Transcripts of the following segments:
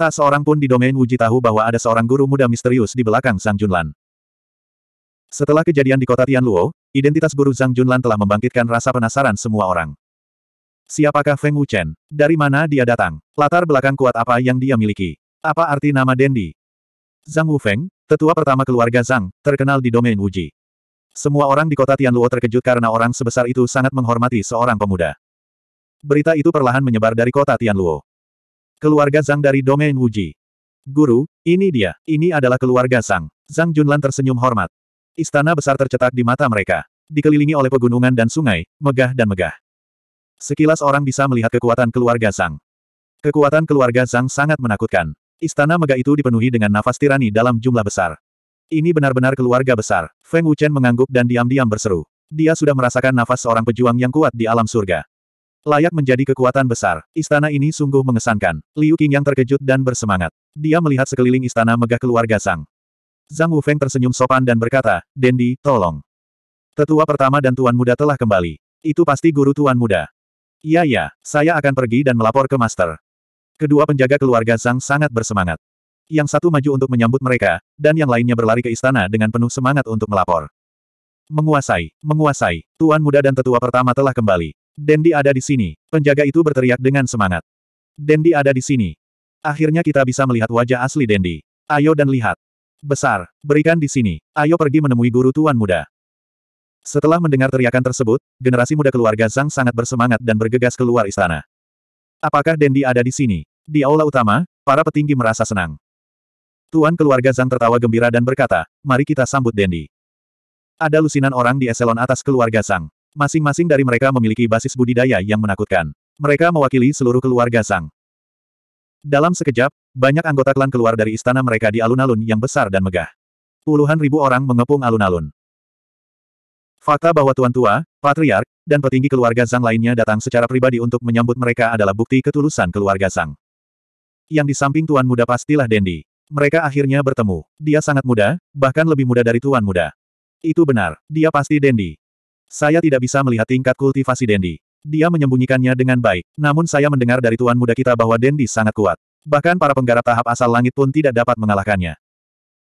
Tak seorang pun di domain Wuji tahu bahwa ada seorang guru muda misterius di belakang Zhang Junlan. Setelah kejadian di kota Tianluo, identitas guru Zhang Junlan telah membangkitkan rasa penasaran semua orang. Siapakah Feng Wuchen? Dari mana dia datang? Latar belakang kuat apa yang dia miliki? Apa arti nama Dendi? Zhang Wufeng, tetua pertama keluarga Zhang, terkenal di domain Wuji. Semua orang di kota Tianluo terkejut karena orang sebesar itu sangat menghormati seorang pemuda. Berita itu perlahan menyebar dari kota Tianluo. Keluarga Zhang dari domain Wuji. Guru, ini dia, ini adalah keluarga Zhang. Zhang Junlan tersenyum hormat. Istana besar tercetak di mata mereka. Dikelilingi oleh pegunungan dan sungai, megah dan megah. Sekilas orang bisa melihat kekuatan keluarga Zhang. Kekuatan keluarga Zhang sangat menakutkan. Istana megah itu dipenuhi dengan nafas tirani dalam jumlah besar. Ini benar-benar keluarga besar. Feng Wuchen mengangguk dan diam-diam berseru. Dia sudah merasakan nafas seorang pejuang yang kuat di alam surga. Layak menjadi kekuatan besar, istana ini sungguh mengesankan. Liu Qing yang terkejut dan bersemangat. Dia melihat sekeliling istana megah keluarga Sang. Zhang Wufeng tersenyum sopan dan berkata, Dendi, tolong. Tetua pertama dan tuan muda telah kembali. Itu pasti guru tuan muda. Iya ya, saya akan pergi dan melapor ke master. Kedua penjaga keluarga Zhang sangat bersemangat. Yang satu maju untuk menyambut mereka, dan yang lainnya berlari ke istana dengan penuh semangat untuk melapor. Menguasai, menguasai, tuan muda dan tetua pertama telah kembali. Dendi ada di sini. Penjaga itu berteriak dengan semangat. Dendi ada di sini. Akhirnya kita bisa melihat wajah asli Dendi. Ayo dan lihat. Besar, berikan di sini. Ayo pergi menemui guru tuan muda. Setelah mendengar teriakan tersebut, generasi muda keluarga Zhang sangat bersemangat dan bergegas keluar istana. Apakah Dendi ada di sini? Di aula utama, para petinggi merasa senang. Tuan keluarga Zhang tertawa gembira dan berkata, mari kita sambut Dendi. Ada lusinan orang di eselon atas keluarga Zhang. Masing-masing dari mereka memiliki basis budidaya yang menakutkan. Mereka mewakili seluruh keluarga Sang. Dalam sekejap, banyak anggota klan keluar dari istana mereka di alun-alun yang besar dan megah. Puluhan ribu orang mengepung alun-alun. Fakta bahwa Tuan Tua, Patriark, dan petinggi keluarga Zhang lainnya datang secara pribadi untuk menyambut mereka adalah bukti ketulusan keluarga Zhang. Yang di samping Tuan Muda pastilah Dendi. Mereka akhirnya bertemu. Dia sangat muda, bahkan lebih muda dari Tuan Muda. Itu benar, dia pasti Dendi. Saya tidak bisa melihat tingkat kultivasi Dendi. Dia menyembunyikannya dengan baik. Namun saya mendengar dari tuan muda kita bahwa Dendi sangat kuat. Bahkan para penggarap tahap asal langit pun tidak dapat mengalahkannya.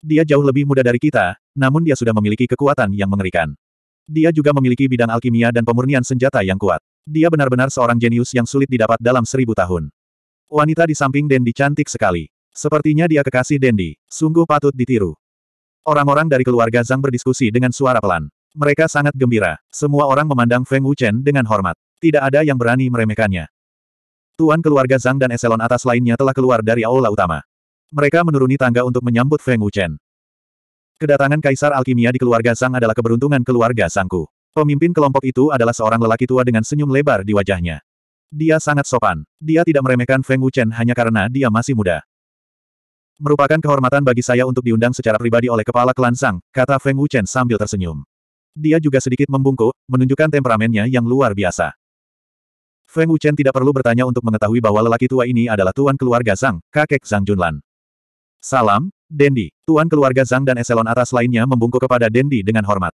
Dia jauh lebih muda dari kita, namun dia sudah memiliki kekuatan yang mengerikan. Dia juga memiliki bidang alkimia dan pemurnian senjata yang kuat. Dia benar-benar seorang jenius yang sulit didapat dalam seribu tahun. Wanita di samping Dendi cantik sekali. Sepertinya dia kekasih Dendi, sungguh patut ditiru. Orang-orang dari keluarga Zhang berdiskusi dengan suara pelan. Mereka sangat gembira. Semua orang memandang Feng Wuchen dengan hormat. Tidak ada yang berani meremehkannya. Tuan keluarga Zhang dan eselon atas lainnya telah keluar dari aula utama. Mereka menuruni tangga untuk menyambut Feng Wuchen. Kedatangan Kaisar Alkimia di keluarga Zhang adalah keberuntungan keluarga Zhangku. Pemimpin kelompok itu adalah seorang lelaki tua dengan senyum lebar di wajahnya. Dia sangat sopan. Dia tidak meremehkan Feng Wuchen hanya karena dia masih muda. Merupakan kehormatan bagi saya untuk diundang secara pribadi oleh kepala klan Zhang, kata Feng Wuchen sambil tersenyum. Dia juga sedikit membungkuk, menunjukkan temperamennya yang luar biasa. Feng Wuchen tidak perlu bertanya untuk mengetahui bahwa lelaki tua ini adalah tuan keluarga Zhang, kakek Zhang Junlan. Salam, Dendi. Tuan keluarga Zhang dan eselon atas lainnya membungkuk kepada Dendi dengan hormat.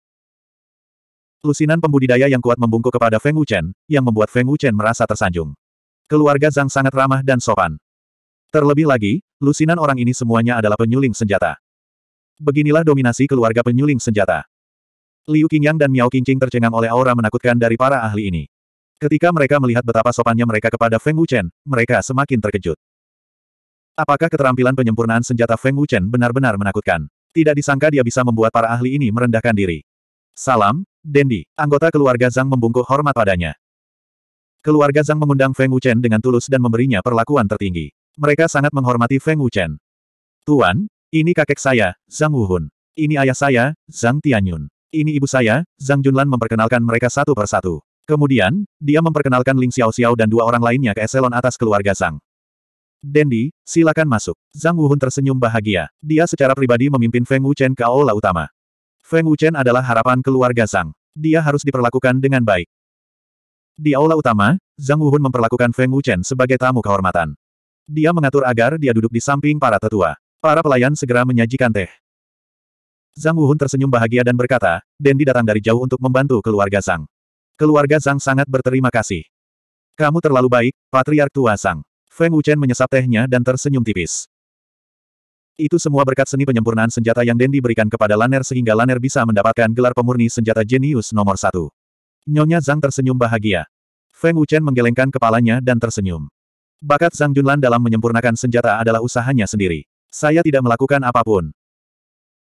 Lusinan pembudidaya yang kuat membungkuk kepada Feng Wuchen, yang membuat Feng Wuchen merasa tersanjung. Keluarga Zhang sangat ramah dan sopan. Terlebih lagi, lusinan orang ini semuanya adalah penyuling senjata. Beginilah dominasi keluarga penyuling senjata. Liu Qingyang dan Miao Qingqing tercengang oleh aura menakutkan dari para ahli ini. Ketika mereka melihat betapa sopannya mereka kepada Feng Wuchen, mereka semakin terkejut. Apakah keterampilan penyempurnaan senjata Feng Wuchen benar-benar menakutkan? Tidak disangka dia bisa membuat para ahli ini merendahkan diri. Salam, Dendi. Anggota keluarga Zhang membungkuk hormat padanya. Keluarga Zhang mengundang Feng Wuchen dengan tulus dan memberinya perlakuan tertinggi. Mereka sangat menghormati Feng Wuchen. Tuan, ini kakek saya, Zhang Wuhun. Ini ayah saya, Zhang Tianyun. Ini ibu saya, Zhang Junlan memperkenalkan mereka satu persatu. Kemudian, dia memperkenalkan Ling Xiao Xiao dan dua orang lainnya ke eselon atas keluarga Zhang. Dendi, silakan masuk. Zhang Wuhun tersenyum bahagia. Dia secara pribadi memimpin Feng Wuchen ke aula utama. Feng Wuchen adalah harapan keluarga Zhang. Dia harus diperlakukan dengan baik. Di aula utama, Zhang Wuhun memperlakukan Feng Wuchen sebagai tamu kehormatan. Dia mengatur agar dia duduk di samping para tetua. Para pelayan segera menyajikan teh. Zhang Wuhun tersenyum bahagia dan berkata, Dendi datang dari jauh untuk membantu keluarga Zhang. Keluarga Zhang sangat berterima kasih. Kamu terlalu baik, Patriark Tua Zhang. Feng Wuchen menyesap tehnya dan tersenyum tipis. Itu semua berkat seni penyempurnaan senjata yang Dendi berikan kepada Laner sehingga Laner bisa mendapatkan gelar pemurni senjata jenius nomor satu. Nyonya Zhang tersenyum bahagia. Feng Wuchen menggelengkan kepalanya dan tersenyum. Bakat Zhang Junlan dalam menyempurnakan senjata adalah usahanya sendiri. Saya tidak melakukan apapun.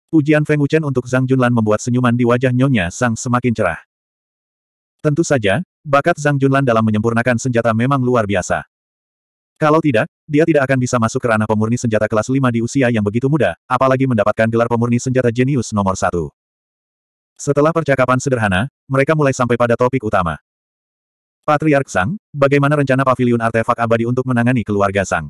Ujian Feng Wuchen untuk Zhang Junlan membuat senyuman di wajah nyonya Sang semakin cerah. Tentu saja, bakat Zhang Junlan dalam menyempurnakan senjata memang luar biasa. Kalau tidak, dia tidak akan bisa masuk ke ranah pemurni senjata kelas 5 di usia yang begitu muda, apalagi mendapatkan gelar pemurni senjata jenius nomor satu. Setelah percakapan sederhana, mereka mulai sampai pada topik utama. Patriark Sang, bagaimana rencana Pavilion artefak abadi untuk menangani keluarga Sang?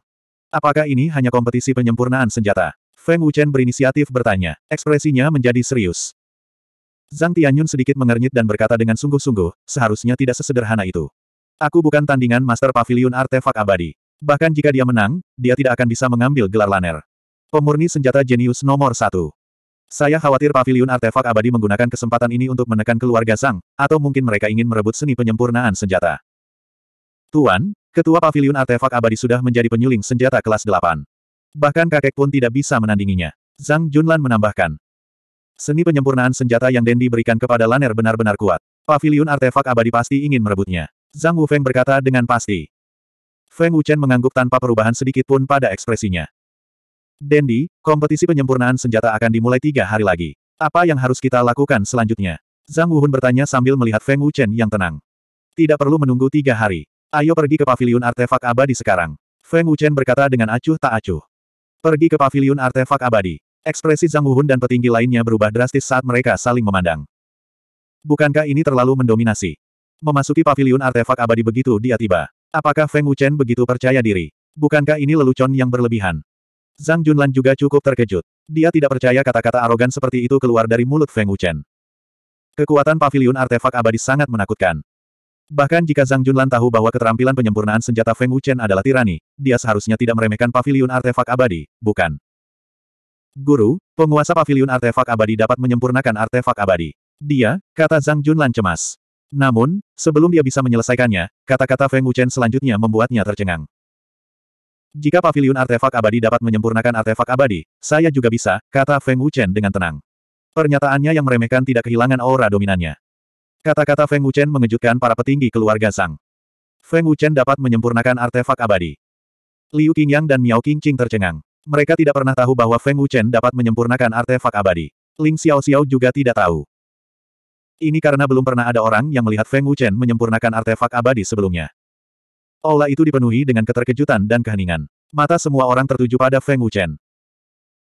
Apakah ini hanya kompetisi penyempurnaan senjata? Feng Wuchen berinisiatif bertanya. Ekspresinya menjadi serius. Zhang Tianyun sedikit mengernyit dan berkata dengan sungguh-sungguh, seharusnya tidak sesederhana itu. Aku bukan tandingan Master Pavilion Artefak Abadi. Bahkan jika dia menang, dia tidak akan bisa mengambil gelar Laner. Pemurni senjata jenius nomor satu. Saya khawatir Pavilion Artefak Abadi menggunakan kesempatan ini untuk menekan keluarga Zhang, atau mungkin mereka ingin merebut seni penyempurnaan senjata. Tuan, Ketua Pavilion Artefak Abadi sudah menjadi penyuling senjata kelas 8. Bahkan kakek pun tidak bisa menandinginya. Zhang Junlan menambahkan. Seni penyempurnaan senjata yang Dendi berikan kepada Laner benar-benar kuat. Pavilion artefak abadi pasti ingin merebutnya. Zhang Wufeng berkata dengan pasti. Feng Wuchen mengangguk tanpa perubahan sedikit pun pada ekspresinya. Dendi, kompetisi penyempurnaan senjata akan dimulai tiga hari lagi. Apa yang harus kita lakukan selanjutnya? Zhang Wuhun bertanya sambil melihat Feng Wuchen yang tenang. Tidak perlu menunggu tiga hari. Ayo pergi ke paviliun artefak abadi sekarang. Feng Wuchen berkata dengan acuh tak acuh. Pergi ke paviliun artefak abadi. Ekspresi Zhang Wuhun dan petinggi lainnya berubah drastis saat mereka saling memandang. Bukankah ini terlalu mendominasi? Memasuki paviliun artefak abadi begitu dia tiba. Apakah Feng Wuchen begitu percaya diri? Bukankah ini lelucon yang berlebihan? Zhang Junlan juga cukup terkejut. Dia tidak percaya kata-kata arogan seperti itu keluar dari mulut Feng Wuchen. Kekuatan paviliun artefak abadi sangat menakutkan. Bahkan jika Zhang Junlan tahu bahwa keterampilan penyempurnaan senjata Feng Wuchen adalah tirani, dia seharusnya tidak meremehkan pavilion artefak abadi, bukan? Guru, penguasa pavilion artefak abadi dapat menyempurnakan artefak abadi. Dia, kata Zhang Junlan cemas. Namun, sebelum dia bisa menyelesaikannya, kata-kata Feng Wuchen selanjutnya membuatnya tercengang. Jika pavilion artefak abadi dapat menyempurnakan artefak abadi, saya juga bisa, kata Feng Wuchen dengan tenang. Pernyataannya yang meremehkan tidak kehilangan aura dominannya. Kata-kata Feng Wuchen mengejutkan para petinggi keluarga Sang. Feng Wuchen dapat menyempurnakan artefak abadi. Liu Qingyang dan Miao Qingqing tercengang. Mereka tidak pernah tahu bahwa Feng Wuchen dapat menyempurnakan artefak abadi. Ling Xiaoxiao juga tidak tahu. Ini karena belum pernah ada orang yang melihat Feng Wuchen menyempurnakan artefak abadi sebelumnya. Aula itu dipenuhi dengan keterkejutan dan keheningan. Mata semua orang tertuju pada Feng Wuchen.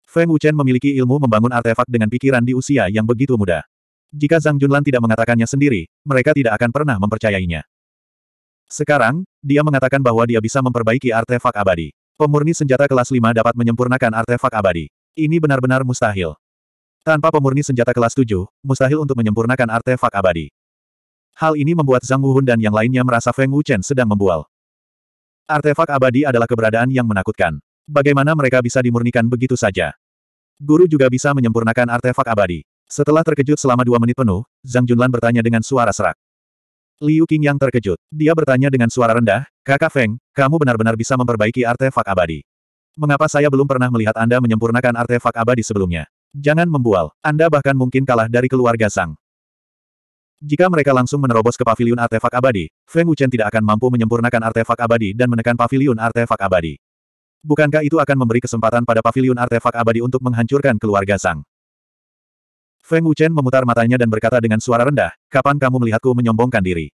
Feng Wuchen memiliki ilmu membangun artefak dengan pikiran di usia yang begitu muda. Jika Zhang Junlan tidak mengatakannya sendiri, mereka tidak akan pernah mempercayainya. Sekarang, dia mengatakan bahwa dia bisa memperbaiki artefak abadi. Pemurni senjata kelas 5 dapat menyempurnakan artefak abadi. Ini benar-benar mustahil. Tanpa pemurni senjata kelas 7, mustahil untuk menyempurnakan artefak abadi. Hal ini membuat Zhang Wuhun dan yang lainnya merasa Feng Wuchen sedang membual. Artefak abadi adalah keberadaan yang menakutkan. Bagaimana mereka bisa dimurnikan begitu saja? Guru juga bisa menyempurnakan artefak abadi. Setelah terkejut selama dua menit penuh, Zhang Junlan bertanya dengan suara serak. Liu Qing yang terkejut. Dia bertanya dengan suara rendah, Kakak Feng, kamu benar-benar bisa memperbaiki artefak abadi. Mengapa saya belum pernah melihat Anda menyempurnakan artefak abadi sebelumnya? Jangan membual, Anda bahkan mungkin kalah dari keluarga Sang. Jika mereka langsung menerobos ke pavilion artefak abadi, Feng Wuchen tidak akan mampu menyempurnakan artefak abadi dan menekan pavilion artefak abadi. Bukankah itu akan memberi kesempatan pada pavilion artefak abadi untuk menghancurkan keluarga Sang? Feng Wuchen memutar matanya dan berkata dengan suara rendah, kapan kamu melihatku menyombongkan diri?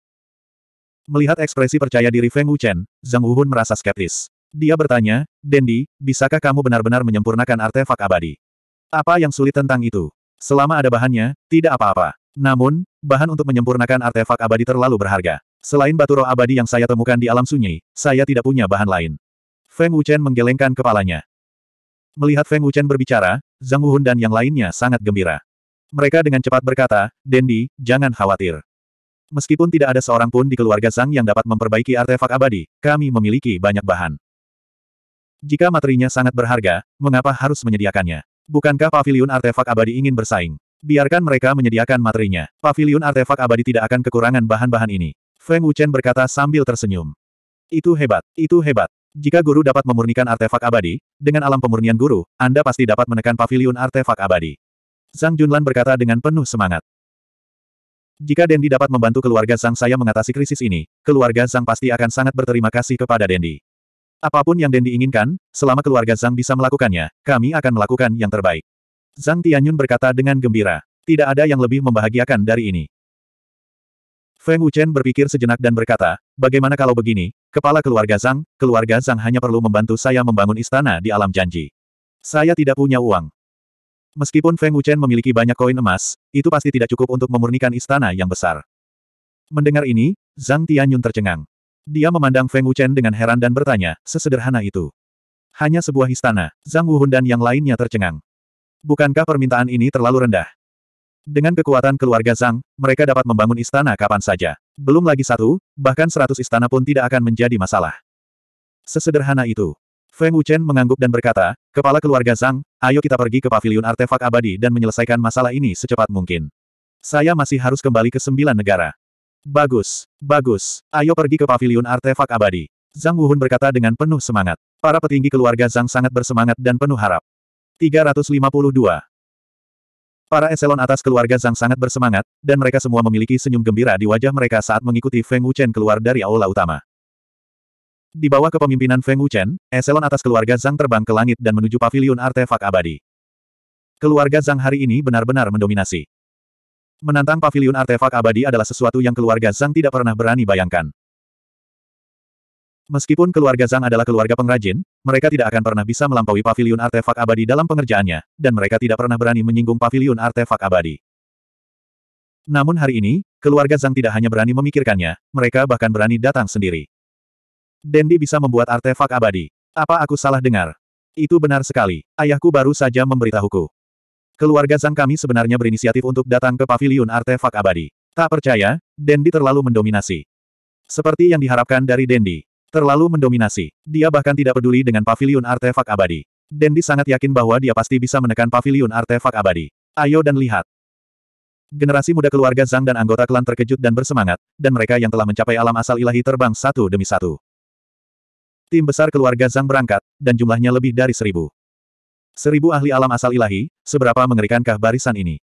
Melihat ekspresi percaya diri Feng Wuchen, Zhang Wuhun merasa skeptis. Dia bertanya, Dendi, bisakah kamu benar-benar menyempurnakan artefak abadi? Apa yang sulit tentang itu? Selama ada bahannya, tidak apa-apa. Namun, bahan untuk menyempurnakan artefak abadi terlalu berharga. Selain batu roh abadi yang saya temukan di alam sunyi, saya tidak punya bahan lain. Feng Wuchen menggelengkan kepalanya. Melihat Feng Wuchen berbicara, Zhang Wuhun dan yang lainnya sangat gembira. Mereka dengan cepat berkata, Dendi, jangan khawatir. Meskipun tidak ada seorang pun di keluarga Zhang yang dapat memperbaiki artefak abadi, kami memiliki banyak bahan. Jika materinya sangat berharga, mengapa harus menyediakannya? Bukankah pavilion artefak abadi ingin bersaing? Biarkan mereka menyediakan materinya. Pavilion artefak abadi tidak akan kekurangan bahan-bahan ini. Feng Wuchen berkata sambil tersenyum. Itu hebat, itu hebat. Jika guru dapat memurnikan artefak abadi, dengan alam pemurnian guru, Anda pasti dapat menekan pavilion artefak abadi. Zhang Junlan berkata dengan penuh semangat. Jika Dendi dapat membantu keluarga Zhang saya mengatasi krisis ini, keluarga Zhang pasti akan sangat berterima kasih kepada Dendi. Apapun yang Dendi inginkan, selama keluarga Zhang bisa melakukannya, kami akan melakukan yang terbaik. Zhang Tianyun berkata dengan gembira. Tidak ada yang lebih membahagiakan dari ini. Feng Wuchen berpikir sejenak dan berkata, bagaimana kalau begini, kepala keluarga Zhang, keluarga Zhang hanya perlu membantu saya membangun istana di alam janji. Saya tidak punya uang. Meskipun Feng Wuchen memiliki banyak koin emas, itu pasti tidak cukup untuk memurnikan istana yang besar. Mendengar ini, Zhang Tianyun tercengang. Dia memandang Feng Wuchen dengan heran dan bertanya, sesederhana itu. Hanya sebuah istana, Zhang Wuhun dan yang lainnya tercengang. Bukankah permintaan ini terlalu rendah? Dengan kekuatan keluarga Zhang, mereka dapat membangun istana kapan saja. Belum lagi satu, bahkan seratus istana pun tidak akan menjadi masalah. Sesederhana itu, Feng Wuchen mengangguk dan berkata, Kepala keluarga Zhang, ayo kita pergi ke paviliun artefak abadi dan menyelesaikan masalah ini secepat mungkin. Saya masih harus kembali ke sembilan negara. Bagus, bagus, ayo pergi ke paviliun artefak abadi. Zhang Wuhun berkata dengan penuh semangat. Para petinggi keluarga Zhang sangat bersemangat dan penuh harap. 352. Para eselon atas keluarga Zhang sangat bersemangat, dan mereka semua memiliki senyum gembira di wajah mereka saat mengikuti Feng Wuchen keluar dari aula utama. Di bawah kepemimpinan Feng Wuchen, eselon atas keluarga Zhang terbang ke langit dan menuju Paviliun artefak abadi. Keluarga Zhang hari ini benar-benar mendominasi. Menantang Paviliun artefak abadi adalah sesuatu yang keluarga Zhang tidak pernah berani bayangkan. Meskipun keluarga Zhang adalah keluarga pengrajin, mereka tidak akan pernah bisa melampaui Paviliun artefak abadi dalam pengerjaannya, dan mereka tidak pernah berani menyinggung Paviliun artefak abadi. Namun hari ini, keluarga Zhang tidak hanya berani memikirkannya, mereka bahkan berani datang sendiri. Dendi bisa membuat artefak abadi. Apa aku salah dengar? Itu benar sekali. Ayahku baru saja memberitahuku. Keluarga Zhang kami sebenarnya berinisiatif untuk datang ke paviliun artefak abadi. Tak percaya, Dendi terlalu mendominasi. Seperti yang diharapkan dari Dendi. Terlalu mendominasi. Dia bahkan tidak peduli dengan paviliun artefak abadi. Dendi sangat yakin bahwa dia pasti bisa menekan paviliun artefak abadi. Ayo dan lihat. Generasi muda keluarga Zhang dan anggota klan terkejut dan bersemangat, dan mereka yang telah mencapai alam asal ilahi terbang satu demi satu. Tim besar keluarga Zhang berangkat, dan jumlahnya lebih dari seribu. Seribu ahli alam asal ilahi, seberapa mengerikankah barisan ini?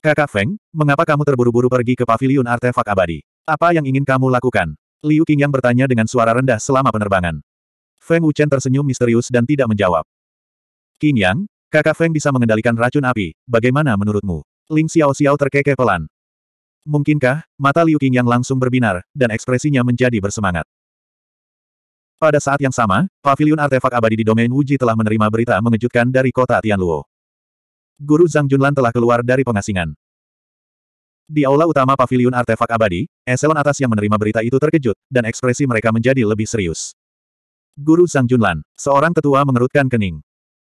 Kakak Feng, mengapa kamu terburu-buru pergi ke paviliun artefak abadi? Apa yang ingin kamu lakukan? Liu Qingyang bertanya dengan suara rendah selama penerbangan. Feng Wuchen tersenyum misterius dan tidak menjawab. Qingyang, kakak Feng bisa mengendalikan racun api, bagaimana menurutmu? Ling Xiao Xiao terkekeh pelan. Mungkinkah, mata Liu Qingyang langsung berbinar, dan ekspresinya menjadi bersemangat. Pada saat yang sama, pavilion artefak abadi di domain Wuji telah menerima berita mengejutkan dari kota Tianluo. Guru Zhang Junlan telah keluar dari pengasingan. Di aula utama pavilion artefak abadi, eselon atas yang menerima berita itu terkejut, dan ekspresi mereka menjadi lebih serius. Guru Zhang Junlan, seorang tetua mengerutkan kening.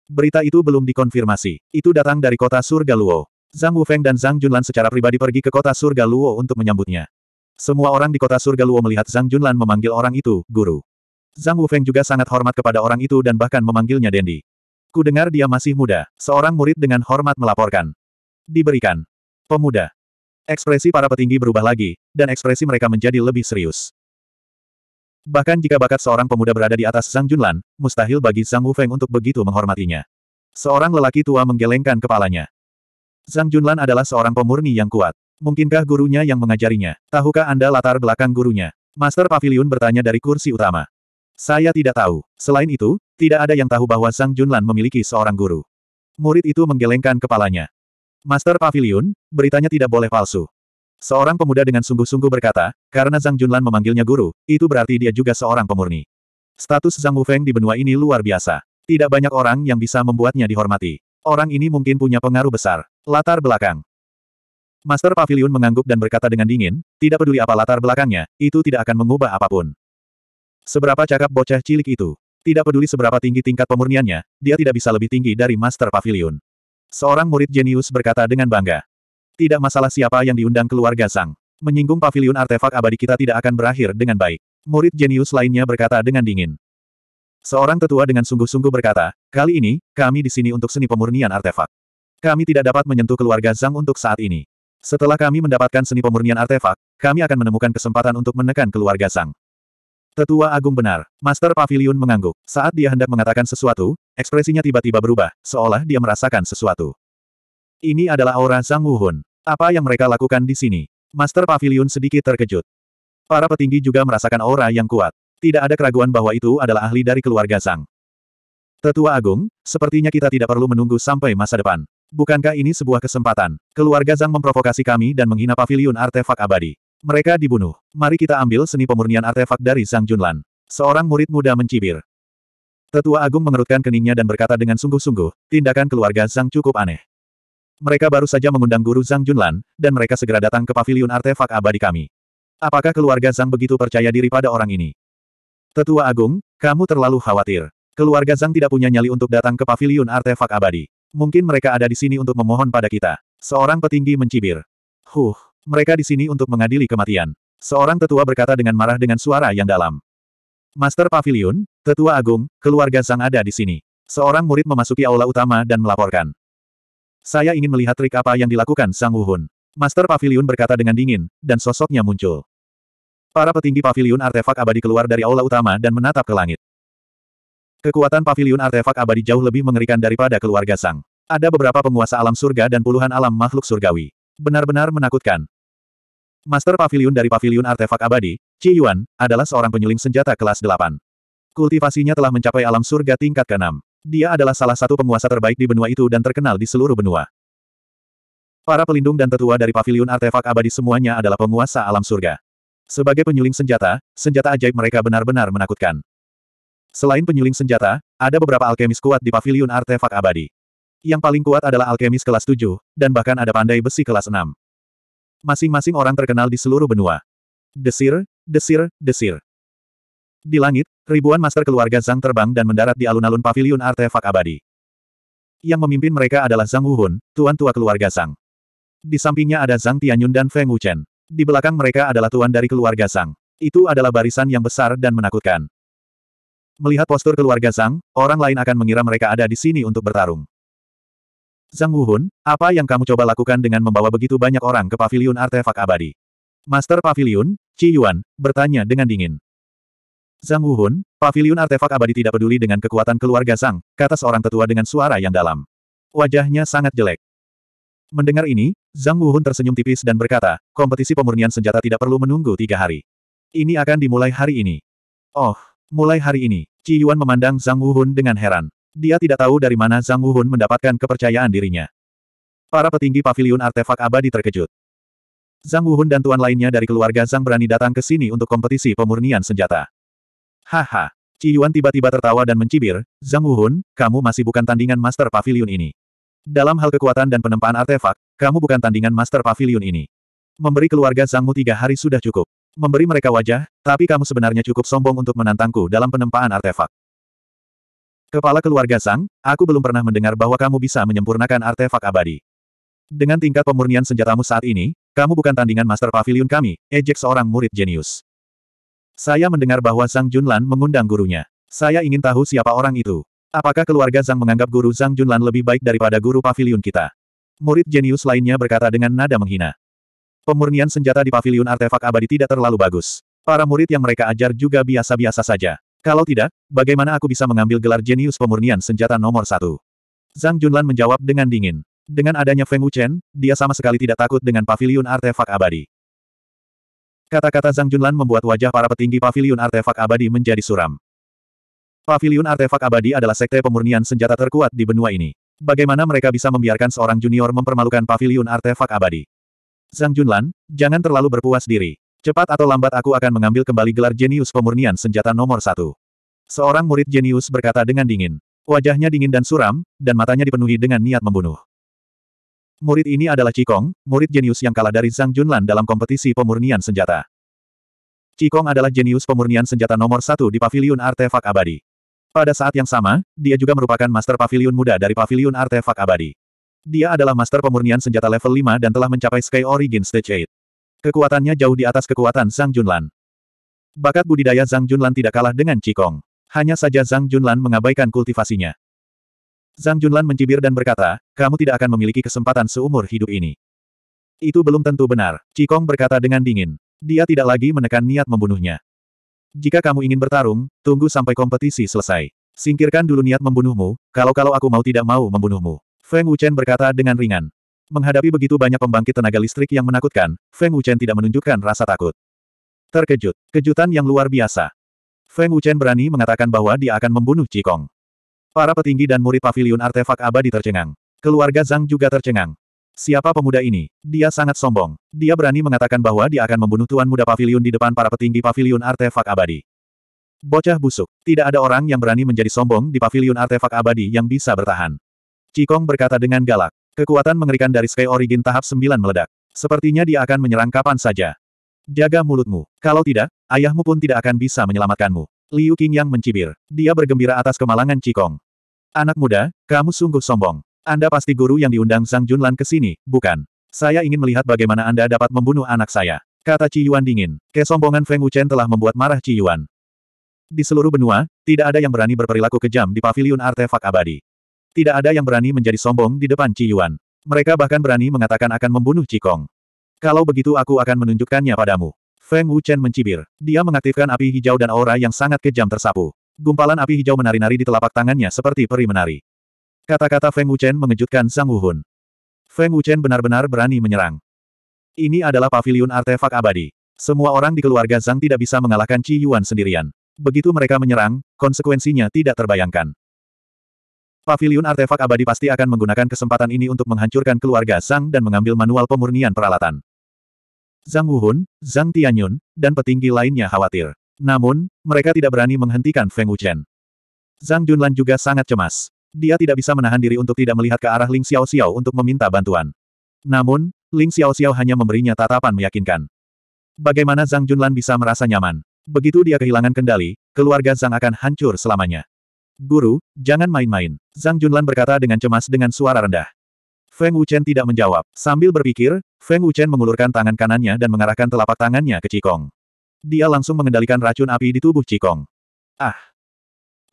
Berita itu belum dikonfirmasi. Itu datang dari kota surga Luo. Zhang Wufeng dan Zhang Junlan secara pribadi pergi ke kota surga Luo untuk menyambutnya. Semua orang di kota surga Luo melihat Zhang Junlan memanggil orang itu, guru. Zhang Wufeng juga sangat hormat kepada orang itu dan bahkan memanggilnya Dendi. Ku dengar dia masih muda, seorang murid dengan hormat melaporkan. Diberikan. Pemuda. Ekspresi para petinggi berubah lagi, dan ekspresi mereka menjadi lebih serius. Bahkan jika bakat seorang pemuda berada di atas Zhang Junlan, mustahil bagi Zhang Wufeng untuk begitu menghormatinya. Seorang lelaki tua menggelengkan kepalanya. Zhang Junlan adalah seorang pemurni yang kuat. Mungkinkah gurunya yang mengajarinya? Tahukah Anda latar belakang gurunya? Master Pavilion bertanya dari kursi utama. Saya tidak tahu. Selain itu, tidak ada yang tahu bahwa Sang Junlan memiliki seorang guru. Murid itu menggelengkan kepalanya. Master Pavilion, beritanya tidak boleh palsu. Seorang pemuda dengan sungguh-sungguh berkata, karena Zhang Junlan memanggilnya guru, itu berarti dia juga seorang pemurni. Status Zhang Wufeng di benua ini luar biasa. Tidak banyak orang yang bisa membuatnya dihormati. Orang ini mungkin punya pengaruh besar. Latar belakang. Master Pavilion mengangguk dan berkata dengan dingin, tidak peduli apa latar belakangnya, itu tidak akan mengubah apapun. Seberapa cakap bocah cilik itu? Tidak peduli seberapa tinggi tingkat pemurniannya, dia tidak bisa lebih tinggi dari Master Pavilion. Seorang murid jenius berkata dengan bangga. Tidak masalah siapa yang diundang keluarga Sang. Menyinggung pavilion artefak abadi kita tidak akan berakhir dengan baik. Murid jenius lainnya berkata dengan dingin. Seorang tetua dengan sungguh-sungguh berkata, kali ini, kami di sini untuk seni pemurnian artefak. Kami tidak dapat menyentuh keluarga Zhang untuk saat ini. Setelah kami mendapatkan seni pemurnian artefak, kami akan menemukan kesempatan untuk menekan keluarga Zhang. Tetua Agung benar. Master Pavilion mengangguk. Saat dia hendak mengatakan sesuatu, ekspresinya tiba-tiba berubah, seolah dia merasakan sesuatu. Ini adalah aura Zhang Wuhun. Apa yang mereka lakukan di sini? Master Pavilion sedikit terkejut. Para petinggi juga merasakan aura yang kuat. Tidak ada keraguan bahwa itu adalah ahli dari keluarga Zhang. Tetua Agung, sepertinya kita tidak perlu menunggu sampai masa depan. Bukankah ini sebuah kesempatan? Keluarga Zhang memprovokasi kami dan menghina pavilion artefak abadi. Mereka dibunuh. Mari kita ambil seni pemurnian artefak dari Zhang Junlan. Seorang murid muda mencibir. Tetua Agung mengerutkan keningnya dan berkata dengan sungguh-sungguh, tindakan keluarga Zhang cukup aneh. Mereka baru saja mengundang guru Zhang Junlan, dan mereka segera datang ke pavilion artefak abadi kami. Apakah keluarga Zhang begitu percaya diri pada orang ini? Tetua Agung, kamu terlalu khawatir. Keluarga Zhang tidak punya nyali untuk datang ke pavilion artefak abadi. Mungkin mereka ada di sini untuk memohon pada kita. Seorang petinggi mencibir. Huh, mereka di sini untuk mengadili kematian. Seorang tetua berkata dengan marah dengan suara yang dalam. Master Pavilion, Tetua Agung, keluarga Sang ada di sini. Seorang murid memasuki aula utama dan melaporkan. Saya ingin melihat trik apa yang dilakukan Sang Wuhun. Master Pavilion berkata dengan dingin, dan sosoknya muncul. Para petinggi Pavilion Artefak Abadi keluar dari aula utama dan menatap ke langit. Kekuatan Pavilion Artefak Abadi jauh lebih mengerikan daripada keluarga Sang. Ada beberapa penguasa alam surga dan puluhan alam makhluk surgawi. Benar-benar menakutkan. Master Pavilion dari Pavilion Artefak Abadi, Qi Yuan, adalah seorang penyuling senjata kelas 8. Kultivasinya telah mencapai alam surga tingkat ke-6. Dia adalah salah satu penguasa terbaik di benua itu dan terkenal di seluruh benua. Para pelindung dan tetua dari Pavilion Artefak Abadi semuanya adalah penguasa alam surga. Sebagai penyuling senjata, senjata ajaib mereka benar-benar menakutkan. Selain penyuling senjata, ada beberapa alkemis kuat di Pavilion Artefak Abadi. Yang paling kuat adalah alkemis kelas 7, dan bahkan ada pandai besi kelas 6 masing-masing orang terkenal di seluruh benua. Desir, desir, desir. Di langit, ribuan master keluarga Zhang terbang dan mendarat di alun-alun pavilion artefak abadi. Yang memimpin mereka adalah Zhang Wuhun, tuan tua keluarga Zhang. Di sampingnya ada Zhang Tianyun dan Feng Wuchen. Di belakang mereka adalah tuan dari keluarga Zhang. Itu adalah barisan yang besar dan menakutkan. Melihat postur keluarga Zhang, orang lain akan mengira mereka ada di sini untuk bertarung. Zhang Wuhun, apa yang kamu coba lakukan dengan membawa begitu banyak orang ke Pavilion artefak abadi? Master Pavilion, Qi Yuan, bertanya dengan dingin. Zhang Wuhun, Pavilion artefak abadi tidak peduli dengan kekuatan keluarga Zhang, kata seorang tetua dengan suara yang dalam. Wajahnya sangat jelek. Mendengar ini, Zhang Wuhun tersenyum tipis dan berkata, kompetisi pemurnian senjata tidak perlu menunggu tiga hari. Ini akan dimulai hari ini. Oh, mulai hari ini, Qi Yuan memandang Zhang Wuhun dengan heran. Dia tidak tahu dari mana Zhang Wuhun mendapatkan kepercayaan dirinya. Para petinggi pavilion artefak abadi terkejut. Zhang Wuhun dan tuan lainnya dari keluarga Zhang berani datang ke sini untuk kompetisi pemurnian senjata. Haha. Ci Yuan tiba-tiba tertawa dan mencibir, Zhang Wuhun, kamu masih bukan tandingan Master Pavilion ini. Dalam hal kekuatan dan penempaan artefak, kamu bukan tandingan Master Pavilion ini. Memberi keluarga Zhangmu tiga hari sudah cukup. Memberi mereka wajah, tapi kamu sebenarnya cukup sombong untuk menantangku dalam penempaan artefak. Kepala keluarga Sang, aku belum pernah mendengar bahwa kamu bisa menyempurnakan artefak abadi. Dengan tingkat pemurnian senjatamu saat ini, kamu bukan tandingan Master Pavilion kami, ejek seorang murid jenius. Saya mendengar bahwa Sang Junlan mengundang gurunya. Saya ingin tahu siapa orang itu. Apakah keluarga Sang menganggap guru Sang Junlan lebih baik daripada guru pavilion kita? Murid jenius lainnya berkata dengan nada menghina. Pemurnian senjata di pavilion artefak abadi tidak terlalu bagus. Para murid yang mereka ajar juga biasa-biasa saja. Kalau tidak, bagaimana aku bisa mengambil gelar jenius pemurnian senjata nomor satu? Zhang Junlan menjawab dengan dingin. Dengan adanya Feng Wuchen, dia sama sekali tidak takut dengan Pavilion artefak abadi. Kata-kata Zhang Junlan membuat wajah para petinggi Pavilion artefak abadi menjadi suram. Pavilion artefak abadi adalah sekte pemurnian senjata terkuat di benua ini. Bagaimana mereka bisa membiarkan seorang junior mempermalukan Pavilion artefak abadi? Zhang Junlan, jangan terlalu berpuas diri. Cepat atau lambat aku akan mengambil kembali gelar jenius pemurnian senjata nomor satu. Seorang murid jenius berkata dengan dingin. Wajahnya dingin dan suram, dan matanya dipenuhi dengan niat membunuh. Murid ini adalah Cikong, murid jenius yang kalah dari Zhang Junlan dalam kompetisi pemurnian senjata. Cikong adalah jenius pemurnian senjata nomor satu di Paviliun Artefak Abadi. Pada saat yang sama, dia juga merupakan Master Paviliun Muda dari Paviliun Artefak Abadi. Dia adalah Master Pemurnian Senjata level 5 dan telah mencapai Sky Origin Stage 8. Kekuatannya jauh di atas kekuatan Zhang Junlan. Bakat budidaya Zhang Junlan tidak kalah dengan Cikong. Hanya saja Zhang Junlan mengabaikan kultivasinya. Zhang Junlan mencibir dan berkata, kamu tidak akan memiliki kesempatan seumur hidup ini. Itu belum tentu benar, Cikong berkata dengan dingin. Dia tidak lagi menekan niat membunuhnya. Jika kamu ingin bertarung, tunggu sampai kompetisi selesai. Singkirkan dulu niat membunuhmu, kalau-kalau aku mau tidak mau membunuhmu. Feng Wuchen berkata dengan ringan. Menghadapi begitu banyak pembangkit tenaga listrik yang menakutkan, Feng Wuchen tidak menunjukkan rasa takut. Terkejut, kejutan yang luar biasa. Feng Wuchen berani mengatakan bahwa dia akan membunuh Cikong. Para petinggi dan murid pavilion artefak abadi tercengang. Keluarga Zhang juga tercengang. Siapa pemuda ini? Dia sangat sombong. Dia berani mengatakan bahwa dia akan membunuh tuan muda pavilion di depan para petinggi pavilion artefak abadi. Bocah busuk. Tidak ada orang yang berani menjadi sombong di pavilion artefak abadi yang bisa bertahan. Cikong berkata dengan galak. Kekuatan mengerikan dari Sky Origin tahap 9 meledak. Sepertinya dia akan menyerang kapan saja. Jaga mulutmu. Kalau tidak, ayahmu pun tidak akan bisa menyelamatkanmu. Liu King yang mencibir. Dia bergembira atas kemalangan Cikong. Anak muda, kamu sungguh sombong. Anda pasti guru yang diundang Sang Junlan ke sini, bukan? Saya ingin melihat bagaimana Anda dapat membunuh anak saya. Kata Ci Yuan dingin. Kesombongan Feng Wuchen telah membuat marah Ci Yuan. Di seluruh benua, tidak ada yang berani berperilaku kejam di Paviliun artefak abadi. Tidak ada yang berani menjadi sombong di depan Ci Yuan. Mereka bahkan berani mengatakan akan membunuh Kong. Kalau begitu aku akan menunjukkannya padamu. Feng Wuchen mencibir. Dia mengaktifkan api hijau dan aura yang sangat kejam tersapu. Gumpalan api hijau menari-nari di telapak tangannya seperti peri menari. Kata-kata Feng Wuchen mengejutkan Sang Wuhun. Feng Wuchen benar-benar berani menyerang. Ini adalah pavilion artefak abadi. Semua orang di keluarga Zhang tidak bisa mengalahkan Ci Yuan sendirian. Begitu mereka menyerang, konsekuensinya tidak terbayangkan. Pavilion artefak abadi pasti akan menggunakan kesempatan ini untuk menghancurkan keluarga Zhang dan mengambil manual pemurnian peralatan. Zhang Wuhun, Zhang Tianyun, dan petinggi lainnya khawatir. Namun, mereka tidak berani menghentikan Feng Wuchen. Zhang Junlan juga sangat cemas. Dia tidak bisa menahan diri untuk tidak melihat ke arah Ling Xiao Xiao untuk meminta bantuan. Namun, Ling Xiao Xiao hanya memberinya tatapan meyakinkan. Bagaimana Zhang Junlan bisa merasa nyaman? Begitu dia kehilangan kendali, keluarga Zhang akan hancur selamanya. Guru, jangan main-main. Zhang Junlan berkata dengan cemas dengan suara rendah. Feng Wuchen tidak menjawab. Sambil berpikir, Feng Wuchen mengulurkan tangan kanannya dan mengarahkan telapak tangannya ke Cikong. Dia langsung mengendalikan racun api di tubuh Cikong. Ah!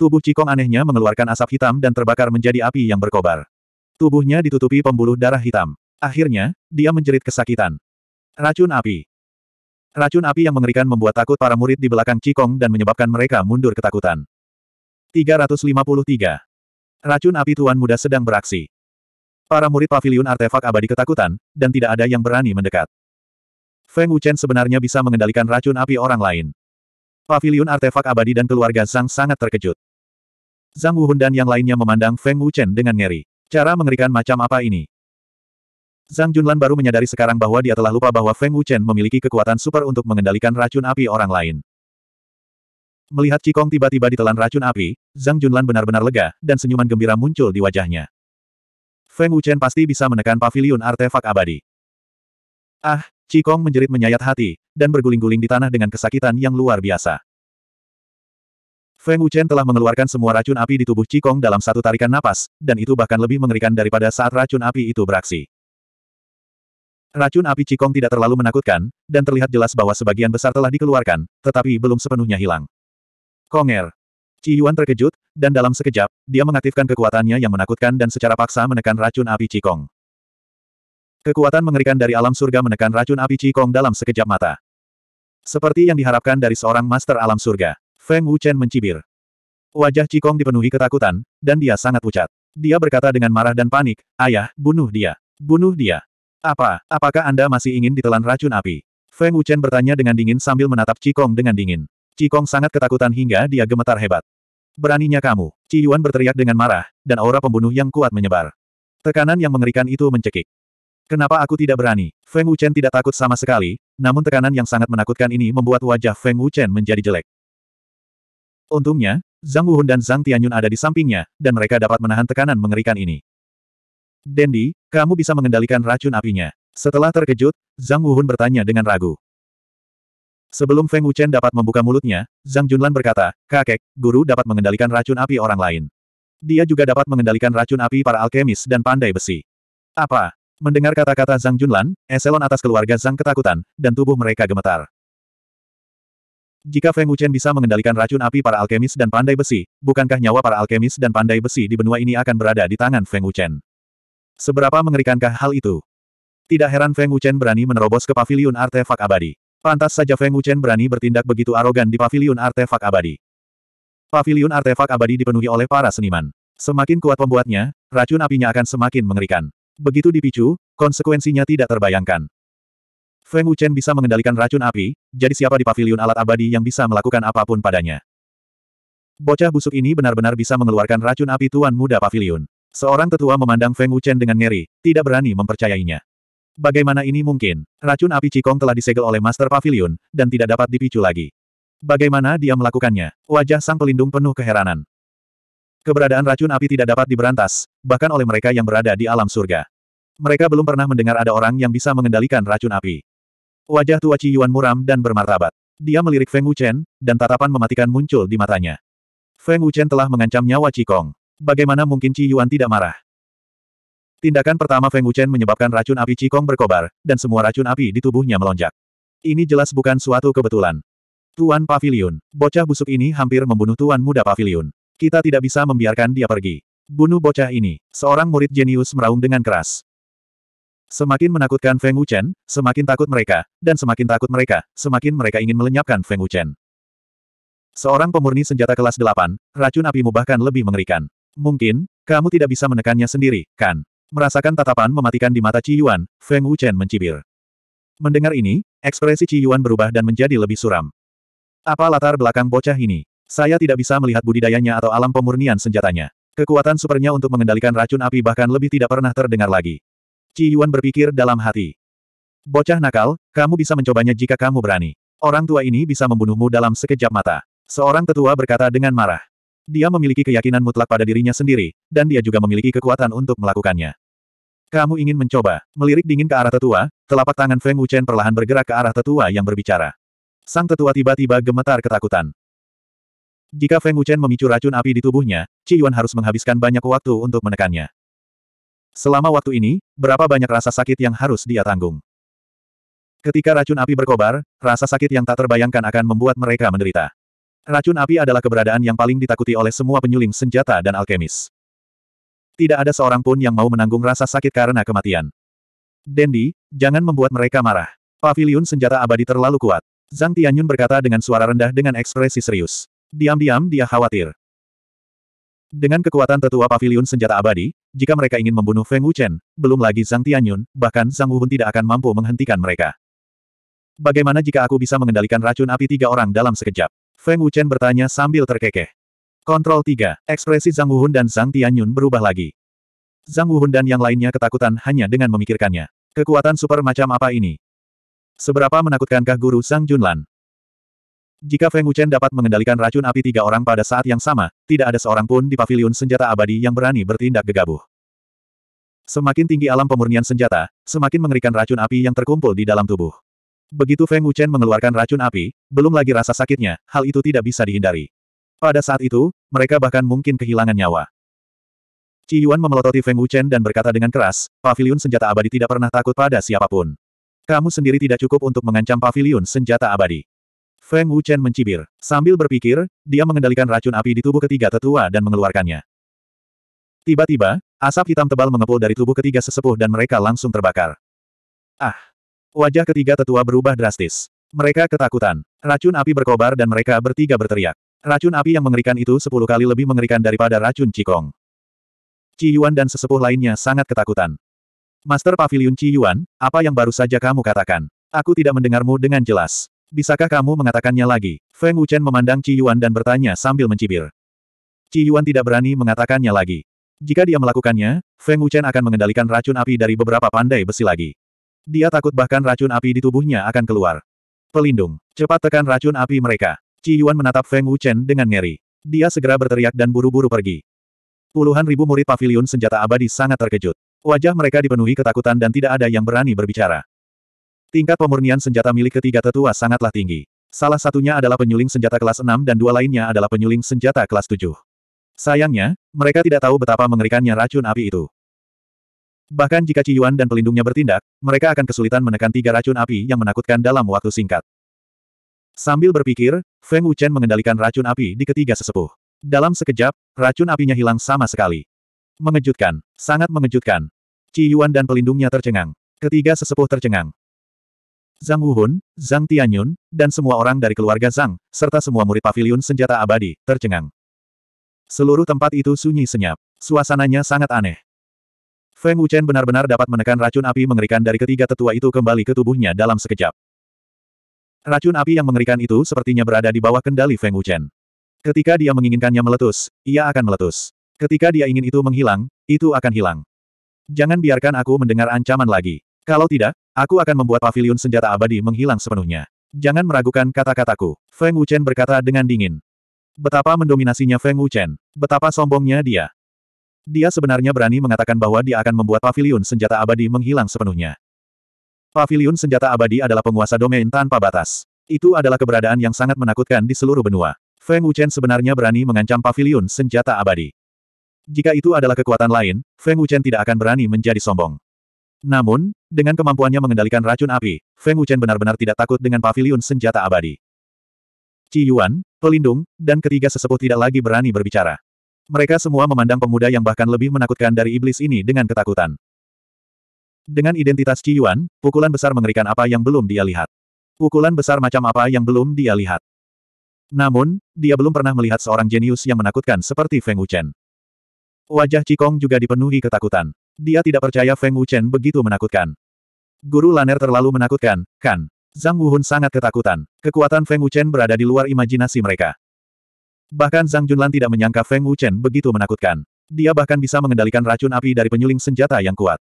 Tubuh Cikong anehnya mengeluarkan asap hitam dan terbakar menjadi api yang berkobar. Tubuhnya ditutupi pembuluh darah hitam. Akhirnya, dia menjerit kesakitan. Racun api. Racun api yang mengerikan membuat takut para murid di belakang Cikong dan menyebabkan mereka mundur ketakutan. 353. Racun api Tuan Muda sedang beraksi. Para murid pavilion artefak abadi ketakutan, dan tidak ada yang berani mendekat. Feng Wuchen sebenarnya bisa mengendalikan racun api orang lain. Pavilion artefak abadi dan keluarga Zhang sangat terkejut. Zhang Wuhun dan yang lainnya memandang Feng Wuchen dengan ngeri. Cara mengerikan macam apa ini? Zhang Junlan baru menyadari sekarang bahwa dia telah lupa bahwa Feng Wuchen memiliki kekuatan super untuk mengendalikan racun api orang lain. Melihat Cikong tiba-tiba ditelan racun api, Zhang Junlan benar-benar lega, dan senyuman gembira muncul di wajahnya. Feng Wuchen pasti bisa menekan pavilion artefak abadi. Ah, Cikong menjerit menyayat hati, dan berguling-guling di tanah dengan kesakitan yang luar biasa. Feng Wuchen telah mengeluarkan semua racun api di tubuh Cikong dalam satu tarikan napas, dan itu bahkan lebih mengerikan daripada saat racun api itu beraksi. Racun api Cikong tidak terlalu menakutkan, dan terlihat jelas bahwa sebagian besar telah dikeluarkan, tetapi belum sepenuhnya hilang. Konger. Ci Yuan terkejut, dan dalam sekejap, dia mengaktifkan kekuatannya yang menakutkan dan secara paksa menekan racun api Cikong. Kekuatan mengerikan dari alam surga menekan racun api Cikong dalam sekejap mata. Seperti yang diharapkan dari seorang master alam surga, Feng Wuchen mencibir. Wajah Cikong dipenuhi ketakutan, dan dia sangat pucat. Dia berkata dengan marah dan panik, Ayah, bunuh dia. Bunuh dia. Apa, apakah Anda masih ingin ditelan racun api? Feng Wuchen bertanya dengan dingin sambil menatap Cikong dengan dingin. Cikong sangat ketakutan hingga dia gemetar hebat. Beraninya kamu, Qi Yuan berteriak dengan marah, dan aura pembunuh yang kuat menyebar. Tekanan yang mengerikan itu mencekik. Kenapa aku tidak berani? Feng Wuchen tidak takut sama sekali, namun tekanan yang sangat menakutkan ini membuat wajah Feng Wuchen menjadi jelek. Untungnya, Zhang Wuhun dan Zhang Tianyun ada di sampingnya, dan mereka dapat menahan tekanan mengerikan ini. Dendi, kamu bisa mengendalikan racun apinya. Setelah terkejut, Zhang Wuhun bertanya dengan ragu. Sebelum Feng Wuchen dapat membuka mulutnya, Zhang Junlan berkata, Kakek, guru dapat mengendalikan racun api orang lain. Dia juga dapat mengendalikan racun api para alkemis dan pandai besi. Apa? Mendengar kata-kata Zhang Junlan, eselon atas keluarga Zhang ketakutan, dan tubuh mereka gemetar. Jika Feng Wuchen bisa mengendalikan racun api para alkemis dan pandai besi, bukankah nyawa para alkemis dan pandai besi di benua ini akan berada di tangan Feng Wuchen? Seberapa mengerikankah hal itu? Tidak heran Feng Wuchen berani menerobos ke pavilion artefak abadi. Pantas saja Feng Wuchen berani bertindak begitu arogan di pavilion artefak abadi. Pavilion artefak abadi dipenuhi oleh para seniman. Semakin kuat pembuatnya, racun apinya akan semakin mengerikan. Begitu dipicu, konsekuensinya tidak terbayangkan. Feng Wuchen bisa mengendalikan racun api, jadi siapa di pavilion alat abadi yang bisa melakukan apapun padanya? Bocah busuk ini benar-benar bisa mengeluarkan racun api tuan muda pavilion. Seorang tetua memandang Feng Wuchen dengan ngeri, tidak berani mempercayainya. Bagaimana ini mungkin? Racun api Cikong telah disegel oleh Master Pavilion, dan tidak dapat dipicu lagi. Bagaimana dia melakukannya? Wajah sang pelindung penuh keheranan. Keberadaan racun api tidak dapat diberantas, bahkan oleh mereka yang berada di alam surga. Mereka belum pernah mendengar ada orang yang bisa mengendalikan racun api. Wajah tua Ci Yuan muram dan bermartabat. Dia melirik Feng Wuchen, dan tatapan mematikan muncul di matanya. Feng Wuchen telah mengancam nyawa Cikong. Bagaimana mungkin Ci Yuan tidak marah? Tindakan pertama Feng Wuchen menyebabkan racun api Cikong berkobar, dan semua racun api di tubuhnya melonjak. Ini jelas bukan suatu kebetulan. Tuan Pavilion, bocah busuk ini hampir membunuh Tuan Muda Pavilion. Kita tidak bisa membiarkan dia pergi. Bunuh bocah ini. Seorang murid jenius meraung dengan keras. Semakin menakutkan Feng Wuchen, semakin takut mereka, dan semakin takut mereka, semakin mereka ingin melenyapkan Feng Wuchen. Seorang pemurni senjata kelas 8, racun apimu bahkan lebih mengerikan. Mungkin, kamu tidak bisa menekannya sendiri, kan? Merasakan tatapan mematikan di mata Ci Yuan, Feng Wuchen mencibir. Mendengar ini, ekspresi Ci Yuan berubah dan menjadi lebih suram. Apa latar belakang bocah ini? Saya tidak bisa melihat budidayanya atau alam pemurnian senjatanya. Kekuatan supernya untuk mengendalikan racun api bahkan lebih tidak pernah terdengar lagi. Ci Yuan berpikir dalam hati. Bocah nakal, kamu bisa mencobanya jika kamu berani. Orang tua ini bisa membunuhmu dalam sekejap mata. Seorang tetua berkata dengan marah. Dia memiliki keyakinan mutlak pada dirinya sendiri, dan dia juga memiliki kekuatan untuk melakukannya. Kamu ingin mencoba? Melirik dingin ke arah tetua, telapak tangan Feng Wuchen perlahan bergerak ke arah tetua yang berbicara. Sang tetua tiba-tiba gemetar ketakutan. Jika Feng Wuchen memicu racun api di tubuhnya, Ci Yuan harus menghabiskan banyak waktu untuk menekannya. Selama waktu ini, berapa banyak rasa sakit yang harus dia tanggung. Ketika racun api berkobar, rasa sakit yang tak terbayangkan akan membuat mereka menderita. Racun api adalah keberadaan yang paling ditakuti oleh semua penyuling senjata dan alkemis. Tidak ada seorang pun yang mau menanggung rasa sakit karena kematian. Dendi, jangan membuat mereka marah. Pavilion senjata abadi terlalu kuat. Zhang Tianyun berkata dengan suara rendah dengan ekspresi serius. Diam-diam dia khawatir. Dengan kekuatan tetua Pavilion senjata abadi, jika mereka ingin membunuh Feng Wuchen, belum lagi Zhang Tianyun, bahkan Zhang Wuhun tidak akan mampu menghentikan mereka. Bagaimana jika aku bisa mengendalikan racun api tiga orang dalam sekejap? Feng Wuchen bertanya sambil terkekeh. Kontrol 3. Ekspresi Zhang Wuhun dan Zhang Tianyun berubah lagi. Zhang Wuhun dan yang lainnya ketakutan hanya dengan memikirkannya. Kekuatan super macam apa ini? Seberapa menakutkankah guru Zhang Junlan? Jika Feng Wuchen dapat mengendalikan racun api tiga orang pada saat yang sama, tidak ada seorang pun di paviliun senjata abadi yang berani bertindak gegabah. Semakin tinggi alam pemurnian senjata, semakin mengerikan racun api yang terkumpul di dalam tubuh. Begitu Feng Wuchen mengeluarkan racun api, belum lagi rasa sakitnya, hal itu tidak bisa dihindari. Pada saat itu, mereka bahkan mungkin kehilangan nyawa. Ci Yuan memelototi Feng Wuchen dan berkata dengan keras, pavilion senjata abadi tidak pernah takut pada siapapun. Kamu sendiri tidak cukup untuk mengancam pavilion senjata abadi. Feng Wuchen mencibir. Sambil berpikir, dia mengendalikan racun api di tubuh ketiga tetua dan mengeluarkannya. Tiba-tiba, asap hitam tebal mengepul dari tubuh ketiga sesepuh dan mereka langsung terbakar. Ah! Wajah ketiga tetua berubah drastis. Mereka ketakutan. Racun api berkobar dan mereka bertiga berteriak. Racun api yang mengerikan itu sepuluh kali lebih mengerikan daripada racun Cikong. Ci Yuan dan sesepuh lainnya sangat ketakutan. Master Pavilion Ci Yuan, apa yang baru saja kamu katakan? Aku tidak mendengarmu dengan jelas. Bisakah kamu mengatakannya lagi? Feng Wuchen memandang Ci Yuan dan bertanya sambil mencibir. Ci Yuan tidak berani mengatakannya lagi. Jika dia melakukannya, Feng Wuchen akan mengendalikan racun api dari beberapa pandai besi lagi. Dia takut bahkan racun api di tubuhnya akan keluar. Pelindung, cepat tekan racun api mereka. Ci Yuan menatap Feng Wuchen dengan ngeri. Dia segera berteriak dan buru-buru pergi. Puluhan ribu murid pavilion senjata abadi sangat terkejut. Wajah mereka dipenuhi ketakutan dan tidak ada yang berani berbicara. Tingkat pemurnian senjata milik ketiga tetua sangatlah tinggi. Salah satunya adalah penyuling senjata kelas 6 dan dua lainnya adalah penyuling senjata kelas 7. Sayangnya, mereka tidak tahu betapa mengerikannya racun api itu. Bahkan jika Ci Yuan dan pelindungnya bertindak, mereka akan kesulitan menekan tiga racun api yang menakutkan dalam waktu singkat. Sambil berpikir, Feng Wuchen mengendalikan racun api di ketiga sesepuh. Dalam sekejap, racun apinya hilang sama sekali. Mengejutkan, sangat mengejutkan. Ci Yuan dan pelindungnya tercengang. Ketiga sesepuh tercengang. Zhang Wuhun, Zhang Tianyun, dan semua orang dari keluarga Zhang, serta semua murid pavilion senjata abadi, tercengang. Seluruh tempat itu sunyi senyap. Suasananya sangat aneh. Feng Wuchen benar-benar dapat menekan racun api mengerikan dari ketiga tetua itu kembali ke tubuhnya dalam sekejap. Racun api yang mengerikan itu sepertinya berada di bawah kendali Feng Wuchen. Ketika dia menginginkannya meletus, ia akan meletus. Ketika dia ingin itu menghilang, itu akan hilang. Jangan biarkan aku mendengar ancaman lagi. Kalau tidak, aku akan membuat pavilion senjata abadi menghilang sepenuhnya. Jangan meragukan kata-kataku, Feng Wuchen berkata dengan dingin. Betapa mendominasinya Feng Wuchen, betapa sombongnya dia. Dia sebenarnya berani mengatakan bahwa dia akan membuat pavilion senjata abadi menghilang sepenuhnya. Pavilion Senjata Abadi adalah penguasa domain tanpa batas. Itu adalah keberadaan yang sangat menakutkan di seluruh benua. Feng Wuchen sebenarnya berani mengancam Pavilion Senjata Abadi. Jika itu adalah kekuatan lain, Feng Wuchen tidak akan berani menjadi sombong. Namun, dengan kemampuannya mengendalikan racun api, Feng Wuchen benar-benar tidak takut dengan Pavilion Senjata Abadi. Qi Yuan, pelindung, dan ketiga sesepuh tidak lagi berani berbicara. Mereka semua memandang pemuda yang bahkan lebih menakutkan dari iblis ini dengan ketakutan. Dengan identitas Qi Yuan, pukulan besar mengerikan apa yang belum dia lihat. Pukulan besar macam apa yang belum dia lihat. Namun, dia belum pernah melihat seorang jenius yang menakutkan seperti Feng Wuchen. Wajah Cikong juga dipenuhi ketakutan. Dia tidak percaya Feng Wuchen begitu menakutkan. Guru Laner terlalu menakutkan, kan? Zhang Wuhun sangat ketakutan. Kekuatan Feng Wuchen berada di luar imajinasi mereka. Bahkan Zhang Junlan tidak menyangka Feng Wuchen begitu menakutkan. Dia bahkan bisa mengendalikan racun api dari penyuling senjata yang kuat.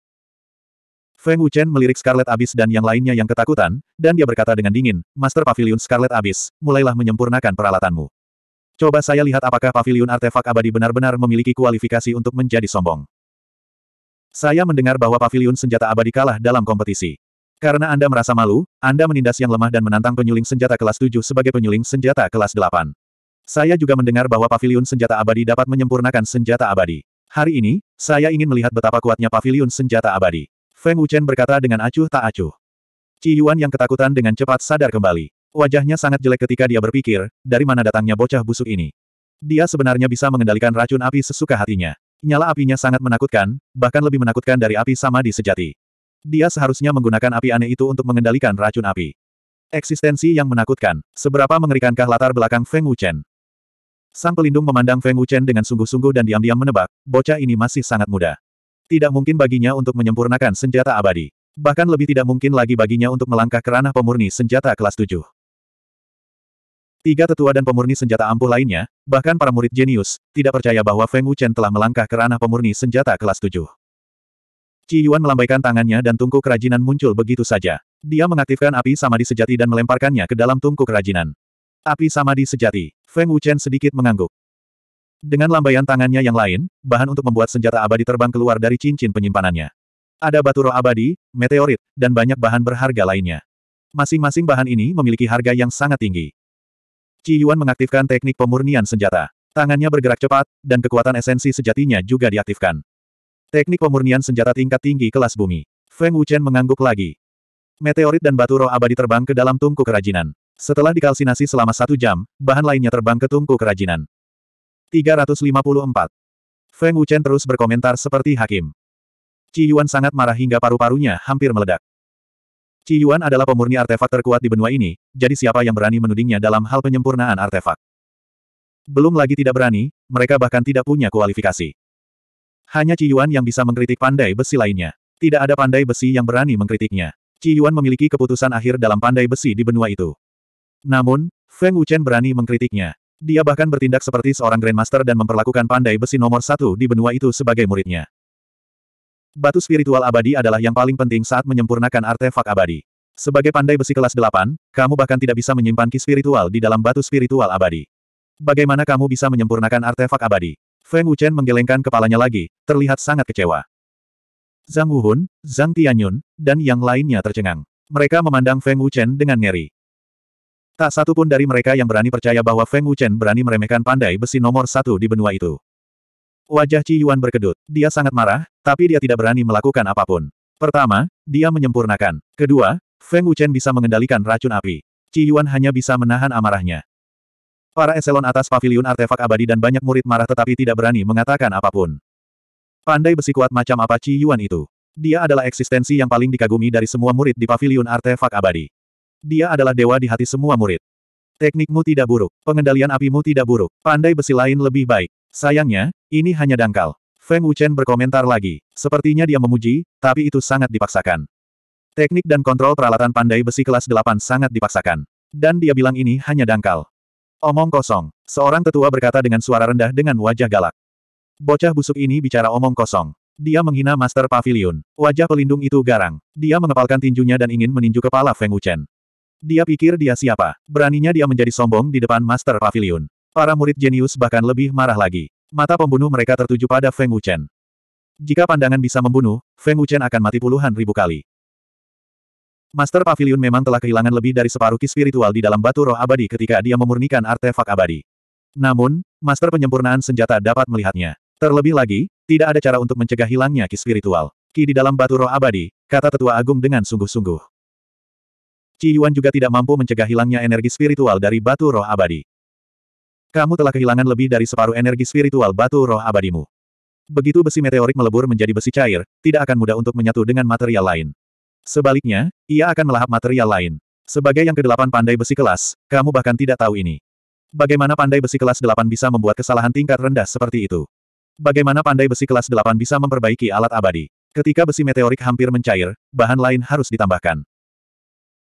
Feng Wuchen melirik Scarlet Abyss dan yang lainnya yang ketakutan, dan dia berkata dengan dingin, Master Pavilion Scarlet Abyss, mulailah menyempurnakan peralatanmu. Coba saya lihat apakah Pavilion Artefak Abadi benar-benar memiliki kualifikasi untuk menjadi sombong. Saya mendengar bahwa Pavilion Senjata Abadi kalah dalam kompetisi. Karena Anda merasa malu, Anda menindas yang lemah dan menantang penyuling senjata kelas 7 sebagai penyuling senjata kelas 8. Saya juga mendengar bahwa Pavilion Senjata Abadi dapat menyempurnakan senjata abadi. Hari ini, saya ingin melihat betapa kuatnya pavilion senjata abadi. Feng Wuchen berkata dengan acuh tak acuh. Ci Yuan yang ketakutan dengan cepat sadar kembali. Wajahnya sangat jelek ketika dia berpikir, dari mana datangnya bocah busuk ini. Dia sebenarnya bisa mengendalikan racun api sesuka hatinya. Nyala apinya sangat menakutkan, bahkan lebih menakutkan dari api sama di sejati. Dia seharusnya menggunakan api aneh itu untuk mengendalikan racun api. Eksistensi yang menakutkan, seberapa mengerikankah latar belakang Feng Wuchen? Sang pelindung memandang Feng Wuchen dengan sungguh-sungguh dan diam-diam menebak, bocah ini masih sangat muda. Tidak mungkin baginya untuk menyempurnakan senjata abadi. Bahkan lebih tidak mungkin lagi baginya untuk melangkah ke ranah pemurni senjata kelas 7. Tiga tetua dan pemurni senjata ampuh lainnya, bahkan para murid jenius, tidak percaya bahwa Feng Wuchen telah melangkah ke ranah pemurni senjata kelas 7. Qi Yuan melambaikan tangannya dan tungku kerajinan muncul begitu saja. Dia mengaktifkan api samadi sejati dan melemparkannya ke dalam tungku kerajinan. Api samadi sejati. Feng Wuchen sedikit mengangguk. Dengan lambaian tangannya yang lain, bahan untuk membuat senjata abadi terbang keluar dari cincin penyimpanannya. Ada batu roh abadi, meteorit, dan banyak bahan berharga lainnya. Masing-masing bahan ini memiliki harga yang sangat tinggi. Qi Yuan mengaktifkan teknik pemurnian senjata. Tangannya bergerak cepat, dan kekuatan esensi sejatinya juga diaktifkan. Teknik pemurnian senjata tingkat tinggi kelas bumi. Feng Wuchen mengangguk lagi. Meteorit dan batu roh abadi terbang ke dalam tungku kerajinan. Setelah dikalsinasi selama satu jam, bahan lainnya terbang ke tungku kerajinan. 354. Feng Wuchen terus berkomentar seperti hakim. Ci Yuan sangat marah hingga paru-parunya hampir meledak. Ci Yuan adalah pemurni artefak terkuat di benua ini, jadi siapa yang berani menudingnya dalam hal penyempurnaan artefak? Belum lagi tidak berani, mereka bahkan tidak punya kualifikasi. Hanya Ci Yuan yang bisa mengkritik pandai besi lainnya. Tidak ada pandai besi yang berani mengkritiknya. Ci Yuan memiliki keputusan akhir dalam pandai besi di benua itu. Namun, Feng Wuchen berani mengkritiknya. Dia bahkan bertindak seperti seorang Grandmaster dan memperlakukan pandai besi nomor satu di benua itu sebagai muridnya. Batu spiritual abadi adalah yang paling penting saat menyempurnakan artefak abadi. Sebagai pandai besi kelas Delapan, kamu bahkan tidak bisa menyimpan ki spiritual di dalam batu spiritual abadi. Bagaimana kamu bisa menyempurnakan artefak abadi? Feng Wuchen menggelengkan kepalanya lagi, terlihat sangat kecewa. Zhang Wuhun, Zhang Tianyun, dan yang lainnya tercengang. Mereka memandang Feng Wuchen dengan ngeri. Tak satu pun dari mereka yang berani percaya bahwa Feng Wuchen berani meremehkan pandai besi nomor satu di benua itu. Wajah Ci Yuan berkedut. Dia sangat marah, tapi dia tidak berani melakukan apapun. Pertama, dia menyempurnakan. Kedua, Feng Wuchen bisa mengendalikan racun api. Ci Yuan hanya bisa menahan amarahnya. Para eselon atas pavilion artefak abadi dan banyak murid marah tetapi tidak berani mengatakan apapun. Pandai besi kuat macam apa Ci Yuan itu? Dia adalah eksistensi yang paling dikagumi dari semua murid di pavilion artefak abadi. Dia adalah dewa di hati semua murid. Teknikmu tidak buruk, pengendalian apimu tidak buruk, pandai besi lain lebih baik. Sayangnya, ini hanya dangkal. Feng Wuchen berkomentar lagi. Sepertinya dia memuji, tapi itu sangat dipaksakan. Teknik dan kontrol peralatan pandai besi kelas 8 sangat dipaksakan. Dan dia bilang ini hanya dangkal. Omong kosong. Seorang tetua berkata dengan suara rendah dengan wajah galak. Bocah busuk ini bicara omong kosong. Dia menghina Master Pavilion. Wajah pelindung itu garang. Dia mengepalkan tinjunya dan ingin meninju kepala Feng Wuchen. Dia pikir dia siapa. Beraninya dia menjadi sombong di depan Master Pavilion. Para murid jenius bahkan lebih marah lagi. Mata pembunuh mereka tertuju pada Feng Wuchen. Jika pandangan bisa membunuh, Feng Wuchen akan mati puluhan ribu kali. Master Pavilion memang telah kehilangan lebih dari separuh ki spiritual di dalam batu roh abadi ketika dia memurnikan artefak abadi. Namun, Master penyempurnaan senjata dapat melihatnya. Terlebih lagi, tidak ada cara untuk mencegah hilangnya ki spiritual. Ki di dalam batu roh abadi, kata tetua agung dengan sungguh-sungguh. Qi Yuan juga tidak mampu mencegah hilangnya energi spiritual dari batu roh abadi. Kamu telah kehilangan lebih dari separuh energi spiritual batu roh abadimu. Begitu besi meteorik melebur menjadi besi cair, tidak akan mudah untuk menyatu dengan material lain. Sebaliknya, ia akan melahap material lain. Sebagai yang kedelapan pandai besi kelas, kamu bahkan tidak tahu ini. Bagaimana pandai besi kelas delapan bisa membuat kesalahan tingkat rendah seperti itu? Bagaimana pandai besi kelas delapan bisa memperbaiki alat abadi? Ketika besi meteorik hampir mencair, bahan lain harus ditambahkan.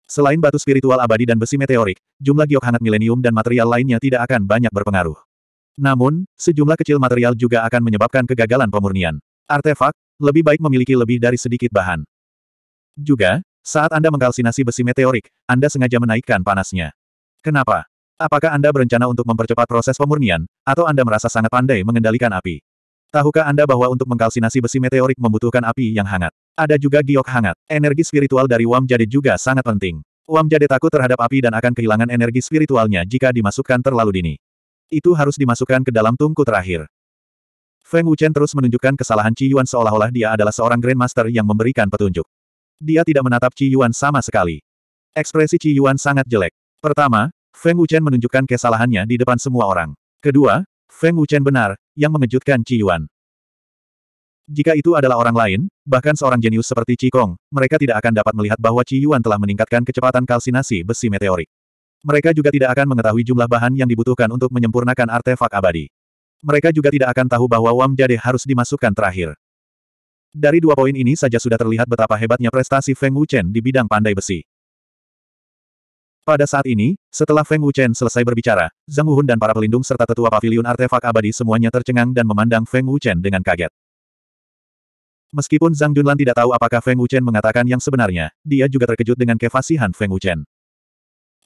Selain batu spiritual abadi dan besi meteorik, jumlah giok hangat milenium dan material lainnya tidak akan banyak berpengaruh. Namun, sejumlah kecil material juga akan menyebabkan kegagalan pemurnian. Artefak, lebih baik memiliki lebih dari sedikit bahan. Juga, saat Anda mengkalsinasi besi meteorik, Anda sengaja menaikkan panasnya. Kenapa? Apakah Anda berencana untuk mempercepat proses pemurnian, atau Anda merasa sangat pandai mengendalikan api? Tahukah Anda bahwa untuk mengkalsinasi besi meteorik membutuhkan api yang hangat? Ada juga giok hangat. Energi spiritual dari Wam Jade juga sangat penting. Wam Jade takut terhadap api dan akan kehilangan energi spiritualnya jika dimasukkan terlalu dini. Itu harus dimasukkan ke dalam tungku terakhir. Feng Wuchen terus menunjukkan kesalahan Ci Yuan seolah-olah dia adalah seorang Grandmaster yang memberikan petunjuk. Dia tidak menatap Ci Yuan sama sekali. Ekspresi Ci Yuan sangat jelek. Pertama, Feng Wuchen menunjukkan kesalahannya di depan semua orang. Kedua, Feng Wuchen benar, yang mengejutkan Ci Yuan. Jika itu adalah orang lain, bahkan seorang jenius seperti Cikong, mereka tidak akan dapat melihat bahwa Ci Yuan telah meningkatkan kecepatan kalsinasi besi meteorik. Mereka juga tidak akan mengetahui jumlah bahan yang dibutuhkan untuk menyempurnakan artefak abadi. Mereka juga tidak akan tahu bahwa Wang Jade harus dimasukkan terakhir. Dari dua poin ini saja sudah terlihat betapa hebatnya prestasi Feng Wuchen di bidang pandai besi. Pada saat ini, setelah Feng Wuchen selesai berbicara, Zhang Wuhun dan para pelindung serta tetua pavilion artefak abadi semuanya tercengang dan memandang Feng Wuchen dengan kaget. Meskipun Zhang Junlan tidak tahu apakah Feng Wuchen mengatakan yang sebenarnya, dia juga terkejut dengan kefasihan Feng Wuchen.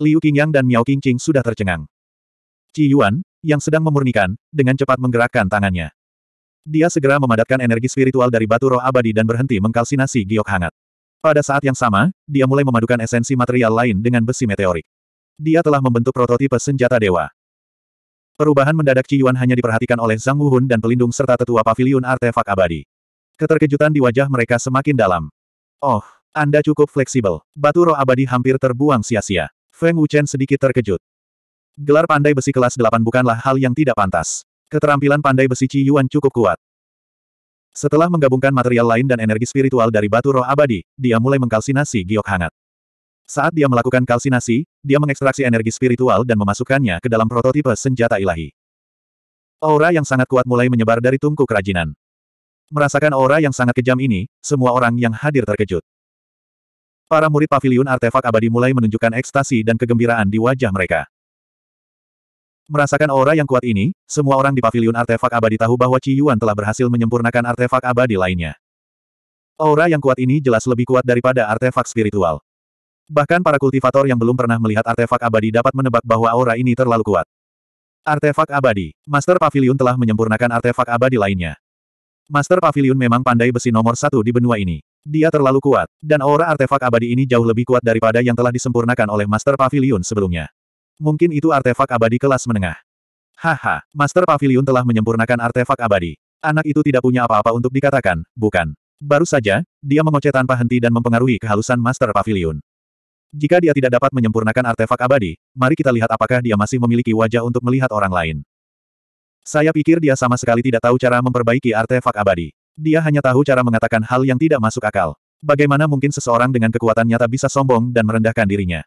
Liu Qingyang dan Miao Qingqing sudah tercengang. Qi Yuan, yang sedang memurnikan, dengan cepat menggerakkan tangannya. Dia segera memadatkan energi spiritual dari batu roh abadi dan berhenti mengkalsinasi giok hangat. Pada saat yang sama, dia mulai memadukan esensi material lain dengan besi meteorik. Dia telah membentuk prototipe senjata dewa. Perubahan mendadak Qi Yuan hanya diperhatikan oleh Zhang Wuhun dan pelindung serta tetua pavilion artefak abadi. Keterkejutan di wajah mereka semakin dalam. Oh, Anda cukup fleksibel. Batu roh abadi hampir terbuang sia-sia. Feng Wuchen sedikit terkejut. Gelar pandai besi kelas 8 bukanlah hal yang tidak pantas. Keterampilan pandai besi Ci Yuan cukup kuat. Setelah menggabungkan material lain dan energi spiritual dari batu roh abadi, dia mulai mengkalsinasi giok hangat. Saat dia melakukan kalsinasi, dia mengekstraksi energi spiritual dan memasukkannya ke dalam prototipe senjata ilahi. Aura yang sangat kuat mulai menyebar dari tungku kerajinan. Merasakan aura yang sangat kejam ini, semua orang yang hadir terkejut. Para murid Pavilion artefak abadi mulai menunjukkan ekstasi dan kegembiraan di wajah mereka. Merasakan aura yang kuat ini, semua orang di Pavilion artefak abadi tahu bahwa Ci Yuan telah berhasil menyempurnakan artefak abadi lainnya. Aura yang kuat ini jelas lebih kuat daripada artefak spiritual. Bahkan para kultivator yang belum pernah melihat artefak abadi dapat menebak bahwa aura ini terlalu kuat. Artefak abadi, Master Pavilion telah menyempurnakan artefak abadi lainnya. Master Pavilion memang pandai besi nomor satu di benua ini. Dia terlalu kuat, dan aura artefak abadi ini jauh lebih kuat daripada yang telah disempurnakan oleh Master Pavilion sebelumnya. Mungkin itu artefak abadi kelas menengah. Haha, Master Pavilion telah menyempurnakan artefak abadi. Anak itu tidak punya apa-apa untuk dikatakan, bukan. Baru saja, dia mengoceh tanpa henti dan mempengaruhi kehalusan Master Pavilion. Jika dia tidak dapat menyempurnakan artefak abadi, mari kita lihat apakah dia masih memiliki wajah untuk melihat orang lain. Saya pikir dia sama sekali tidak tahu cara memperbaiki artefak abadi. Dia hanya tahu cara mengatakan hal yang tidak masuk akal. Bagaimana mungkin seseorang dengan kekuatan nyata bisa sombong dan merendahkan dirinya?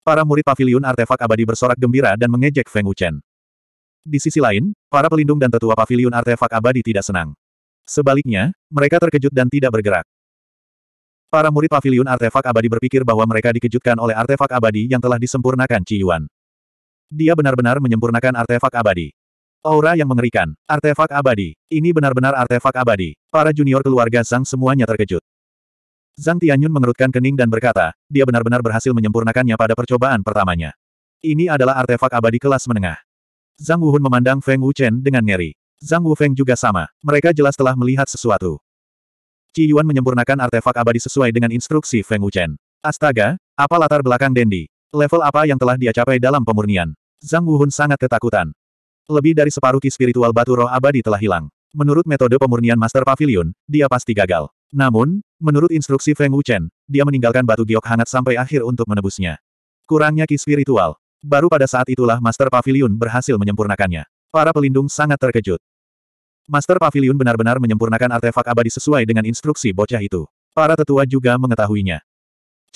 Para murid pavilion artefak abadi bersorak gembira dan mengejek Feng Wuchen. Di sisi lain, para pelindung dan tetua pavilion artefak abadi tidak senang. Sebaliknya, mereka terkejut dan tidak bergerak. Para murid pavilion artefak abadi berpikir bahwa mereka dikejutkan oleh artefak abadi yang telah disempurnakan Ci Yuan. Dia benar-benar menyempurnakan artefak abadi. Aura yang mengerikan. Artefak abadi. Ini benar-benar artefak abadi. Para junior keluarga Zhang semuanya terkejut. Zhang Tianyun mengerutkan kening dan berkata, dia benar-benar berhasil menyempurnakannya pada percobaan pertamanya. Ini adalah artefak abadi kelas menengah. Zhang Wuhun memandang Feng Wuchen dengan ngeri. Zhang Wufeng juga sama. Mereka jelas telah melihat sesuatu. Ci Yuan menyempurnakan artefak abadi sesuai dengan instruksi Feng Wuchen. Astaga, apa latar belakang Dendi? Level apa yang telah dia capai dalam pemurnian? Zhang Wuhun sangat ketakutan. Lebih dari separuh ki spiritual batu roh abadi telah hilang. Menurut metode pemurnian Master Pavilion, dia pasti gagal. Namun, menurut instruksi Feng Wuchen, dia meninggalkan batu giok hangat sampai akhir untuk menebusnya. Kurangnya ki spiritual. Baru pada saat itulah Master Pavilion berhasil menyempurnakannya. Para pelindung sangat terkejut. Master Pavilion benar-benar menyempurnakan artefak abadi sesuai dengan instruksi bocah itu. Para tetua juga mengetahuinya.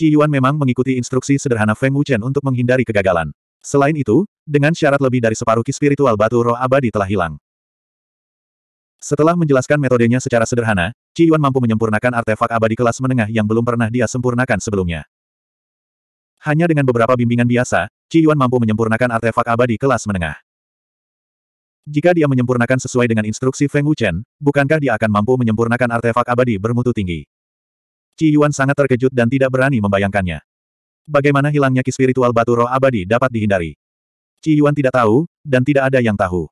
Ci Yuan memang mengikuti instruksi sederhana Feng Wuchen untuk menghindari kegagalan. Selain itu, dengan syarat lebih dari separuh ki spiritual batu roh abadi telah hilang. Setelah menjelaskan metodenya secara sederhana, Ci Yuan mampu menyempurnakan artefak abadi kelas menengah yang belum pernah dia sempurnakan sebelumnya. Hanya dengan beberapa bimbingan biasa, Ci Yuan mampu menyempurnakan artefak abadi kelas menengah. Jika dia menyempurnakan sesuai dengan instruksi Feng Wuchen, bukankah dia akan mampu menyempurnakan artefak abadi bermutu tinggi? Ci Yuan sangat terkejut dan tidak berani membayangkannya. Bagaimana hilangnya ki spiritual batu roh abadi dapat dihindari? Ci Yuan tidak tahu, dan tidak ada yang tahu.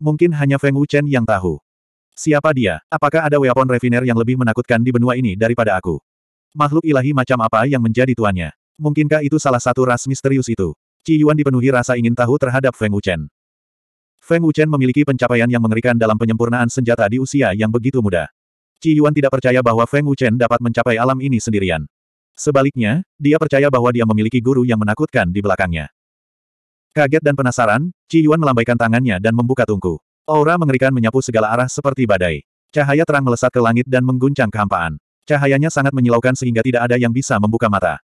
Mungkin hanya Feng Wuchen yang tahu. Siapa dia? Apakah ada weapon refiner yang lebih menakutkan di benua ini daripada aku? Makhluk ilahi macam apa yang menjadi tuannya? Mungkinkah itu salah satu ras misterius itu? Ci Yuan dipenuhi rasa ingin tahu terhadap Feng Wuchen. Feng Wuchen memiliki pencapaian yang mengerikan dalam penyempurnaan senjata di usia yang begitu muda. Ci Yuan tidak percaya bahwa Feng Wuchen dapat mencapai alam ini sendirian. Sebaliknya, dia percaya bahwa dia memiliki guru yang menakutkan di belakangnya. Kaget dan penasaran, Ci Yuan melambaikan tangannya dan membuka tungku. Aura mengerikan menyapu segala arah seperti badai. Cahaya terang melesat ke langit dan mengguncang kehampaan. Cahayanya sangat menyilaukan sehingga tidak ada yang bisa membuka mata.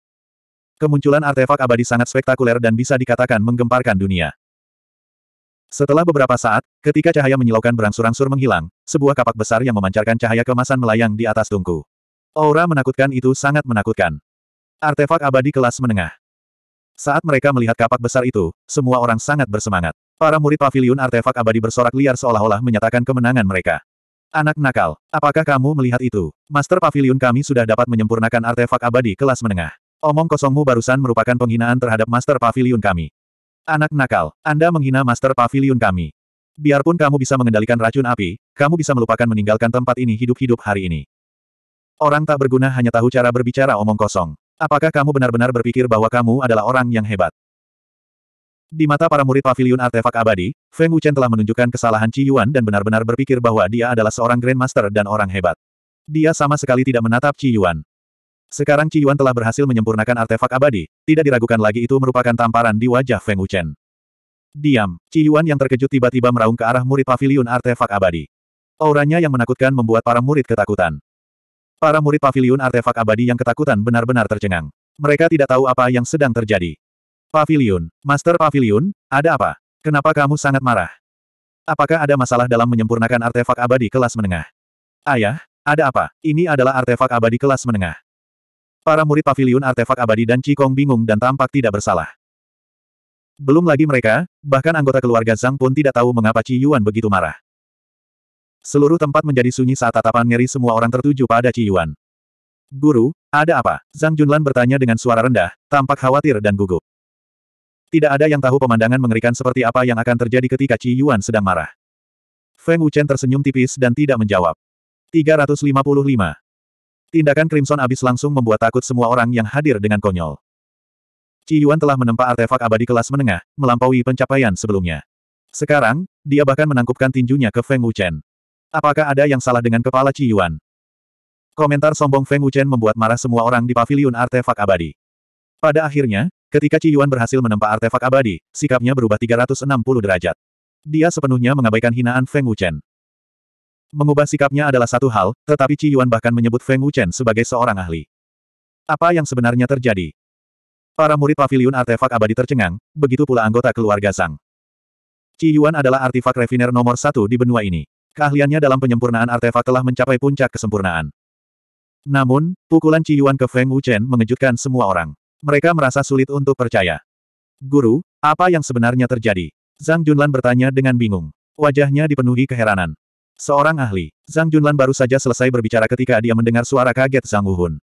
Kemunculan artefak abadi sangat spektakuler dan bisa dikatakan menggemparkan dunia. Setelah beberapa saat, ketika cahaya menyilaukan berangsur-angsur menghilang, sebuah kapak besar yang memancarkan cahaya kemasan melayang di atas tungku. Aura menakutkan itu sangat menakutkan. Artefak abadi kelas menengah. Saat mereka melihat kapak besar itu, semua orang sangat bersemangat. Para murid pavilion artefak abadi bersorak liar seolah-olah menyatakan kemenangan mereka. Anak nakal, apakah kamu melihat itu? Master pavilion kami sudah dapat menyempurnakan artefak abadi kelas menengah. Omong kosongmu barusan merupakan penghinaan terhadap Master pavilion kami. Anak nakal, Anda menghina Master pavilion kami. Biarpun kamu bisa mengendalikan racun api, kamu bisa melupakan meninggalkan tempat ini hidup-hidup hari ini. Orang tak berguna hanya tahu cara berbicara omong kosong. Apakah kamu benar-benar berpikir bahwa kamu adalah orang yang hebat? Di mata para murid pavilion artefak abadi, Feng Wuchen telah menunjukkan kesalahan Ci Yuan dan benar-benar berpikir bahwa dia adalah seorang Grandmaster dan orang hebat. Dia sama sekali tidak menatap Ci Yuan. Sekarang Ci Yuan telah berhasil menyempurnakan artefak abadi, tidak diragukan lagi itu merupakan tamparan di wajah Feng Wuchen. Diam, Ci Yuan yang terkejut tiba-tiba meraung ke arah murid pavilion artefak abadi. Auranya yang menakutkan membuat para murid ketakutan. Para murid pavilion artefak abadi yang ketakutan benar-benar tercengang. Mereka tidak tahu apa yang sedang terjadi. Pavilion, Master Pavilion, ada apa? Kenapa kamu sangat marah? Apakah ada masalah dalam menyempurnakan artefak abadi kelas menengah? Ayah, ada apa? Ini adalah artefak abadi kelas menengah. Para murid pavilion artefak abadi dan Cikong bingung dan tampak tidak bersalah. Belum lagi mereka, bahkan anggota keluarga Zhang pun tidak tahu mengapa Ci Yuan begitu marah. Seluruh tempat menjadi sunyi saat tatapan ngeri semua orang tertuju pada Ci Yuan. Guru, ada apa? Zhang Junlan bertanya dengan suara rendah, tampak khawatir dan gugup. Tidak ada yang tahu pemandangan mengerikan seperti apa yang akan terjadi ketika Ci Yuan sedang marah. Feng Wuchen tersenyum tipis dan tidak menjawab. 355. Tindakan Crimson Abyss langsung membuat takut semua orang yang hadir dengan konyol. Ci Yuan telah menempa artefak abadi kelas menengah, melampaui pencapaian sebelumnya. Sekarang, dia bahkan menangkupkan tinjunya ke Feng Wuchen. Apakah ada yang salah dengan kepala Ci Yuan? Komentar sombong Feng Wuchen membuat marah semua orang di Paviliun artefak abadi. Pada akhirnya, ketika Ci Yuan berhasil menempa artefak abadi, sikapnya berubah 360 derajat. Dia sepenuhnya mengabaikan hinaan Feng Wuchen. Mengubah sikapnya adalah satu hal, tetapi Ci Yuan bahkan menyebut Feng Wuchen sebagai seorang ahli. Apa yang sebenarnya terjadi? Para murid Paviliun artefak abadi tercengang, begitu pula anggota keluarga Zhang. Ci Yuan adalah artefak refiner nomor satu di benua ini. Keahliannya dalam penyempurnaan artefak telah mencapai puncak kesempurnaan. Namun, pukulan Yuan ke Feng Wuchen mengejutkan semua orang. Mereka merasa sulit untuk percaya. Guru, apa yang sebenarnya terjadi? Zhang Junlan bertanya dengan bingung. Wajahnya dipenuhi keheranan. Seorang ahli, Zhang Junlan baru saja selesai berbicara ketika dia mendengar suara kaget Zhang Wuhun.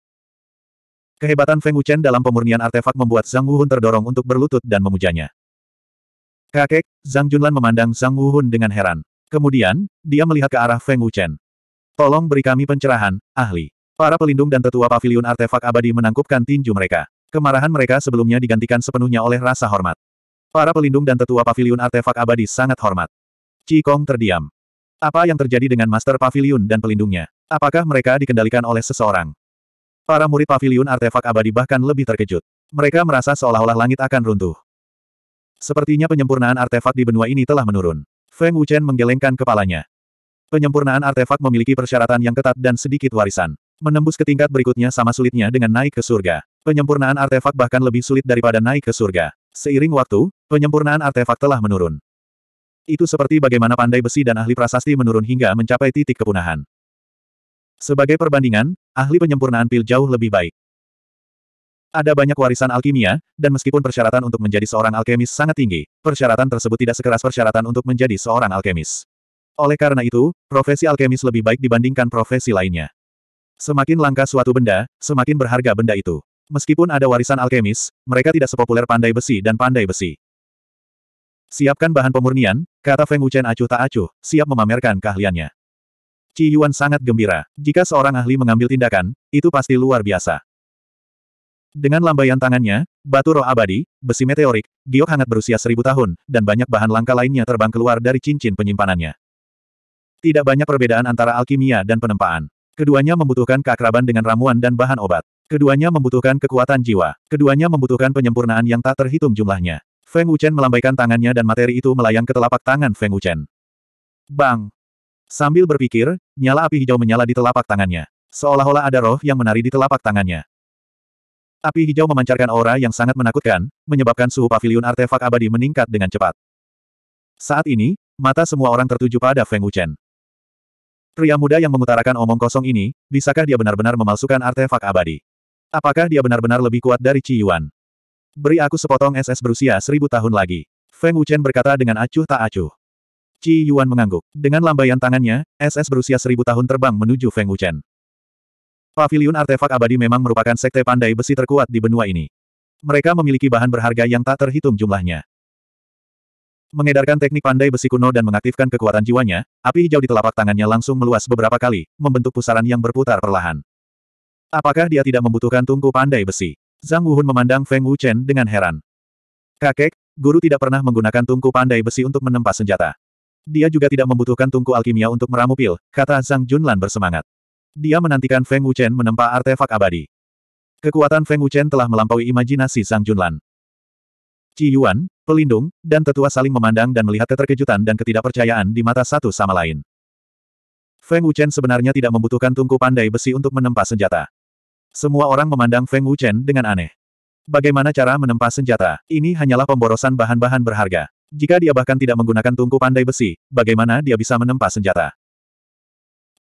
Kehebatan Feng Wuchen dalam pemurnian artefak membuat Zhang Wuhun terdorong untuk berlutut dan memujanya. Kakek, Zhang Junlan memandang Zhang Wuhun dengan heran. Kemudian, dia melihat ke arah Feng Wuchen. Tolong beri kami pencerahan, ahli. Para pelindung dan tetua pavilion artefak abadi menangkupkan tinju mereka. Kemarahan mereka sebelumnya digantikan sepenuhnya oleh rasa hormat. Para pelindung dan tetua pavilion artefak abadi sangat hormat. Kong terdiam. Apa yang terjadi dengan Master Pavilion dan pelindungnya? Apakah mereka dikendalikan oleh seseorang? Para murid pavilion artefak abadi bahkan lebih terkejut. Mereka merasa seolah-olah langit akan runtuh. Sepertinya penyempurnaan artefak di benua ini telah menurun. Feng Wuchen menggelengkan kepalanya. Penyempurnaan artefak memiliki persyaratan yang ketat dan sedikit warisan. Menembus ke tingkat berikutnya sama sulitnya dengan naik ke surga. Penyempurnaan artefak bahkan lebih sulit daripada naik ke surga. Seiring waktu, penyempurnaan artefak telah menurun. Itu seperti bagaimana pandai besi dan ahli prasasti menurun hingga mencapai titik kepunahan. Sebagai perbandingan, ahli penyempurnaan pil jauh lebih baik. Ada banyak warisan alkimia, dan meskipun persyaratan untuk menjadi seorang alkemis sangat tinggi, persyaratan tersebut tidak sekeras persyaratan untuk menjadi seorang alkemis. Oleh karena itu, profesi alkemis lebih baik dibandingkan profesi lainnya. Semakin langka suatu benda, semakin berharga benda itu. Meskipun ada warisan alkemis, mereka tidak sepopuler pandai besi dan pandai besi. Siapkan bahan pemurnian, kata Feng Wuchen acuh tak acuh, siap memamerkan keahliannya. Ci Yuan sangat gembira. Jika seorang ahli mengambil tindakan, itu pasti luar biasa. Dengan lambaian tangannya, batu roh abadi, besi meteorik, giok hangat berusia seribu tahun, dan banyak bahan langka lainnya terbang keluar dari cincin penyimpanannya. Tidak banyak perbedaan antara alkimia dan penempaan. Keduanya membutuhkan keakraban dengan ramuan dan bahan obat. Keduanya membutuhkan kekuatan jiwa. Keduanya membutuhkan penyempurnaan yang tak terhitung jumlahnya. Feng Wuchen melambaikan tangannya dan materi itu melayang ke telapak tangan Feng Wuchen. Bang! Sambil berpikir, nyala api hijau menyala di telapak tangannya. Seolah-olah ada roh yang menari di telapak tangannya. Api hijau memancarkan aura yang sangat menakutkan, menyebabkan suhu pavilion artefak abadi meningkat dengan cepat. Saat ini, mata semua orang tertuju pada Feng Wuchen. Pria muda yang mengutarakan omong kosong ini, bisakah dia benar-benar memalsukan artefak abadi? Apakah dia benar-benar lebih kuat dari Ci Yuan? Beri aku sepotong SS berusia seribu tahun lagi. Feng Wuchen berkata dengan acuh tak acuh. Ci Yuan mengangguk. Dengan lambaian tangannya, SS berusia seribu tahun terbang menuju Feng Wuchen. Pavilion Artefak Abadi memang merupakan sekte pandai besi terkuat di benua ini. Mereka memiliki bahan berharga yang tak terhitung jumlahnya. Mengedarkan teknik pandai besi kuno dan mengaktifkan kekuatan jiwanya, api hijau di telapak tangannya langsung meluas beberapa kali, membentuk pusaran yang berputar perlahan. Apakah dia tidak membutuhkan tungku pandai besi? Zhang Wuhun memandang Feng Wuchen dengan heran. Kakek, guru tidak pernah menggunakan tungku pandai besi untuk menempa senjata. Dia juga tidak membutuhkan tungku alkimia untuk meramu pil, kata Zhang Junlan bersemangat. Dia menantikan Feng Wuchen menempa artefak abadi. Kekuatan Feng Wuchen telah melampaui imajinasi Sang Junlan. Qi Yuan, pelindung, dan tetua saling memandang dan melihat keterkejutan dan ketidakpercayaan di mata satu sama lain. Feng Wuchen sebenarnya tidak membutuhkan tungku pandai besi untuk menempa senjata. Semua orang memandang Feng Wuchen dengan aneh. Bagaimana cara menempa senjata? Ini hanyalah pemborosan bahan-bahan berharga. Jika dia bahkan tidak menggunakan tungku pandai besi, bagaimana dia bisa menempa senjata?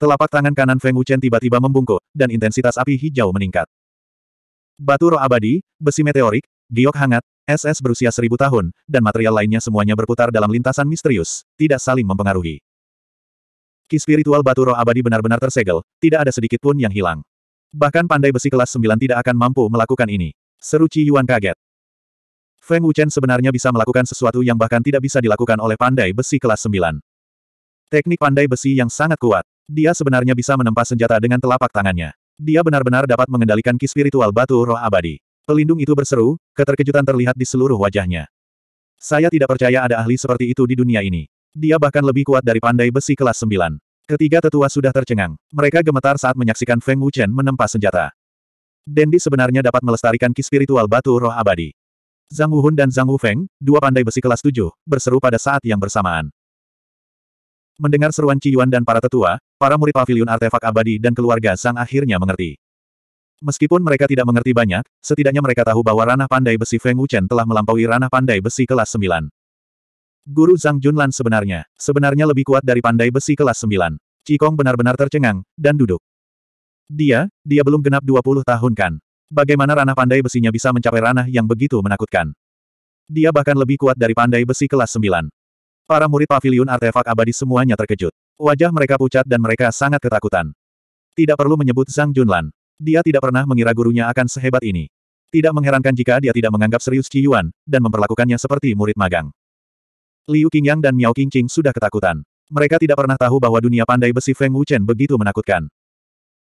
Telapak tangan kanan Feng Wuchen tiba-tiba membungkuk, dan intensitas api hijau meningkat. Batu roh abadi, besi meteorik, giok hangat, SS berusia seribu tahun, dan material lainnya semuanya berputar dalam lintasan misterius, tidak saling mempengaruhi. Ki spiritual batu roh abadi benar-benar tersegel, tidak ada sedikit pun yang hilang. Bahkan pandai besi kelas 9 tidak akan mampu melakukan ini. Seru Ci Yuan kaget. Feng Wuchen sebenarnya bisa melakukan sesuatu yang bahkan tidak bisa dilakukan oleh pandai besi kelas 9. Teknik pandai besi yang sangat kuat. Dia sebenarnya bisa menempa senjata dengan telapak tangannya. Dia benar-benar dapat mengendalikan ki spiritual batu roh abadi. Pelindung itu berseru, keterkejutan terlihat di seluruh wajahnya. Saya tidak percaya ada ahli seperti itu di dunia ini. Dia bahkan lebih kuat dari pandai besi kelas 9. Ketiga tetua sudah tercengang. Mereka gemetar saat menyaksikan Feng Wuchen menempa senjata. Dendi sebenarnya dapat melestarikan ki spiritual batu roh abadi. Zhang Wuhun dan Zhang Wufeng, dua pandai besi kelas 7, berseru pada saat yang bersamaan. Mendengar seruan Yuan dan para tetua, para murid pavilion artefak abadi dan keluarga Zhang akhirnya mengerti. Meskipun mereka tidak mengerti banyak, setidaknya mereka tahu bahwa ranah pandai besi Feng Wuchen telah melampaui ranah pandai besi kelas 9. Guru Zhang Junlan sebenarnya, sebenarnya lebih kuat dari pandai besi kelas 9. Kong benar-benar tercengang, dan duduk. Dia, dia belum genap 20 tahun kan. Bagaimana ranah pandai besinya bisa mencapai ranah yang begitu menakutkan? Dia bahkan lebih kuat dari pandai besi kelas 9. Para murid pavilion artefak abadi semuanya terkejut. Wajah mereka pucat dan mereka sangat ketakutan. Tidak perlu menyebut Zhang Junlan. Dia tidak pernah mengira gurunya akan sehebat ini. Tidak mengherankan jika dia tidak menganggap serius Qi Yuan, dan memperlakukannya seperti murid magang. Liu Qingyang dan Miao Qingqing sudah ketakutan. Mereka tidak pernah tahu bahwa dunia pandai besi Feng Wuchen begitu menakutkan.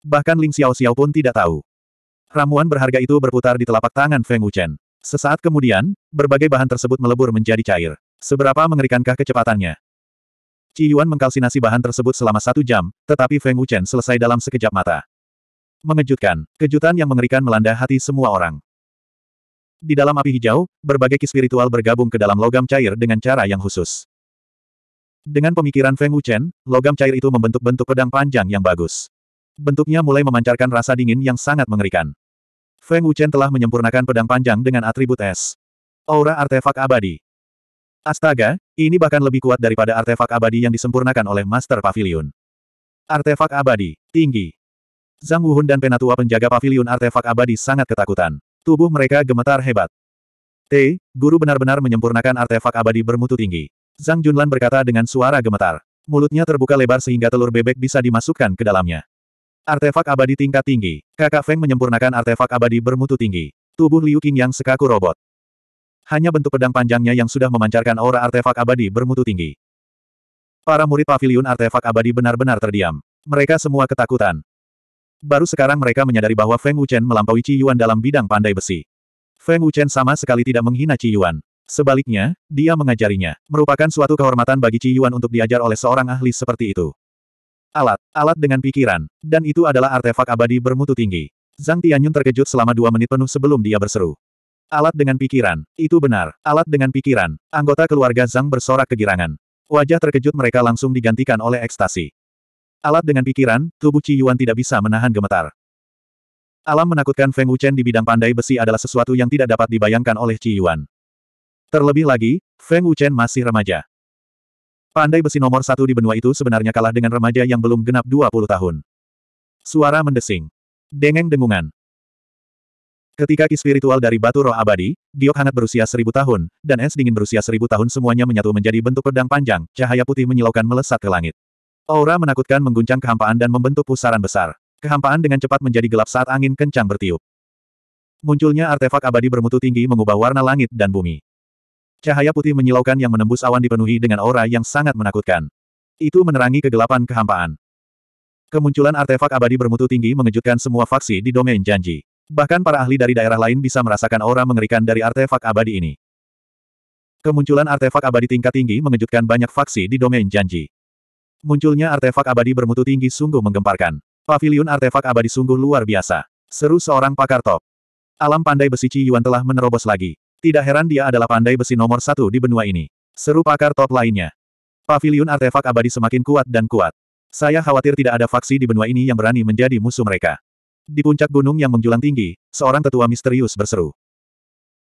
Bahkan Ling Xiao Xiao pun tidak tahu. Ramuan berharga itu berputar di telapak tangan Feng Wuchen. Sesaat kemudian, berbagai bahan tersebut melebur menjadi cair. Seberapa mengerikankah kecepatannya? Ci Yuan mengkalsinasi bahan tersebut selama satu jam, tetapi Feng Wuchen selesai dalam sekejap mata. Mengejutkan, kejutan yang mengerikan melanda hati semua orang. Di dalam api hijau, berbagai ki spiritual bergabung ke dalam logam cair dengan cara yang khusus. Dengan pemikiran Feng Wuchen, logam cair itu membentuk bentuk pedang panjang yang bagus. Bentuknya mulai memancarkan rasa dingin yang sangat mengerikan. Feng Wuchen telah menyempurnakan pedang panjang dengan atribut es. Aura artefak abadi. Astaga, ini bahkan lebih kuat daripada artefak abadi yang disempurnakan oleh Master Pavilion. Artefak abadi, tinggi. Zhang Wuhun dan penatua penjaga pavilion artefak abadi sangat ketakutan. Tubuh mereka gemetar hebat. T, guru benar-benar menyempurnakan artefak abadi bermutu tinggi. Zhang Junlan berkata dengan suara gemetar. Mulutnya terbuka lebar sehingga telur bebek bisa dimasukkan ke dalamnya. Artefak abadi tingkat tinggi. Kakak Feng menyempurnakan artefak abadi bermutu tinggi. Tubuh Liu Qing yang sekaku robot. Hanya bentuk pedang panjangnya yang sudah memancarkan aura artefak abadi bermutu tinggi. Para murid pavilion artefak abadi benar-benar terdiam. Mereka semua ketakutan. Baru sekarang mereka menyadari bahwa Feng Wuchen melampaui Ci Yuan dalam bidang pandai besi. Feng Wuchen sama sekali tidak menghina Ci Yuan. Sebaliknya, dia mengajarinya. Merupakan suatu kehormatan bagi Ci Yuan untuk diajar oleh seorang ahli seperti itu. Alat, alat dengan pikiran, dan itu adalah artefak abadi bermutu tinggi. Zhang Tianyun terkejut selama dua menit penuh sebelum dia berseru. Alat dengan pikiran. Itu benar. Alat dengan pikiran. Anggota keluarga Zhang bersorak kegirangan. Wajah terkejut mereka langsung digantikan oleh ekstasi. Alat dengan pikiran, tubuh Ci Yuan tidak bisa menahan gemetar. Alam menakutkan Feng Wuchen di bidang pandai besi adalah sesuatu yang tidak dapat dibayangkan oleh Ci Yuan. Terlebih lagi, Feng Wuchen masih remaja. Pandai besi nomor satu di benua itu sebenarnya kalah dengan remaja yang belum genap 20 tahun. Suara mendesing. Dengeng dengungan. Ketika ki spiritual dari batu roh abadi, giok hangat berusia seribu tahun, dan es dingin berusia seribu tahun semuanya menyatu menjadi bentuk pedang panjang, cahaya putih menyilaukan melesat ke langit. Aura menakutkan mengguncang kehampaan dan membentuk pusaran besar. Kehampaan dengan cepat menjadi gelap saat angin kencang bertiup. Munculnya artefak abadi bermutu tinggi mengubah warna langit dan bumi. Cahaya putih menyilaukan yang menembus awan dipenuhi dengan aura yang sangat menakutkan. Itu menerangi kegelapan kehampaan. Kemunculan artefak abadi bermutu tinggi mengejutkan semua faksi di domain janji. Bahkan para ahli dari daerah lain bisa merasakan aura mengerikan dari artefak abadi ini. Kemunculan artefak abadi tingkat tinggi mengejutkan banyak faksi di domain janji. Munculnya artefak abadi bermutu tinggi sungguh menggemparkan. Pavilion artefak abadi sungguh luar biasa. Seru seorang pakar top. Alam pandai besi Ci Yuan telah menerobos lagi. Tidak heran dia adalah pandai besi nomor satu di benua ini. Seru pakar top lainnya. Pavilion artefak abadi semakin kuat dan kuat. Saya khawatir tidak ada faksi di benua ini yang berani menjadi musuh mereka. Di puncak gunung yang menjulang tinggi, seorang tetua misterius berseru.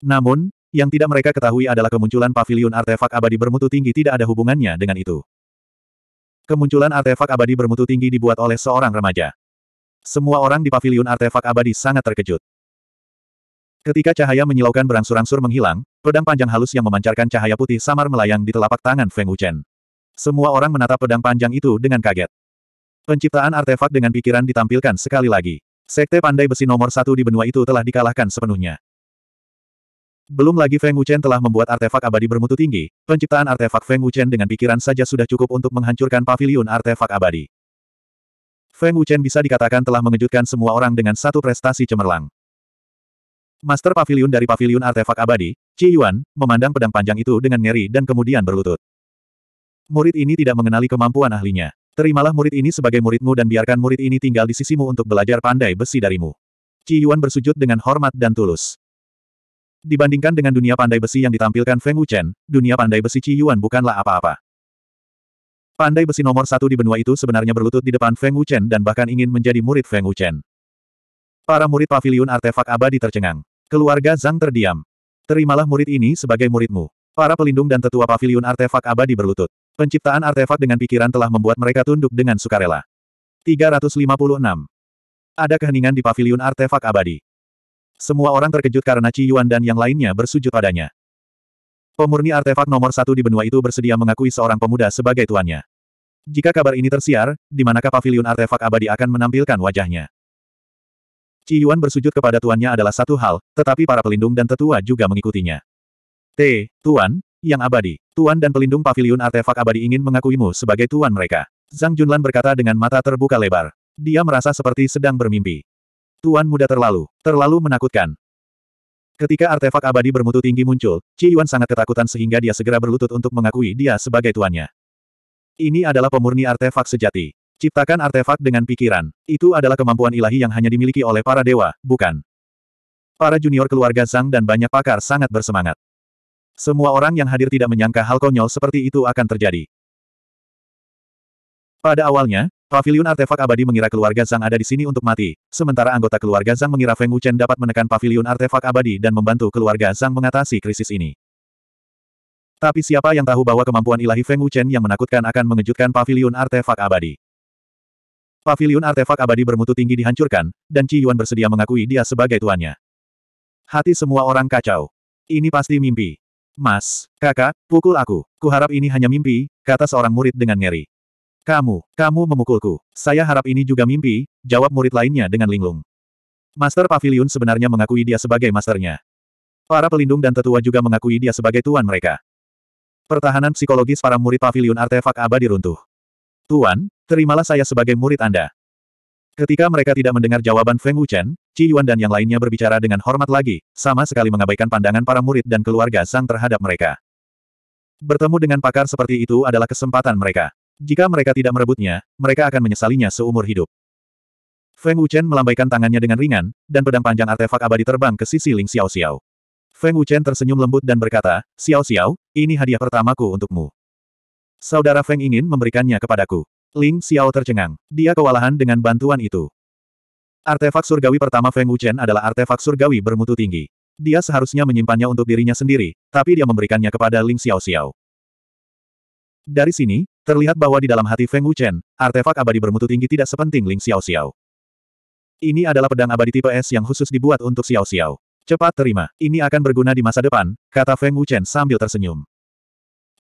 Namun, yang tidak mereka ketahui adalah kemunculan pavilion artefak abadi bermutu tinggi tidak ada hubungannya dengan itu. Kemunculan artefak abadi bermutu tinggi dibuat oleh seorang remaja. Semua orang di pavilion artefak abadi sangat terkejut. Ketika cahaya menyilaukan berangsur-angsur menghilang, pedang panjang halus yang memancarkan cahaya putih samar melayang di telapak tangan Feng Wuchen. Semua orang menatap pedang panjang itu dengan kaget. Penciptaan artefak dengan pikiran ditampilkan sekali lagi. Sekte pandai besi nomor satu di benua itu telah dikalahkan sepenuhnya. Belum lagi Feng Wuchen telah membuat artefak abadi bermutu tinggi, penciptaan artefak Feng Wuchen dengan pikiran saja sudah cukup untuk menghancurkan pavilion artefak abadi. Feng Wuchen bisa dikatakan telah mengejutkan semua orang dengan satu prestasi cemerlang. Master pavilion dari pavilion artefak abadi, Ci Yuan, memandang pedang panjang itu dengan ngeri dan kemudian berlutut. Murid ini tidak mengenali kemampuan ahlinya. Terimalah murid ini sebagai muridmu dan biarkan murid ini tinggal di sisimu untuk belajar pandai besi darimu. Qi Yuan bersujud dengan hormat dan tulus. Dibandingkan dengan dunia pandai besi yang ditampilkan Feng Wuchen, dunia pandai besi Qi Yuan bukanlah apa-apa. Pandai besi nomor satu di benua itu sebenarnya berlutut di depan Feng Wuchen dan bahkan ingin menjadi murid Feng Wuchen. Para murid pavilion artefak abadi tercengang. Keluarga Zhang terdiam. Terimalah murid ini sebagai muridmu. Para pelindung dan tetua pavilion artefak abadi berlutut. Penciptaan artefak dengan pikiran telah membuat mereka tunduk dengan sukarela. 356. Ada keheningan di paviliun artefak abadi. Semua orang terkejut karena Ci Yuan dan yang lainnya bersujud padanya. Pemurni artefak nomor satu di benua itu bersedia mengakui seorang pemuda sebagai tuannya. Jika kabar ini tersiar, di manakah paviliun artefak abadi akan menampilkan wajahnya? Ci Yuan bersujud kepada tuannya adalah satu hal, tetapi para pelindung dan tetua juga mengikutinya. T, tuan, yang abadi. Tuan dan pelindung pavilion artefak abadi ingin mengakuimu sebagai tuan mereka. Zhang Junlan berkata dengan mata terbuka lebar. Dia merasa seperti sedang bermimpi. Tuan muda terlalu, terlalu menakutkan. Ketika artefak abadi bermutu tinggi muncul, Ci Yuan sangat ketakutan sehingga dia segera berlutut untuk mengakui dia sebagai tuannya. Ini adalah pemurni artefak sejati. Ciptakan artefak dengan pikiran. Itu adalah kemampuan ilahi yang hanya dimiliki oleh para dewa, bukan? Para junior keluarga Zhang dan banyak pakar sangat bersemangat. Semua orang yang hadir tidak menyangka hal konyol seperti itu akan terjadi. Pada awalnya, pavilion artefak abadi mengira keluarga Zhang ada di sini untuk mati, sementara anggota keluarga Zhang mengira Feng Wuchen dapat menekan pavilion artefak abadi dan membantu keluarga Zhang mengatasi krisis ini. Tapi siapa yang tahu bahwa kemampuan ilahi Feng Wuchen yang menakutkan akan mengejutkan pavilion artefak abadi. Pavilion artefak abadi bermutu tinggi dihancurkan, dan Ci Yuan bersedia mengakui dia sebagai tuannya. Hati semua orang kacau. Ini pasti mimpi. Mas, kakak, pukul aku. Kuharap ini hanya mimpi, kata seorang murid dengan ngeri. Kamu, kamu memukulku. Saya harap ini juga mimpi, jawab murid lainnya dengan linglung. Master Pavilion sebenarnya mengakui dia sebagai masternya. Para pelindung dan tetua juga mengakui dia sebagai tuan mereka. Pertahanan psikologis para murid Pavilion Artefak Abadi runtuh. Tuan, terimalah saya sebagai murid Anda. Ketika mereka tidak mendengar jawaban Feng Wuchen, Qi Yuan dan yang lainnya berbicara dengan hormat lagi, sama sekali mengabaikan pandangan para murid dan keluarga Sang terhadap mereka. Bertemu dengan pakar seperti itu adalah kesempatan mereka. Jika mereka tidak merebutnya, mereka akan menyesalinya seumur hidup. Feng Wuchen melambaikan tangannya dengan ringan, dan pedang panjang artefak abadi terbang ke sisi Ling Xiao Xiao. Feng Wuchen tersenyum lembut dan berkata, Xiao Xiao, ini hadiah pertamaku untukmu. Saudara Feng ingin memberikannya kepadaku. Ling Xiao tercengang. Dia kewalahan dengan bantuan itu. Artefak surgawi pertama Feng Wuchen adalah artefak surgawi bermutu tinggi. Dia seharusnya menyimpannya untuk dirinya sendiri, tapi dia memberikannya kepada Ling Xiao Xiao. Dari sini, terlihat bahwa di dalam hati Feng Wuchen, artefak abadi bermutu tinggi tidak sepenting Ling Xiao Xiao. Ini adalah pedang abadi tipe S yang khusus dibuat untuk Xiao Xiao. Cepat terima, ini akan berguna di masa depan, kata Feng Wuchen sambil tersenyum.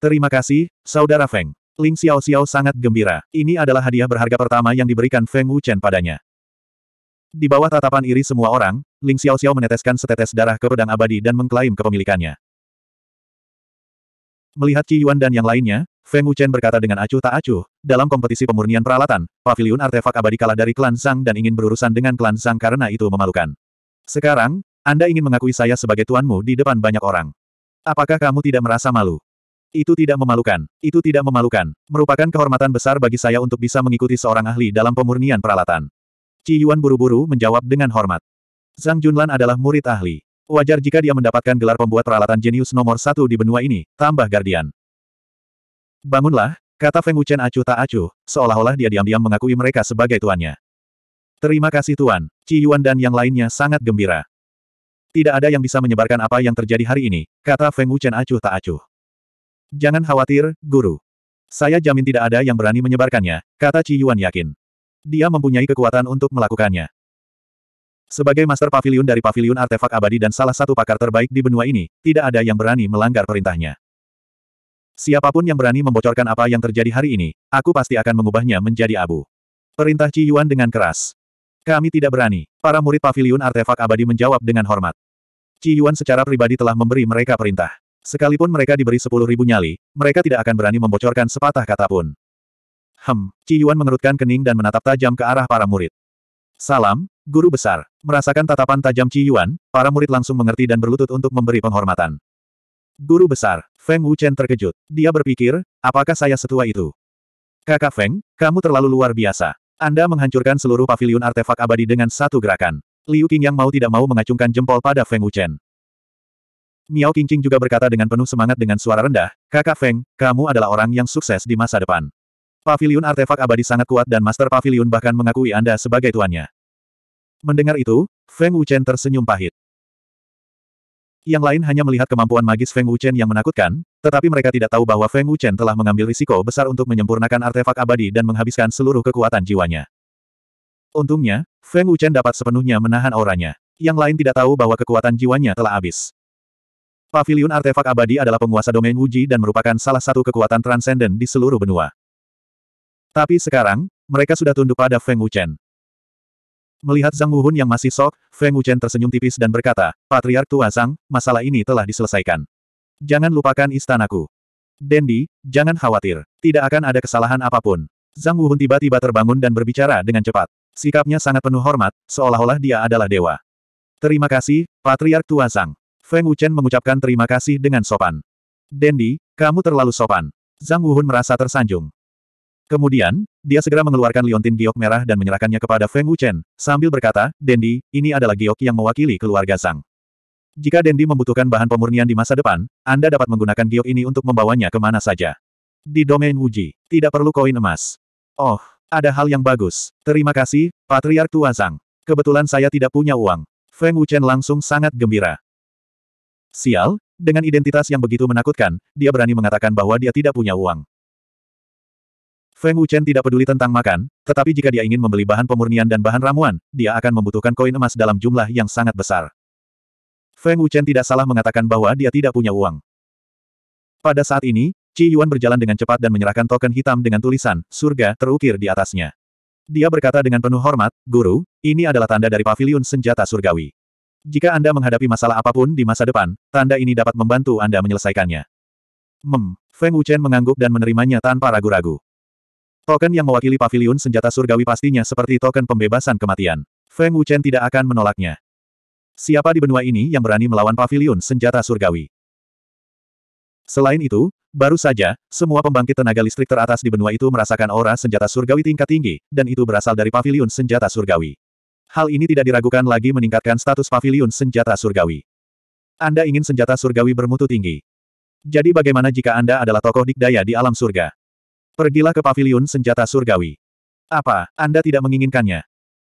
Terima kasih, Saudara Feng. Ling Xiao Xiao sangat gembira. Ini adalah hadiah berharga pertama yang diberikan Feng Wuchen padanya. Di bawah tatapan iri semua orang, Ling Xiao Xiao meneteskan setetes darah ke pedang abadi dan mengklaim kepemilikannya. Melihat Qi Yuan dan yang lainnya, Feng Wuchen berkata dengan acuh tak acuh, dalam kompetisi pemurnian peralatan, pavilion artefak abadi kalah dari klan Sang dan ingin berurusan dengan klan Sang karena itu memalukan. Sekarang, Anda ingin mengakui saya sebagai tuanmu di depan banyak orang. Apakah kamu tidak merasa malu? Itu tidak memalukan. Itu tidak memalukan. Merupakan kehormatan besar bagi saya untuk bisa mengikuti seorang ahli dalam pemurnian peralatan. Ci Yuan buru-buru menjawab dengan hormat. Zhang Junlan adalah murid ahli. Wajar jika dia mendapatkan gelar pembuat peralatan jenius nomor satu di benua ini, tambah Guardian. Bangunlah, kata Feng Wuchen acuh tak acuh, seolah-olah dia diam-diam mengakui mereka sebagai tuannya. Terima kasih Tuan, Ci Yuan dan yang lainnya sangat gembira. Tidak ada yang bisa menyebarkan apa yang terjadi hari ini, kata Feng Wuchen acuh tak acuh. Jangan khawatir, guru. Saya jamin tidak ada yang berani menyebarkannya, kata Ci Yuan yakin. Dia mempunyai kekuatan untuk melakukannya. Sebagai master pavilion dari pavilion artefak abadi dan salah satu pakar terbaik di benua ini, tidak ada yang berani melanggar perintahnya. Siapapun yang berani membocorkan apa yang terjadi hari ini, aku pasti akan mengubahnya menjadi abu. Perintah Ci Yuan dengan keras. Kami tidak berani. Para murid pavilion artefak abadi menjawab dengan hormat. Ci Yuan secara pribadi telah memberi mereka perintah. Sekalipun mereka diberi sepuluh ribu nyali, mereka tidak akan berani membocorkan sepatah kata pun. Hem, Ci Yuan mengerutkan kening dan menatap tajam ke arah para murid. Salam, Guru Besar. Merasakan tatapan tajam Ci Yuan, para murid langsung mengerti dan berlutut untuk memberi penghormatan. Guru Besar, Feng Wuchen terkejut. Dia berpikir, apakah saya setua itu? Kakak Feng, kamu terlalu luar biasa. Anda menghancurkan seluruh pavilion artefak abadi dengan satu gerakan. Liu Qing yang mau tidak mau mengacungkan jempol pada Feng Wuchen. Miao Qingqing juga berkata dengan penuh semangat dengan suara rendah, Kakak Feng, kamu adalah orang yang sukses di masa depan. Pavilion artefak abadi sangat kuat dan Master Pavilion bahkan mengakui Anda sebagai tuannya. Mendengar itu, Feng Wuchen tersenyum pahit. Yang lain hanya melihat kemampuan magis Feng Wuchen yang menakutkan, tetapi mereka tidak tahu bahwa Feng Wuchen telah mengambil risiko besar untuk menyempurnakan artefak abadi dan menghabiskan seluruh kekuatan jiwanya. Untungnya, Feng Wuchen dapat sepenuhnya menahan auranya. Yang lain tidak tahu bahwa kekuatan jiwanya telah habis. Pavilion Artefak Abadi adalah penguasa domain Wuji dan merupakan salah satu kekuatan transenden di seluruh benua. Tapi sekarang, mereka sudah tunduk pada Feng Wuchen. Melihat Zhang Wuhun yang masih sok, Feng Wuchen tersenyum tipis dan berkata, Patriark Tua Zhang, masalah ini telah diselesaikan. Jangan lupakan istanaku. Dendi, jangan khawatir. Tidak akan ada kesalahan apapun. Zhang Wuhun tiba-tiba terbangun dan berbicara dengan cepat. Sikapnya sangat penuh hormat, seolah-olah dia adalah dewa. Terima kasih, Patriark Tua Zhang. Feng Wuchen mengucapkan terima kasih dengan sopan. Dendi, kamu terlalu sopan. Zhang Wuhun merasa tersanjung. Kemudian, dia segera mengeluarkan liontin giok merah dan menyerahkannya kepada Feng Wuchen, sambil berkata, Dendi, ini adalah giok yang mewakili keluarga Zhang. Jika Dendi membutuhkan bahan pemurnian di masa depan, Anda dapat menggunakan giok ini untuk membawanya kemana saja. Di domain Wuji, tidak perlu koin emas. Oh, ada hal yang bagus. Terima kasih, Patriark Tua Zhang. Kebetulan saya tidak punya uang. Feng Wuchen langsung sangat gembira. Sial, dengan identitas yang begitu menakutkan, dia berani mengatakan bahwa dia tidak punya uang. Feng Wuchen tidak peduli tentang makan, tetapi jika dia ingin membeli bahan pemurnian dan bahan ramuan, dia akan membutuhkan koin emas dalam jumlah yang sangat besar. Feng Wuchen tidak salah mengatakan bahwa dia tidak punya uang. Pada saat ini, Qi Yuan berjalan dengan cepat dan menyerahkan token hitam dengan tulisan, surga, terukir di atasnya. Dia berkata dengan penuh hormat, Guru, ini adalah tanda dari pavilion senjata surgawi. Jika Anda menghadapi masalah apapun di masa depan, tanda ini dapat membantu Anda menyelesaikannya. Mem, Feng Wuchen mengangguk dan menerimanya tanpa ragu-ragu. Token yang mewakili Pavilion senjata surgawi pastinya seperti token pembebasan kematian. Feng Wuchen tidak akan menolaknya. Siapa di benua ini yang berani melawan Pavilion senjata surgawi? Selain itu, baru saja, semua pembangkit tenaga listrik teratas di benua itu merasakan aura senjata surgawi tingkat tinggi, dan itu berasal dari Pavilion senjata surgawi. Hal ini tidak diragukan lagi meningkatkan status pavilion senjata surgawi. Anda ingin senjata surgawi bermutu tinggi. Jadi bagaimana jika Anda adalah tokoh dikdaya di alam surga? Pergilah ke pavilion senjata surgawi. Apa, Anda tidak menginginkannya?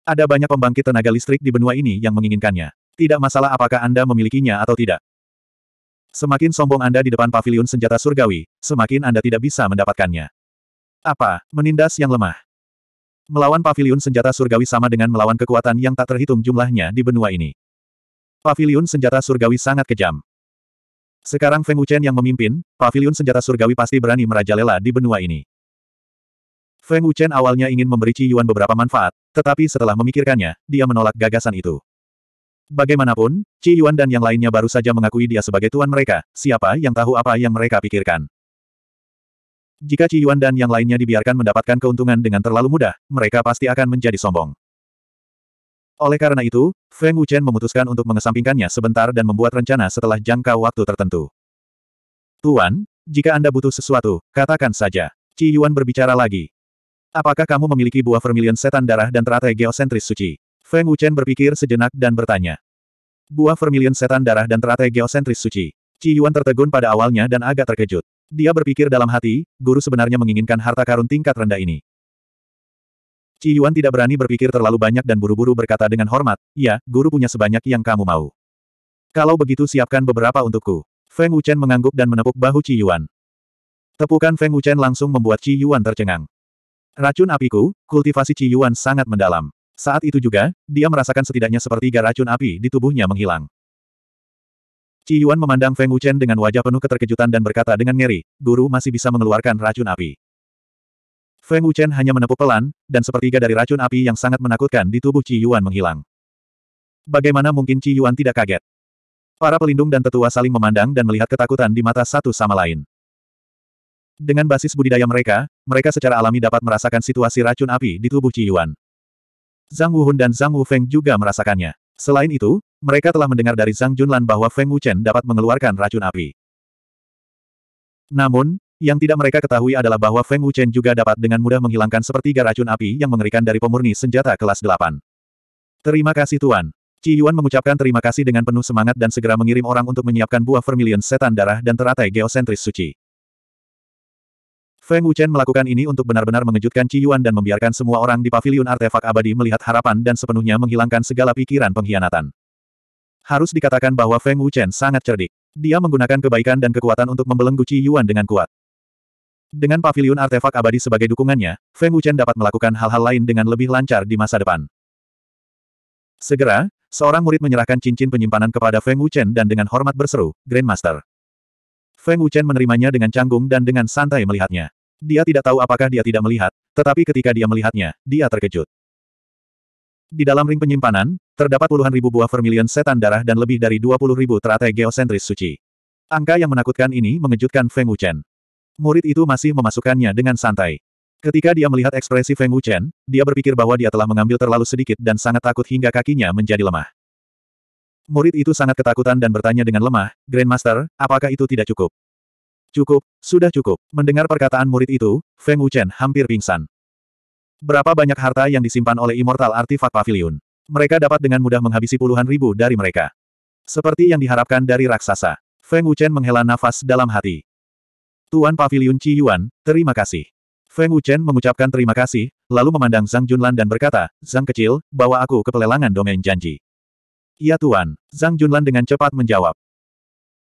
Ada banyak pembangkit tenaga listrik di benua ini yang menginginkannya. Tidak masalah apakah Anda memilikinya atau tidak. Semakin sombong Anda di depan pavilion senjata surgawi, semakin Anda tidak bisa mendapatkannya. Apa, menindas yang lemah? Melawan pavilion senjata surgawi sama dengan melawan kekuatan yang tak terhitung jumlahnya di benua ini. Pavilion senjata surgawi sangat kejam. Sekarang Feng Wuchen yang memimpin, pavilion senjata surgawi pasti berani merajalela di benua ini. Feng Wuchen awalnya ingin memberi Ci Yuan beberapa manfaat, tetapi setelah memikirkannya, dia menolak gagasan itu. Bagaimanapun, Ci Yuan dan yang lainnya baru saja mengakui dia sebagai tuan mereka, siapa yang tahu apa yang mereka pikirkan. Jika Ci Yuan dan yang lainnya dibiarkan mendapatkan keuntungan dengan terlalu mudah, mereka pasti akan menjadi sombong. Oleh karena itu, Feng Wuchen memutuskan untuk mengesampingkannya sebentar dan membuat rencana setelah jangka waktu tertentu. Tuan, jika Anda butuh sesuatu, katakan saja. Ci Yuan berbicara lagi. Apakah kamu memiliki buah vermilion setan darah dan teratai geosentris suci? Feng Wuchen berpikir sejenak dan bertanya. Buah vermilion setan darah dan teratai geosentris suci. Ci Yuan tertegun pada awalnya dan agak terkejut. Dia berpikir dalam hati, guru sebenarnya menginginkan harta karun tingkat rendah ini. Ci Yuan tidak berani berpikir terlalu banyak dan buru-buru berkata dengan hormat, ya, guru punya sebanyak yang kamu mau. Kalau begitu siapkan beberapa untukku. Feng Wuchen mengangguk dan menepuk bahu Ci Yuan. Tepukan Feng Wuchen langsung membuat Ci Yuan tercengang. Racun apiku, kultivasi Ci Yuan sangat mendalam. Saat itu juga, dia merasakan setidaknya sepertiga racun api di tubuhnya menghilang. Ci Yuan memandang Feng Wuchen dengan wajah penuh keterkejutan dan berkata dengan ngeri, guru masih bisa mengeluarkan racun api. Feng Wuchen hanya menepuk pelan, dan sepertiga dari racun api yang sangat menakutkan di tubuh Ci Yuan menghilang. Bagaimana mungkin Ci Yuan tidak kaget? Para pelindung dan tetua saling memandang dan melihat ketakutan di mata satu sama lain. Dengan basis budidaya mereka, mereka secara alami dapat merasakan situasi racun api di tubuh Ci Yuan. Zhang Wuhun dan Zhang Wufeng juga merasakannya. Selain itu, mereka telah mendengar dari Zhang Junlan bahwa Feng Wuchen dapat mengeluarkan racun api. Namun, yang tidak mereka ketahui adalah bahwa Feng Wuchen juga dapat dengan mudah menghilangkan sepertiga racun api yang mengerikan dari pemurni senjata kelas 8. Terima kasih Tuan. Ci Yuan mengucapkan terima kasih dengan penuh semangat dan segera mengirim orang untuk menyiapkan buah vermilion setan darah dan teratai geosentris suci. Feng Wuchen melakukan ini untuk benar-benar mengejutkan Ci Yuan dan membiarkan semua orang di Paviliun artefak abadi melihat harapan dan sepenuhnya menghilangkan segala pikiran pengkhianatan. Harus dikatakan bahwa Feng Wuchen sangat cerdik. Dia menggunakan kebaikan dan kekuatan untuk membelenggu Qi Yuan dengan kuat. Dengan pavilion artefak abadi sebagai dukungannya, Feng Wuchen dapat melakukan hal-hal lain dengan lebih lancar di masa depan. Segera, seorang murid menyerahkan cincin penyimpanan kepada Feng Wuchen dan dengan hormat berseru, Grandmaster. Feng Wuchen menerimanya dengan canggung dan dengan santai melihatnya. Dia tidak tahu apakah dia tidak melihat, tetapi ketika dia melihatnya, dia terkejut. Di dalam ring penyimpanan, terdapat puluhan ribu buah vermilion setan darah dan lebih dari 20 ribu teratai geosentris suci. Angka yang menakutkan ini mengejutkan Feng Wuchen. Murid itu masih memasukkannya dengan santai. Ketika dia melihat ekspresi Feng Wuchen, dia berpikir bahwa dia telah mengambil terlalu sedikit dan sangat takut hingga kakinya menjadi lemah. Murid itu sangat ketakutan dan bertanya dengan lemah, Grandmaster, apakah itu tidak cukup? Cukup, sudah cukup. Mendengar perkataan murid itu, Feng Wuchen hampir pingsan. Berapa banyak harta yang disimpan oleh Immortal Artifact Pavilion? Mereka dapat dengan mudah menghabisi puluhan ribu dari mereka. Seperti yang diharapkan dari raksasa. Feng Wuchen menghela nafas dalam hati. Tuan Pavilion Qi Yuan, terima kasih. Feng Wuchen mengucapkan terima kasih, lalu memandang Zhang Junlan dan berkata, Zhang kecil, bawa aku ke pelelangan domain janji. Iya Tuan, Zhang Junlan dengan cepat menjawab.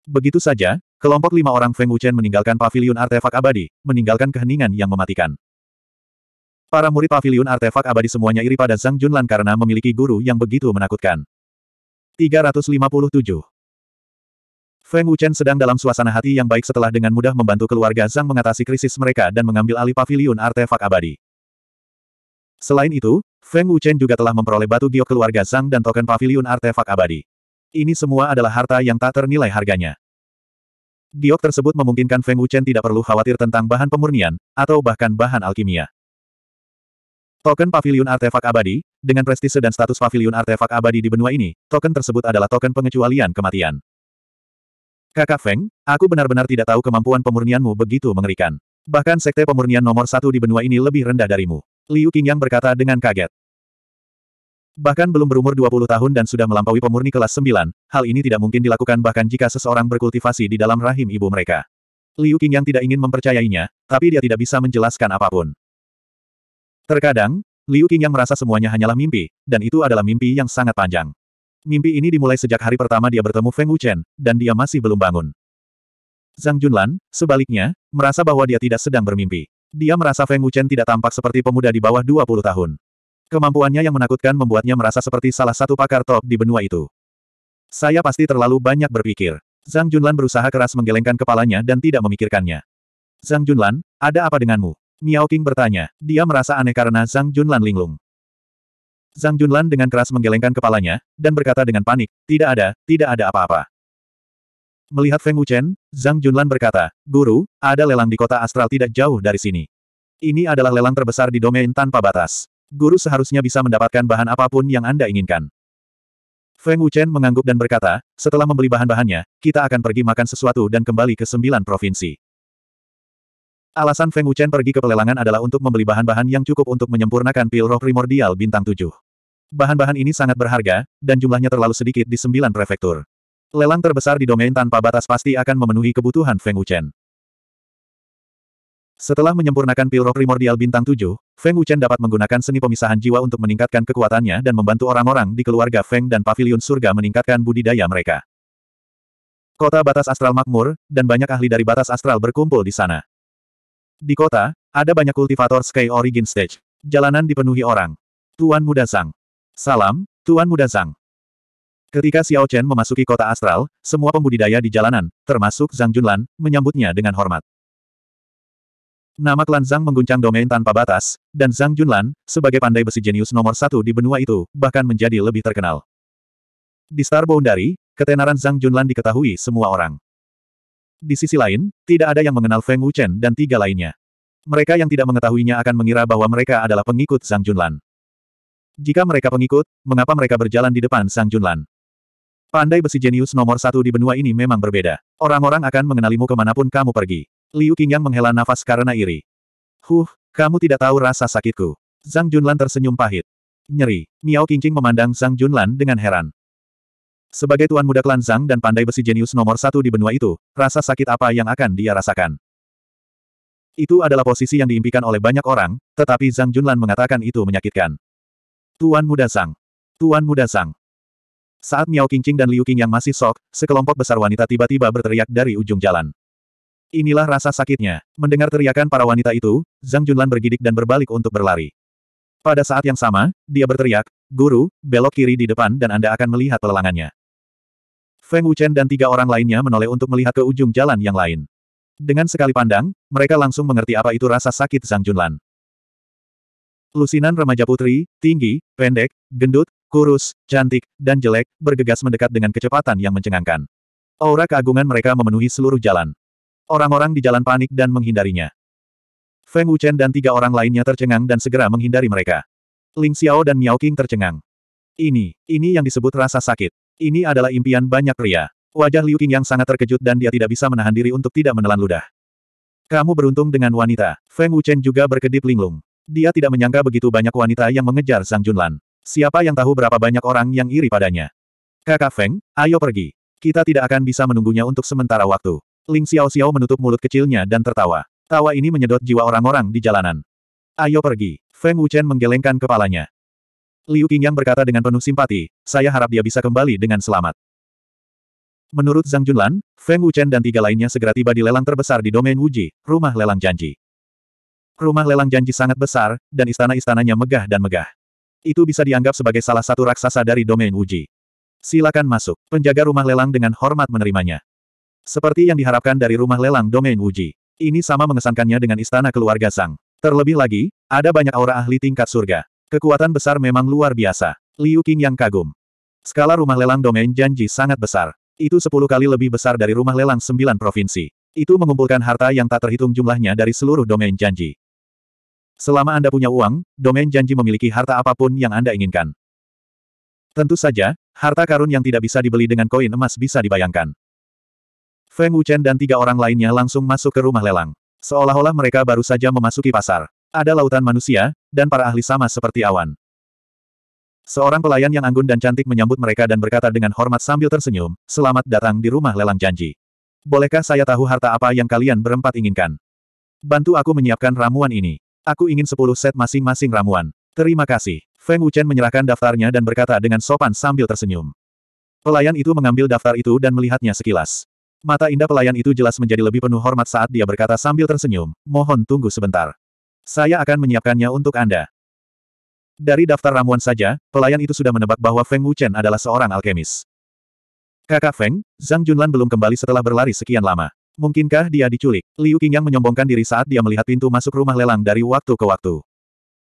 Begitu saja, kelompok lima orang Feng Wuchen meninggalkan pavilion artefak abadi, meninggalkan keheningan yang mematikan. Para murid pavilion artefak abadi semuanya iri pada Zhang Junlan karena memiliki guru yang begitu menakutkan. 357. Feng Wuchen sedang dalam suasana hati yang baik setelah dengan mudah membantu keluarga Zhang mengatasi krisis mereka dan mengambil alih pavilion artefak abadi. Selain itu, Feng Wuchen juga telah memperoleh batu giok keluarga Zhang dan token pavilion artefak abadi. Ini semua adalah harta yang tak ternilai harganya. Giok tersebut memungkinkan Feng Wuchen tidak perlu khawatir tentang bahan pemurnian, atau bahkan bahan alkimia. Token Pavilion Artefak Abadi, dengan prestise dan status Pavilion Artefak Abadi di benua ini, token tersebut adalah token pengecualian kematian. Kakak Feng, aku benar-benar tidak tahu kemampuan pemurnianmu begitu mengerikan. Bahkan sekte pemurnian nomor satu di benua ini lebih rendah darimu. Liu Qingyang berkata dengan kaget. Bahkan belum berumur 20 tahun dan sudah melampaui pemurni kelas 9, hal ini tidak mungkin dilakukan bahkan jika seseorang berkultivasi di dalam rahim ibu mereka. Liu Qingyang tidak ingin mempercayainya, tapi dia tidak bisa menjelaskan apapun. Terkadang, Liu King yang merasa semuanya hanyalah mimpi, dan itu adalah mimpi yang sangat panjang. Mimpi ini dimulai sejak hari pertama dia bertemu Feng Wuchen, dan dia masih belum bangun. Zhang Junlan, sebaliknya, merasa bahwa dia tidak sedang bermimpi. Dia merasa Feng Wuchen tidak tampak seperti pemuda di bawah 20 tahun. Kemampuannya yang menakutkan membuatnya merasa seperti salah satu pakar top di benua itu. Saya pasti terlalu banyak berpikir. Zhang Junlan berusaha keras menggelengkan kepalanya dan tidak memikirkannya. Zhang Junlan, ada apa denganmu? Miao King bertanya. Dia merasa aneh karena Zhang Junlan linglung. Zhang Junlan dengan keras menggelengkan kepalanya, dan berkata dengan panik, tidak ada, tidak ada apa-apa. Melihat Feng Wuchen, Zhang Junlan berkata, Guru, ada lelang di kota astral tidak jauh dari sini. Ini adalah lelang terbesar di domain tanpa batas. Guru seharusnya bisa mendapatkan bahan apapun yang Anda inginkan. Feng Wuchen mengangguk dan berkata, setelah membeli bahan-bahannya, kita akan pergi makan sesuatu dan kembali ke sembilan provinsi. Alasan Feng Wuchen pergi ke pelelangan adalah untuk membeli bahan-bahan yang cukup untuk menyempurnakan pil roh primordial bintang 7. Bahan-bahan ini sangat berharga, dan jumlahnya terlalu sedikit di sembilan prefektur. Lelang terbesar di domain tanpa batas pasti akan memenuhi kebutuhan Feng Wuchen. Setelah menyempurnakan pil roh primordial bintang 7, Feng Wuchen dapat menggunakan seni pemisahan jiwa untuk meningkatkan kekuatannya dan membantu orang-orang di keluarga Feng dan paviliun surga meningkatkan budidaya mereka. Kota batas astral makmur, dan banyak ahli dari batas astral berkumpul di sana. Di kota, ada banyak kultivator Sky Origin Stage. Jalanan dipenuhi orang. Tuan Muda Zhang. Salam, Tuan Muda Zhang. Ketika Xiao Chen memasuki kota astral, semua pembudidaya di jalanan, termasuk Zhang Junlan, menyambutnya dengan hormat. Nama klan Zhang mengguncang domain tanpa batas, dan Zhang Junlan, sebagai pandai besi jenius nomor satu di benua itu, bahkan menjadi lebih terkenal. Di Star Boundary, ketenaran Zhang Junlan diketahui semua orang. Di sisi lain, tidak ada yang mengenal Feng Wuchen dan tiga lainnya. Mereka yang tidak mengetahuinya akan mengira bahwa mereka adalah pengikut Sang Junlan. Jika mereka pengikut, mengapa mereka berjalan di depan Sang Junlan? Pandai besi jenius nomor satu di benua ini memang berbeda. Orang-orang akan mengenalimu kemanapun kamu pergi. Liu Qingyang menghela nafas karena iri. Huh, kamu tidak tahu rasa sakitku. Zhang Junlan tersenyum pahit. Nyeri, Miao Qingqing memandang Zhang Junlan dengan heran. Sebagai tuan muda klan Zhang dan pandai besi jenius nomor satu di benua itu, rasa sakit apa yang akan dia rasakan? Itu adalah posisi yang diimpikan oleh banyak orang, tetapi Zhang Junlan mengatakan itu menyakitkan. Tuan muda Zhang. Tuan muda Zhang. Saat Miao Qingqing dan Liu Qing yang masih sok, sekelompok besar wanita tiba-tiba berteriak dari ujung jalan. Inilah rasa sakitnya. Mendengar teriakan para wanita itu, Zhang Junlan bergidik dan berbalik untuk berlari. Pada saat yang sama, dia berteriak, Guru, belok kiri di depan dan Anda akan melihat pelelangannya. Feng Wuchen dan tiga orang lainnya menoleh untuk melihat ke ujung jalan yang lain. Dengan sekali pandang, mereka langsung mengerti apa itu rasa sakit Zhang Junlan. Lusinan remaja putri, tinggi, pendek, gendut, kurus, cantik, dan jelek, bergegas mendekat dengan kecepatan yang mencengangkan. Aura keagungan mereka memenuhi seluruh jalan. Orang-orang di jalan panik dan menghindarinya. Feng Wuchen dan tiga orang lainnya tercengang dan segera menghindari mereka. Ling Xiao dan Miao Qing tercengang. Ini, ini yang disebut rasa sakit. Ini adalah impian banyak pria. Wajah Liu Qing yang sangat terkejut dan dia tidak bisa menahan diri untuk tidak menelan ludah. Kamu beruntung dengan wanita. Feng Wuchen juga berkedip linglung. Dia tidak menyangka begitu banyak wanita yang mengejar Sang Junlan. Siapa yang tahu berapa banyak orang yang iri padanya? Kakak Feng, ayo pergi. Kita tidak akan bisa menunggunya untuk sementara waktu. Ling Xiao Xiao menutup mulut kecilnya dan tertawa. Tawa ini menyedot jiwa orang-orang di jalanan. Ayo pergi. Feng Wuchen menggelengkan kepalanya. Liu Qingyang berkata dengan penuh simpati, saya harap dia bisa kembali dengan selamat. Menurut Zhang Junlan, Feng Wuchen dan tiga lainnya segera tiba di lelang terbesar di domain Wuji, rumah lelang janji. Rumah lelang janji sangat besar, dan istana-istananya megah dan megah. Itu bisa dianggap sebagai salah satu raksasa dari domain Wuji. Silakan masuk. Penjaga rumah lelang dengan hormat menerimanya. Seperti yang diharapkan dari rumah lelang domain Wuji. Ini sama mengesankannya dengan istana keluarga Sang. Terlebih lagi, ada banyak aura ahli tingkat surga. Kekuatan besar memang luar biasa. Liu Qing yang kagum. Skala rumah lelang domain janji sangat besar. Itu sepuluh kali lebih besar dari rumah lelang sembilan provinsi. Itu mengumpulkan harta yang tak terhitung jumlahnya dari seluruh domain janji. Selama Anda punya uang, domain janji memiliki harta apapun yang Anda inginkan. Tentu saja, harta karun yang tidak bisa dibeli dengan koin emas bisa dibayangkan. Feng Wuchen dan tiga orang lainnya langsung masuk ke rumah lelang. Seolah-olah mereka baru saja memasuki pasar. Ada lautan manusia, dan para ahli sama seperti awan. Seorang pelayan yang anggun dan cantik menyambut mereka dan berkata dengan hormat sambil tersenyum, selamat datang di rumah lelang janji. Bolehkah saya tahu harta apa yang kalian berempat inginkan? Bantu aku menyiapkan ramuan ini. Aku ingin 10 set masing-masing ramuan. Terima kasih. Feng Wuchen menyerahkan daftarnya dan berkata dengan sopan sambil tersenyum. Pelayan itu mengambil daftar itu dan melihatnya sekilas. Mata indah pelayan itu jelas menjadi lebih penuh hormat saat dia berkata sambil tersenyum, mohon tunggu sebentar. Saya akan menyiapkannya untuk Anda. Dari daftar ramuan saja, pelayan itu sudah menebak bahwa Feng Wuchen adalah seorang alkemis. Kakak Feng, Zhang Junlan belum kembali setelah berlari sekian lama. Mungkinkah dia diculik? Liu Qingyang menyombongkan diri saat dia melihat pintu masuk rumah lelang dari waktu ke waktu.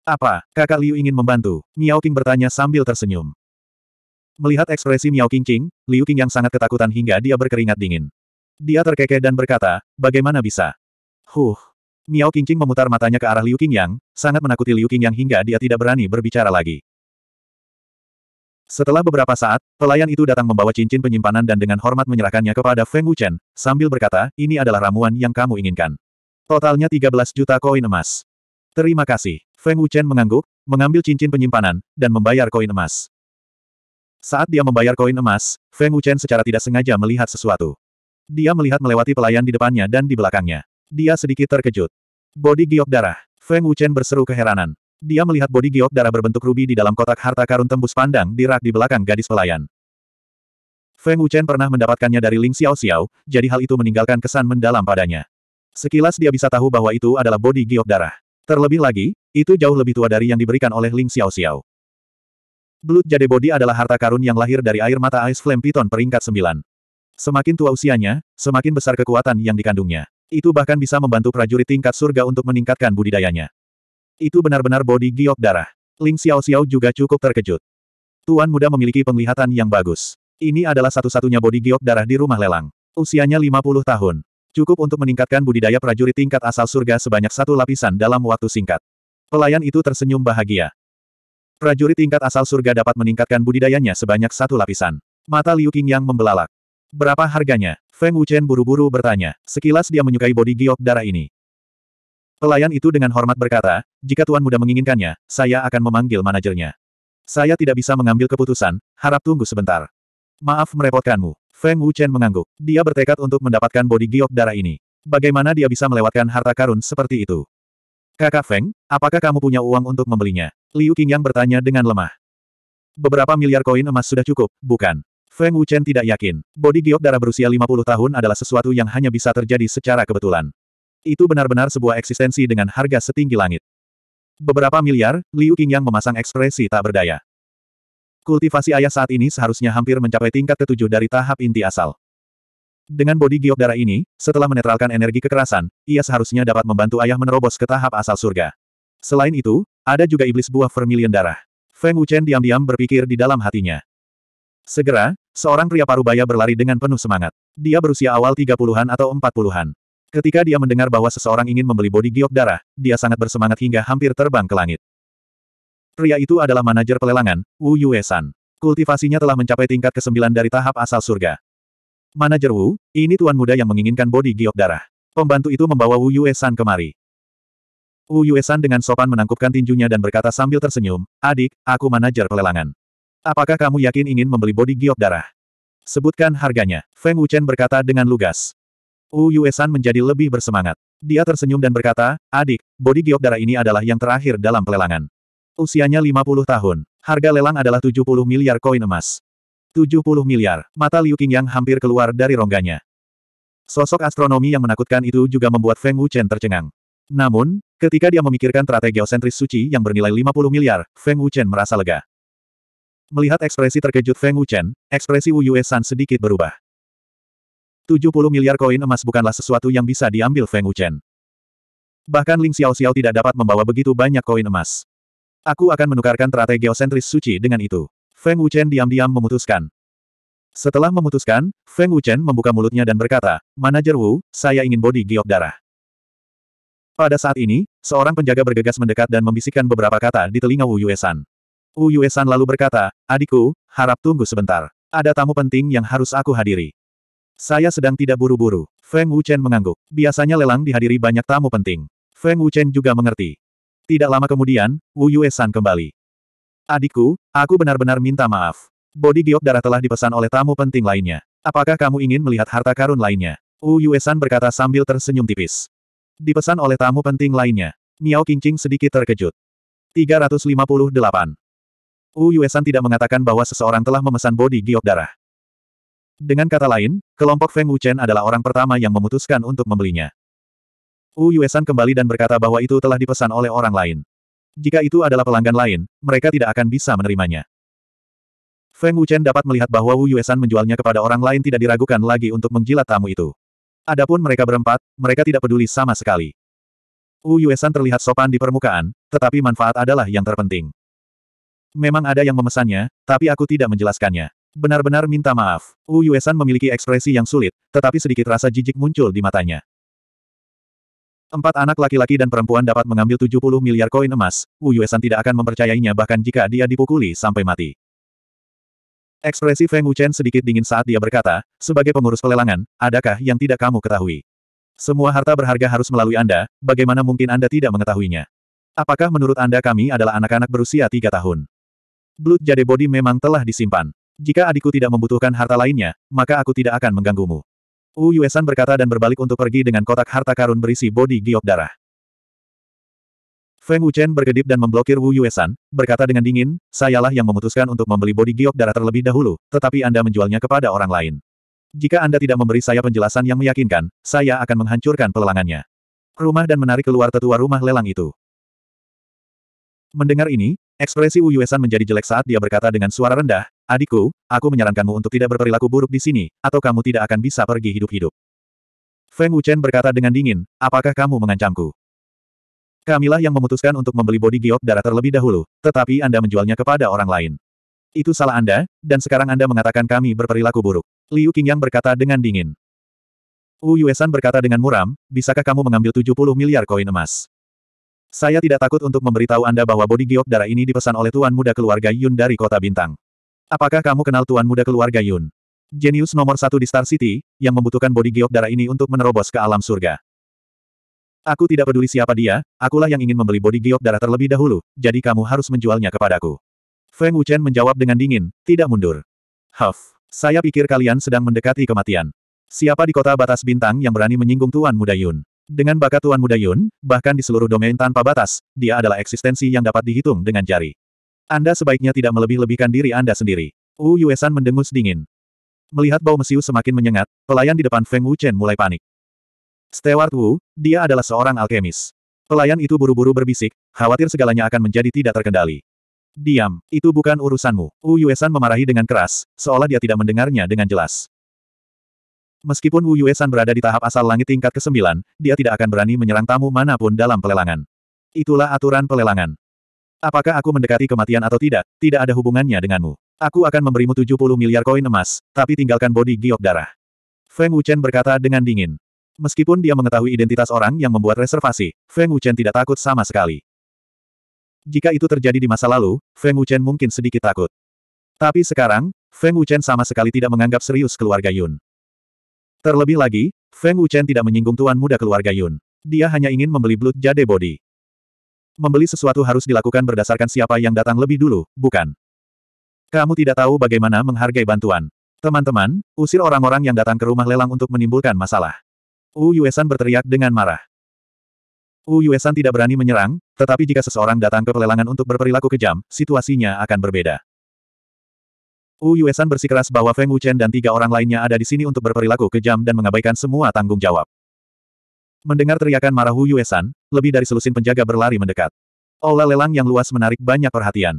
Apa, kakak Liu ingin membantu? Miao Qing bertanya sambil tersenyum. Melihat ekspresi Miao Qingqing, Liu Qingyang sangat ketakutan hingga dia berkeringat dingin. Dia terkekeh dan berkata, bagaimana bisa? Huh, Miao Qingqing memutar matanya ke arah Liu Qingyang, sangat menakuti Liu Qingyang hingga dia tidak berani berbicara lagi. Setelah beberapa saat, pelayan itu datang membawa cincin penyimpanan dan dengan hormat menyerahkannya kepada Feng Wuchen, sambil berkata, ini adalah ramuan yang kamu inginkan. Totalnya 13 juta koin emas. Terima kasih. Feng Wuchen mengangguk, mengambil cincin penyimpanan, dan membayar koin emas. Saat dia membayar koin emas, Feng Wuchen secara tidak sengaja melihat sesuatu. Dia melihat melewati pelayan di depannya dan di belakangnya. Dia sedikit terkejut. Bodi giok darah. Feng Wuchen berseru keheranan. Dia melihat bodi giok darah berbentuk rubi di dalam kotak harta karun tembus pandang di rak di belakang gadis pelayan. Feng Wuchen pernah mendapatkannya dari Ling Xiao Xiao, jadi hal itu meninggalkan kesan mendalam padanya. Sekilas dia bisa tahu bahwa itu adalah bodi giok darah. Terlebih lagi, itu jauh lebih tua dari yang diberikan oleh Ling Xiao Xiao. Blood Jade Body adalah harta karun yang lahir dari air mata Ice Flame Piton peringkat 9. Semakin tua usianya, semakin besar kekuatan yang dikandungnya. Itu bahkan bisa membantu prajurit tingkat surga untuk meningkatkan budidayanya. Itu benar-benar bodi giok darah. Ling Xiao Xiao juga cukup terkejut. Tuan muda memiliki penglihatan yang bagus. Ini adalah satu-satunya bodi giok darah di rumah lelang. Usianya 50 tahun. Cukup untuk meningkatkan budidaya prajurit tingkat asal surga sebanyak satu lapisan dalam waktu singkat. Pelayan itu tersenyum bahagia. Prajurit tingkat asal surga dapat meningkatkan budidayanya sebanyak satu lapisan. Mata Liu Qingyang membelalak. Berapa harganya? Feng Wuchen buru-buru bertanya. Sekilas dia menyukai bodi giok darah ini. Pelayan itu dengan hormat berkata, jika Tuan Muda menginginkannya, saya akan memanggil manajernya. Saya tidak bisa mengambil keputusan, harap tunggu sebentar. Maaf merepotkanmu. Feng Wuchen mengangguk. Dia bertekad untuk mendapatkan bodi giok darah ini. Bagaimana dia bisa melewatkan harta karun seperti itu? Kakak Feng, apakah kamu punya uang untuk membelinya? Liu Qingyang bertanya dengan lemah. Beberapa miliar koin emas sudah cukup, bukan? Feng Wuchen tidak yakin. Body giok darah berusia 50 tahun adalah sesuatu yang hanya bisa terjadi secara kebetulan. Itu benar-benar sebuah eksistensi dengan harga setinggi langit. Beberapa miliar, Liu Qingyang memasang ekspresi tak berdaya. Kultivasi ayah saat ini seharusnya hampir mencapai tingkat ketujuh dari tahap inti asal. Dengan body giok darah ini, setelah menetralkan energi kekerasan, ia seharusnya dapat membantu ayah menerobos ke tahap asal surga. Selain itu, ada juga iblis buah vermilion darah. Feng Wuchen diam-diam berpikir di dalam hatinya. Segera, seorang pria parubaya berlari dengan penuh semangat. Dia berusia awal 30-an atau 40-an. Ketika dia mendengar bahwa seseorang ingin membeli bodi giok darah, dia sangat bersemangat hingga hampir terbang ke langit. Pria itu adalah manajer pelelangan, Wu Yuesan. Kultivasinya telah mencapai tingkat ke-9 dari tahap asal surga. Manajer Wu, ini tuan muda yang menginginkan bodi giok darah. Pembantu itu membawa Wu Yuesan kemari. Wu Yuesan dengan sopan menangkupkan tinjunya dan berkata sambil tersenyum, Adik, aku manajer pelelangan. Apakah kamu yakin ingin membeli bodi giok darah? Sebutkan harganya. Feng Wuchen berkata dengan lugas. Wu Yuesan menjadi lebih bersemangat. Dia tersenyum dan berkata, adik, bodi giok darah ini adalah yang terakhir dalam pelelangan. Usianya 50 tahun. Harga lelang adalah 70 miliar koin emas. 70 miliar. Mata Liu yang hampir keluar dari rongganya. Sosok astronomi yang menakutkan itu juga membuat Feng Wuchen tercengang. Namun, ketika dia memikirkan strategi geosentris suci yang bernilai 50 miliar, Feng Wuchen merasa lega. Melihat ekspresi terkejut Feng Wuchen, ekspresi Wu Yue San sedikit berubah. 70 miliar koin emas bukanlah sesuatu yang bisa diambil Feng Wuchen. Bahkan Ling Xiao Xiao tidak dapat membawa begitu banyak koin emas. Aku akan menukarkan teratai geosentris suci dengan itu. Feng Wuchen diam-diam memutuskan. Setelah memutuskan, Feng Wuchen membuka mulutnya dan berkata, Manajer Wu, saya ingin bodi giok darah. Pada saat ini, seorang penjaga bergegas mendekat dan membisikkan beberapa kata di telinga Wu Yuesan. Wu Yuesan lalu berkata, adikku, harap tunggu sebentar. Ada tamu penting yang harus aku hadiri. Saya sedang tidak buru-buru. Feng Wuchen mengangguk. Biasanya lelang dihadiri banyak tamu penting. Feng Wuchen juga mengerti. Tidak lama kemudian, Wu Yuesan kembali. Adikku, aku benar-benar minta maaf. Bodi giok darah telah dipesan oleh tamu penting lainnya. Apakah kamu ingin melihat harta karun lainnya? Wu Yuesan berkata sambil tersenyum tipis. Dipesan oleh tamu penting lainnya. Miao Qingqing sedikit terkejut. 358. Wu Yuesan tidak mengatakan bahwa seseorang telah memesan bodi giok darah. Dengan kata lain, kelompok Feng Wuchen adalah orang pertama yang memutuskan untuk membelinya. Wu Yuesan kembali dan berkata bahwa itu telah dipesan oleh orang lain. Jika itu adalah pelanggan lain, mereka tidak akan bisa menerimanya. Feng Wuchen dapat melihat bahwa Wu Yuesan menjualnya kepada orang lain tidak diragukan lagi untuk menjilat tamu itu. Adapun mereka berempat, mereka tidak peduli sama sekali. Wu Yuesan terlihat sopan di permukaan, tetapi manfaat adalah yang terpenting. Memang ada yang memesannya, tapi aku tidak menjelaskannya. Benar-benar minta maaf. Wu Yuesan memiliki ekspresi yang sulit, tetapi sedikit rasa jijik muncul di matanya. Empat anak laki-laki dan perempuan dapat mengambil 70 miliar koin emas, Wu Yuesan tidak akan mempercayainya bahkan jika dia dipukuli sampai mati. Ekspresi Feng Wuchen sedikit dingin saat dia berkata, sebagai pengurus pelelangan, adakah yang tidak kamu ketahui? Semua harta berharga harus melalui Anda, bagaimana mungkin Anda tidak mengetahuinya? Apakah menurut Anda kami adalah anak-anak berusia tiga tahun? Blood Jade Body memang telah disimpan. Jika adikku tidak membutuhkan harta lainnya, maka aku tidak akan mengganggumu. Wu Yuesan berkata dan berbalik untuk pergi dengan kotak harta karun berisi body giok darah. Feng Wuchen berkedip dan memblokir Wu Yuesan, berkata dengan dingin, sayalah yang memutuskan untuk membeli body giok darah terlebih dahulu, tetapi Anda menjualnya kepada orang lain. Jika Anda tidak memberi saya penjelasan yang meyakinkan, saya akan menghancurkan pelelangannya. Rumah dan menarik keluar tetua rumah lelang itu. Mendengar ini, Ekspresi Wu Yuesan menjadi jelek saat dia berkata dengan suara rendah, Adikku, aku menyarankanmu untuk tidak berperilaku buruk di sini, atau kamu tidak akan bisa pergi hidup-hidup. Feng Wuchen berkata dengan dingin, apakah kamu mengancamku? Kamilah yang memutuskan untuk membeli bodi giok darah terlebih dahulu, tetapi Anda menjualnya kepada orang lain. Itu salah Anda, dan sekarang Anda mengatakan kami berperilaku buruk. Liu Qingyang berkata dengan dingin. Wu Yuesan berkata dengan muram, bisakah kamu mengambil 70 miliar koin emas? Saya tidak takut untuk memberitahu Anda bahwa bodi giok darah ini dipesan oleh Tuan Muda Keluarga Yun dari Kota Bintang. Apakah kamu kenal Tuan Muda Keluarga Yun? Jenius nomor satu di Star City, yang membutuhkan bodi giok darah ini untuk menerobos ke alam surga. Aku tidak peduli siapa dia, akulah yang ingin membeli bodi giok darah terlebih dahulu, jadi kamu harus menjualnya kepadaku. Feng Wuchen menjawab dengan dingin, tidak mundur. Huff, saya pikir kalian sedang mendekati kematian. Siapa di kota batas bintang yang berani menyinggung Tuan Muda Yun? Dengan bakat Tuan Muda Yun, bahkan di seluruh domain tanpa batas, dia adalah eksistensi yang dapat dihitung dengan jari. Anda sebaiknya tidak melebih-lebihkan diri Anda sendiri. Wu Yuesan mendengus dingin. Melihat bau mesiu semakin menyengat, pelayan di depan Feng Wuchen mulai panik. Stewart Wu, dia adalah seorang alkemis. Pelayan itu buru-buru berbisik, khawatir segalanya akan menjadi tidak terkendali. Diam, itu bukan urusanmu. Wu Yuesan memarahi dengan keras, seolah dia tidak mendengarnya dengan jelas. Meskipun Wu Yue berada di tahap asal langit tingkat ke-9, dia tidak akan berani menyerang tamu manapun dalam pelelangan. Itulah aturan pelelangan. Apakah aku mendekati kematian atau tidak, tidak ada hubungannya denganmu. Aku akan memberimu 70 miliar koin emas, tapi tinggalkan bodi giok darah. Feng Wuchen berkata dengan dingin. Meskipun dia mengetahui identitas orang yang membuat reservasi, Feng Wuchen tidak takut sama sekali. Jika itu terjadi di masa lalu, Feng Wuchen mungkin sedikit takut. Tapi sekarang, Feng Wuchen sama sekali tidak menganggap serius keluarga Yun. Terlebih lagi, Feng Wuchen tidak menyinggung tuan muda keluarga Yun. Dia hanya ingin membeli Blood Jade Body. Membeli sesuatu harus dilakukan berdasarkan siapa yang datang lebih dulu, bukan? Kamu tidak tahu bagaimana menghargai bantuan. Teman-teman, usir orang-orang yang datang ke rumah lelang untuk menimbulkan masalah. Wu Yuesan berteriak dengan marah. Wu Yuesan tidak berani menyerang, tetapi jika seseorang datang ke pelelangan untuk berperilaku kejam, situasinya akan berbeda. Wu Yuesan bersikeras bahwa Feng Wuchen dan tiga orang lainnya ada di sini untuk berperilaku kejam dan mengabaikan semua tanggung jawab. Mendengar teriakan marah Wu Yuesan, lebih dari selusin penjaga berlari mendekat. Olah lelang yang luas menarik banyak perhatian.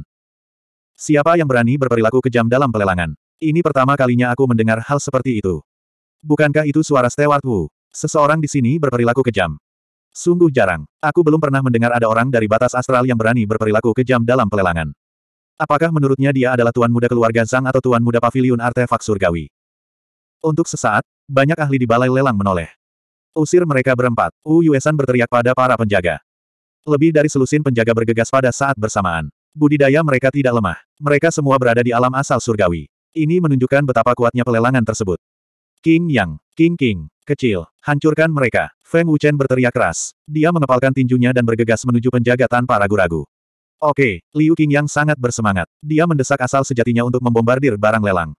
Siapa yang berani berperilaku kejam dalam pelelangan? Ini pertama kalinya aku mendengar hal seperti itu. Bukankah itu suara Stewart Wu? Seseorang di sini berperilaku kejam. Sungguh jarang. Aku belum pernah mendengar ada orang dari batas astral yang berani berperilaku kejam dalam pelelangan. Apakah menurutnya dia adalah tuan muda keluarga Zhang atau tuan muda pavilion artefak surgawi? Untuk sesaat, banyak ahli di balai lelang menoleh. Usir mereka berempat, Wu Yuesan berteriak pada para penjaga. Lebih dari selusin penjaga bergegas pada saat bersamaan. Budidaya mereka tidak lemah. Mereka semua berada di alam asal surgawi. Ini menunjukkan betapa kuatnya pelelangan tersebut. King Yang, King King, kecil, hancurkan mereka. Feng Wuchen berteriak keras. Dia mengepalkan tinjunya dan bergegas menuju penjaga tanpa ragu-ragu. Oke, Liu yang sangat bersemangat. Dia mendesak asal sejatinya untuk membombardir barang lelang.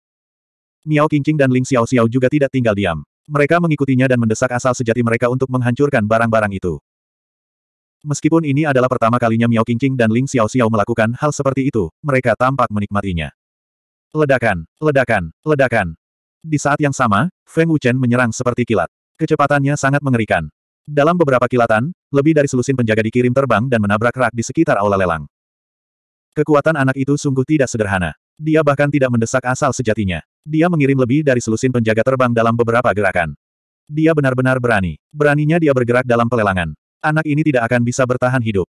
Miao Qingqing dan Ling Xiao Xiao juga tidak tinggal diam. Mereka mengikutinya dan mendesak asal sejati mereka untuk menghancurkan barang-barang itu. Meskipun ini adalah pertama kalinya Miao Qingqing dan Ling Xiao Xiao melakukan hal seperti itu, mereka tampak menikmatinya. Ledakan, ledakan, ledakan. Di saat yang sama, Feng Wuchen menyerang seperti kilat. Kecepatannya sangat mengerikan. Dalam beberapa kilatan, lebih dari selusin penjaga dikirim terbang dan menabrak rak di sekitar aula lelang. Kekuatan anak itu sungguh tidak sederhana. Dia bahkan tidak mendesak asal sejatinya. Dia mengirim lebih dari selusin penjaga terbang dalam beberapa gerakan. Dia benar-benar berani. Beraninya dia bergerak dalam pelelangan. Anak ini tidak akan bisa bertahan hidup.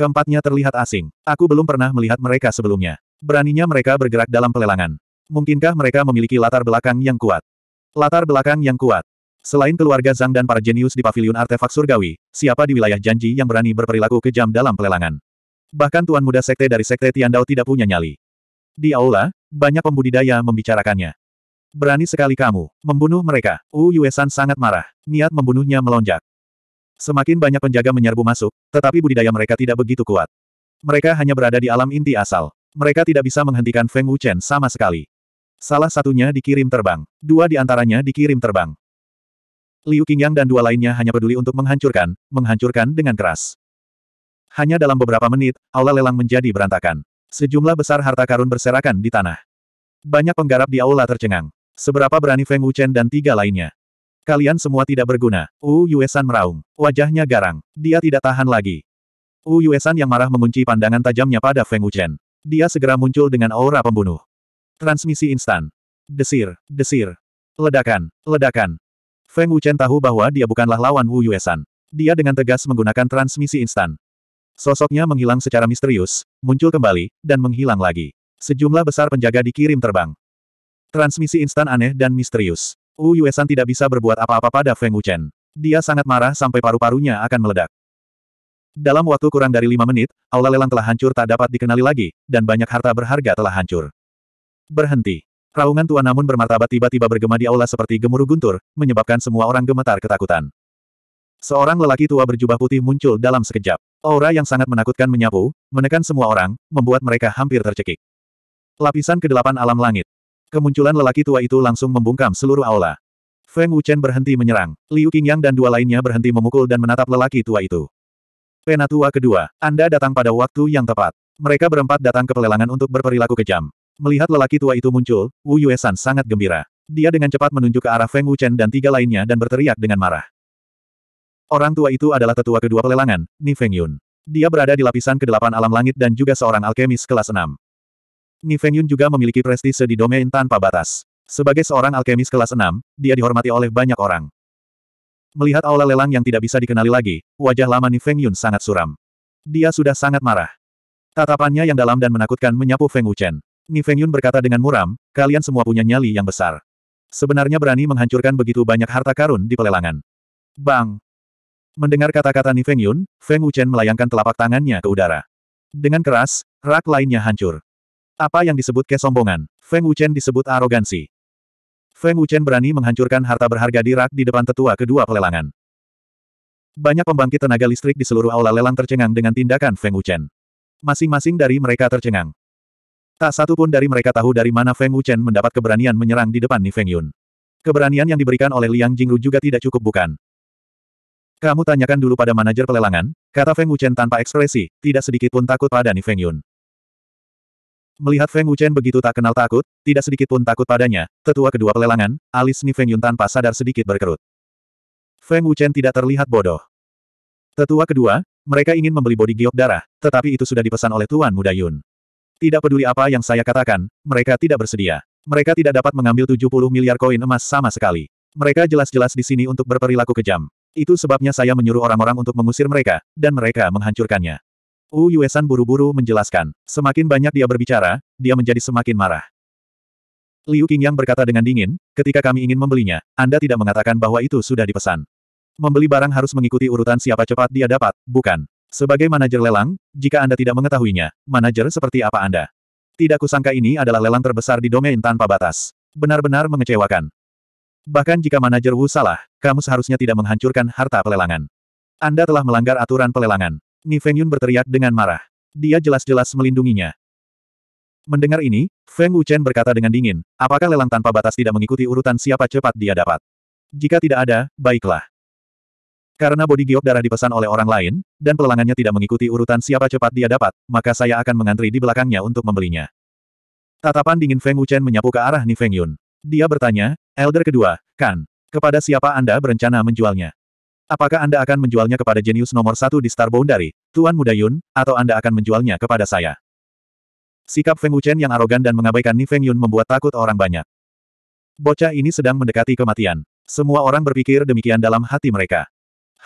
Keempatnya terlihat asing. Aku belum pernah melihat mereka sebelumnya. Beraninya mereka bergerak dalam pelelangan. Mungkinkah mereka memiliki latar belakang yang kuat? Latar belakang yang kuat. Selain keluarga Zhang dan para jenius di paviliun artefak surgawi, siapa di wilayah janji yang berani berperilaku kejam dalam pelelangan? Bahkan tuan muda sekte dari sekte Tiandao tidak punya nyali. Di aula, banyak pembudidaya membicarakannya. Berani sekali kamu, membunuh mereka. Wu Yuesan sangat marah, niat membunuhnya melonjak. Semakin banyak penjaga menyerbu masuk, tetapi budidaya mereka tidak begitu kuat. Mereka hanya berada di alam inti asal. Mereka tidak bisa menghentikan Feng Wuchen sama sekali. Salah satunya dikirim terbang. Dua di antaranya dikirim terbang. Liu Qingyang dan dua lainnya hanya peduli untuk menghancurkan, menghancurkan dengan keras. Hanya dalam beberapa menit, aula lelang menjadi berantakan. Sejumlah besar harta karun berserakan di tanah. Banyak penggarap di aula tercengang. Seberapa berani Feng Wuchen dan tiga lainnya. Kalian semua tidak berguna. Wu Yuesan meraung. Wajahnya garang. Dia tidak tahan lagi. Wu Yuesan yang marah mengunci pandangan tajamnya pada Feng Wuchen. Dia segera muncul dengan aura pembunuh. Transmisi instan. Desir, desir. Ledakan, ledakan. Feng Wuchen tahu bahwa dia bukanlah lawan Wu Yuesan. Dia dengan tegas menggunakan transmisi instan. Sosoknya menghilang secara misterius, muncul kembali, dan menghilang lagi. Sejumlah besar penjaga dikirim terbang. Transmisi instan aneh dan misterius. Wu Yuesan tidak bisa berbuat apa-apa pada Feng Wuchen. Dia sangat marah sampai paru-parunya akan meledak. Dalam waktu kurang dari lima menit, aula lelang telah hancur tak dapat dikenali lagi, dan banyak harta berharga telah hancur. Berhenti. Raungan tua namun bermartabat tiba-tiba bergema di aula seperti gemuruh guntur, menyebabkan semua orang gemetar ketakutan. Seorang lelaki tua berjubah putih muncul dalam sekejap. Aura yang sangat menakutkan menyapu, menekan semua orang, membuat mereka hampir tercekik. Lapisan kedelapan alam langit. Kemunculan lelaki tua itu langsung membungkam seluruh aula. Feng Wuchen berhenti menyerang. Liu Qingyang dan dua lainnya berhenti memukul dan menatap lelaki tua itu. Penatua kedua, Anda datang pada waktu yang tepat. Mereka berempat datang ke pelelangan untuk berperilaku kejam. Melihat lelaki tua itu muncul, Wu Yuesan sangat gembira. Dia dengan cepat menunjuk ke arah Feng Wuchen dan tiga lainnya dan berteriak dengan marah. Orang tua itu adalah tetua kedua pelelangan, Ni Feng Yun. Dia berada di lapisan ke-8 alam langit dan juga seorang alkemis kelas 6. Ni Feng Yun juga memiliki prestise di domain tanpa batas. Sebagai seorang alkemis kelas 6, dia dihormati oleh banyak orang. Melihat aula lelang yang tidak bisa dikenali lagi, wajah lama Ni Feng Yun sangat suram. Dia sudah sangat marah. Tatapannya yang dalam dan menakutkan menyapu Feng Wuchen. Yun berkata dengan muram, kalian semua punya nyali yang besar. Sebenarnya berani menghancurkan begitu banyak harta karun di pelelangan. Bang! Mendengar kata-kata Yun, Feng Wuchen melayangkan telapak tangannya ke udara. Dengan keras, rak lainnya hancur. Apa yang disebut kesombongan? Feng Wuchen disebut arogansi. Feng Wuchen berani menghancurkan harta berharga di rak di depan tetua kedua pelelangan. Banyak pembangkit tenaga listrik di seluruh aula lelang tercengang dengan tindakan Feng Wuchen. Masing-masing dari mereka tercengang. Tak satu pun dari mereka tahu dari mana Feng Wuchen mendapat keberanian menyerang di depan Ni Feng Yun. Keberanian yang diberikan oleh Liang Jingru juga tidak cukup bukan? Kamu tanyakan dulu pada manajer pelelangan, kata Feng Wuchen tanpa ekspresi, tidak sedikit pun takut pada Ni Feng Yun. Melihat Feng Wuchen begitu tak kenal takut, tidak sedikit pun takut padanya, tetua kedua pelelangan, alis Ni Feng Yun tanpa sadar sedikit berkerut. Feng Wuchen tidak terlihat bodoh. Tetua kedua, mereka ingin membeli bodi giok darah, tetapi itu sudah dipesan oleh Tuan Muda Yun. Tidak peduli apa yang saya katakan, mereka tidak bersedia. Mereka tidak dapat mengambil 70 miliar koin emas sama sekali. Mereka jelas-jelas di sini untuk berperilaku kejam. Itu sebabnya saya menyuruh orang-orang untuk mengusir mereka, dan mereka menghancurkannya. Wu Yuesan buru-buru menjelaskan. Semakin banyak dia berbicara, dia menjadi semakin marah. Liu Qingyang berkata dengan dingin, ketika kami ingin membelinya, Anda tidak mengatakan bahwa itu sudah dipesan. Membeli barang harus mengikuti urutan siapa cepat dia dapat, bukan? Sebagai manajer lelang, jika Anda tidak mengetahuinya, manajer seperti apa Anda? Tidak kusangka ini adalah lelang terbesar di domain tanpa batas. Benar-benar mengecewakan. Bahkan jika manajer Wu salah, kamu seharusnya tidak menghancurkan harta pelelangan. Anda telah melanggar aturan pelelangan. Ni Feng Yun berteriak dengan marah. Dia jelas-jelas melindunginya. Mendengar ini, Feng Wuchen berkata dengan dingin, apakah lelang tanpa batas tidak mengikuti urutan siapa cepat dia dapat? Jika tidak ada, baiklah. Karena bodi giok darah dipesan oleh orang lain, dan pelelangannya tidak mengikuti urutan siapa cepat dia dapat, maka saya akan mengantri di belakangnya untuk membelinya. Tatapan dingin Feng Wuchen menyapu ke arah Ni Feng Yun. Dia bertanya, Elder kedua, kan, kepada siapa Anda berencana menjualnya? Apakah Anda akan menjualnya kepada jenius nomor satu di Star Boundary, Tuan Muda Yun, atau Anda akan menjualnya kepada saya? Sikap Feng Wuchen yang arogan dan mengabaikan Ni Feng Yun membuat takut orang banyak. Bocah ini sedang mendekati kematian. Semua orang berpikir demikian dalam hati mereka.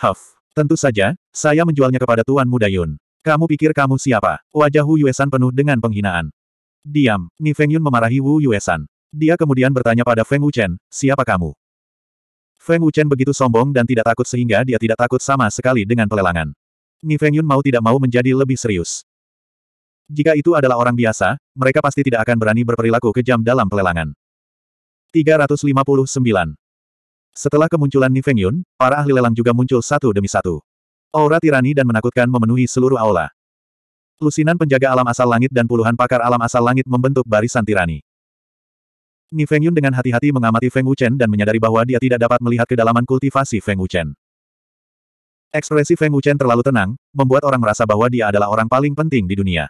Huff. Tentu saja, saya menjualnya kepada Tuan Muda Yun. Kamu pikir kamu siapa? Wajah Wu Yuesan penuh dengan penghinaan. Diam, Ni Feng Yun memarahi Wu Yuesan. Dia kemudian bertanya pada Feng Wuchen, siapa kamu? Feng Wuchen begitu sombong dan tidak takut sehingga dia tidak takut sama sekali dengan pelelangan. Ni Feng Yun mau tidak mau menjadi lebih serius. Jika itu adalah orang biasa, mereka pasti tidak akan berani berperilaku kejam dalam pelelangan. 359. Setelah kemunculan Nifeng Yun, para ahli lelang juga muncul satu demi satu. Aura tirani dan menakutkan memenuhi seluruh aula. Lusinan penjaga alam asal langit dan puluhan pakar alam asal langit membentuk barisan tirani. Nifeng Yun dengan hati-hati mengamati Feng Wuchen dan menyadari bahwa dia tidak dapat melihat kedalaman kultivasi Feng Wuchen. Ekspresi Feng Wuchen terlalu tenang, membuat orang merasa bahwa dia adalah orang paling penting di dunia.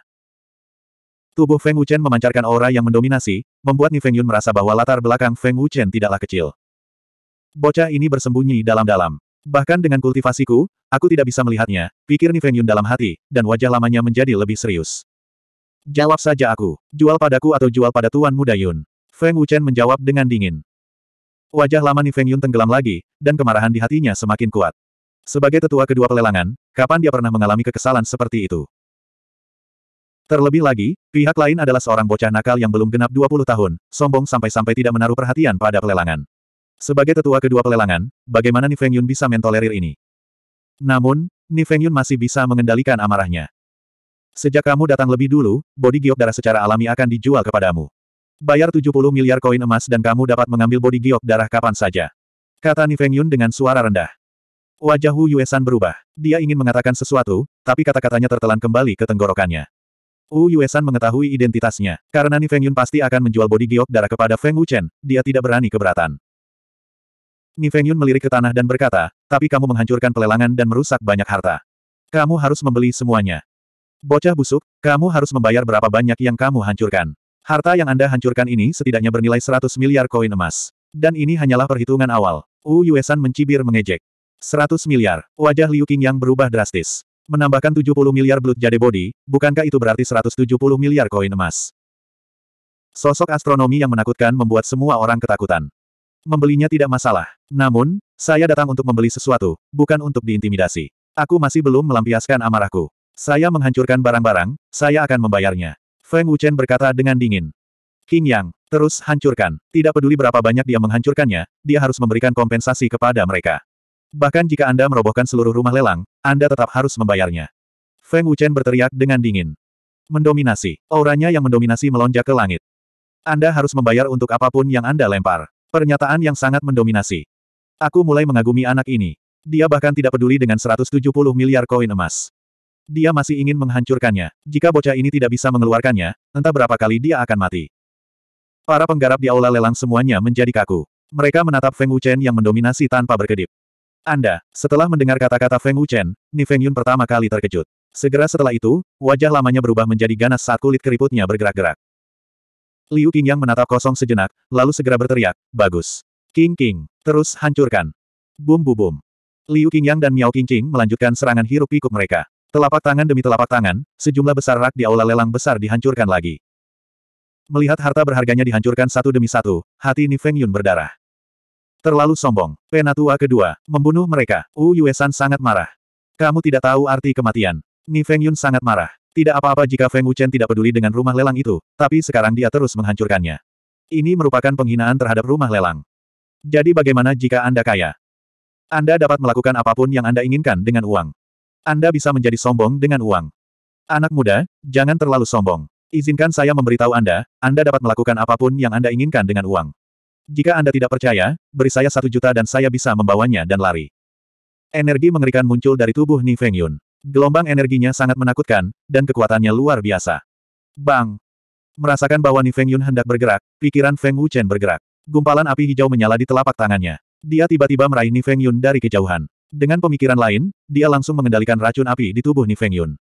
Tubuh Feng Wuchen memancarkan aura yang mendominasi, membuat Nifeng Yun merasa bahwa latar belakang Feng Wuchen tidaklah kecil. Bocah ini bersembunyi dalam-dalam. Bahkan dengan kultivasiku, aku tidak bisa melihatnya, pikir Niven Yun dalam hati, dan wajah lamanya menjadi lebih serius. Jawab saja aku, jual padaku atau jual pada Tuan Muda Yun. Feng Wuchen menjawab dengan dingin. Wajah lama Niven Yun tenggelam lagi, dan kemarahan di hatinya semakin kuat. Sebagai tetua kedua pelelangan, kapan dia pernah mengalami kekesalan seperti itu? Terlebih lagi, pihak lain adalah seorang bocah nakal yang belum genap 20 tahun, sombong sampai-sampai tidak menaruh perhatian pada pelelangan. Sebagai tetua kedua pelelangan, bagaimana Ni Feng Yun bisa mentolerir ini? Namun, Ni Feng Yun masih bisa mengendalikan amarahnya. Sejak kamu datang lebih dulu, bodi giok darah secara alami akan dijual kepadamu. Bayar 70 miliar koin emas dan kamu dapat mengambil bodi giok darah kapan saja. Kata Ni Feng Yun dengan suara rendah. Wajah Hu Yuesan berubah. Dia ingin mengatakan sesuatu, tapi kata-katanya tertelan kembali ke tenggorokannya. Wu Yuesan mengetahui identitasnya. Karena Ni Feng Yun pasti akan menjual bodi giok darah kepada Feng Wuchen, dia tidak berani keberatan. Nifeng Yun melirik ke tanah dan berkata, tapi kamu menghancurkan pelelangan dan merusak banyak harta. Kamu harus membeli semuanya. Bocah busuk, kamu harus membayar berapa banyak yang kamu hancurkan. Harta yang Anda hancurkan ini setidaknya bernilai 100 miliar koin emas. Dan ini hanyalah perhitungan awal. Wu Yuesan mencibir mengejek. 100 miliar, wajah Liu Qing yang berubah drastis. Menambahkan 70 miliar blood jade body, bukankah itu berarti 170 miliar koin emas? Sosok astronomi yang menakutkan membuat semua orang ketakutan membelinya tidak masalah. Namun, saya datang untuk membeli sesuatu, bukan untuk diintimidasi. Aku masih belum melampiaskan amarahku. Saya menghancurkan barang-barang, saya akan membayarnya. Feng Wuchen berkata dengan dingin. King Yang, terus hancurkan. Tidak peduli berapa banyak dia menghancurkannya, dia harus memberikan kompensasi kepada mereka. Bahkan jika Anda merobohkan seluruh rumah lelang, Anda tetap harus membayarnya. Feng Wuchen berteriak dengan dingin. Mendominasi. Auranya yang mendominasi melonjak ke langit. Anda harus membayar untuk apapun yang Anda lempar. Pernyataan yang sangat mendominasi. Aku mulai mengagumi anak ini. Dia bahkan tidak peduli dengan 170 miliar koin emas. Dia masih ingin menghancurkannya. Jika bocah ini tidak bisa mengeluarkannya, entah berapa kali dia akan mati. Para penggarap di aula lelang semuanya menjadi kaku. Mereka menatap Feng Wuchen yang mendominasi tanpa berkedip. Anda, setelah mendengar kata-kata Feng Wuchen, Ni Feng Yun pertama kali terkejut. Segera setelah itu, wajah lamanya berubah menjadi ganas saat kulit keriputnya bergerak-gerak. Liu Qingyang menatap kosong sejenak, lalu segera berteriak, bagus. King King, terus hancurkan. Bum bum bum. Liu Qingyang dan Miao Qingqing melanjutkan serangan hirup pikuk mereka. Telapak tangan demi telapak tangan, sejumlah besar rak di aula lelang besar dihancurkan lagi. Melihat harta berharganya dihancurkan satu demi satu, hati Nifeng Yun berdarah. Terlalu sombong. Penatua kedua, membunuh mereka. Wu Yuesan sangat marah. Kamu tidak tahu arti kematian. Nifeng Yun sangat marah. Tidak apa-apa jika Feng Wuchen tidak peduli dengan rumah lelang itu, tapi sekarang dia terus menghancurkannya. Ini merupakan penghinaan terhadap rumah lelang. Jadi bagaimana jika Anda kaya? Anda dapat melakukan apapun yang Anda inginkan dengan uang. Anda bisa menjadi sombong dengan uang. Anak muda, jangan terlalu sombong. Izinkan saya memberitahu Anda, Anda dapat melakukan apapun yang Anda inginkan dengan uang. Jika Anda tidak percaya, beri saya satu juta dan saya bisa membawanya dan lari. Energi mengerikan muncul dari tubuh Ni Feng Yun. Gelombang energinya sangat menakutkan, dan kekuatannya luar biasa. Bang! Merasakan bahwa Nifeng Yun hendak bergerak, pikiran Feng Wuchen bergerak. Gumpalan api hijau menyala di telapak tangannya. Dia tiba-tiba meraih Nifeng Yun dari kejauhan. Dengan pemikiran lain, dia langsung mengendalikan racun api di tubuh Nifeng Yun.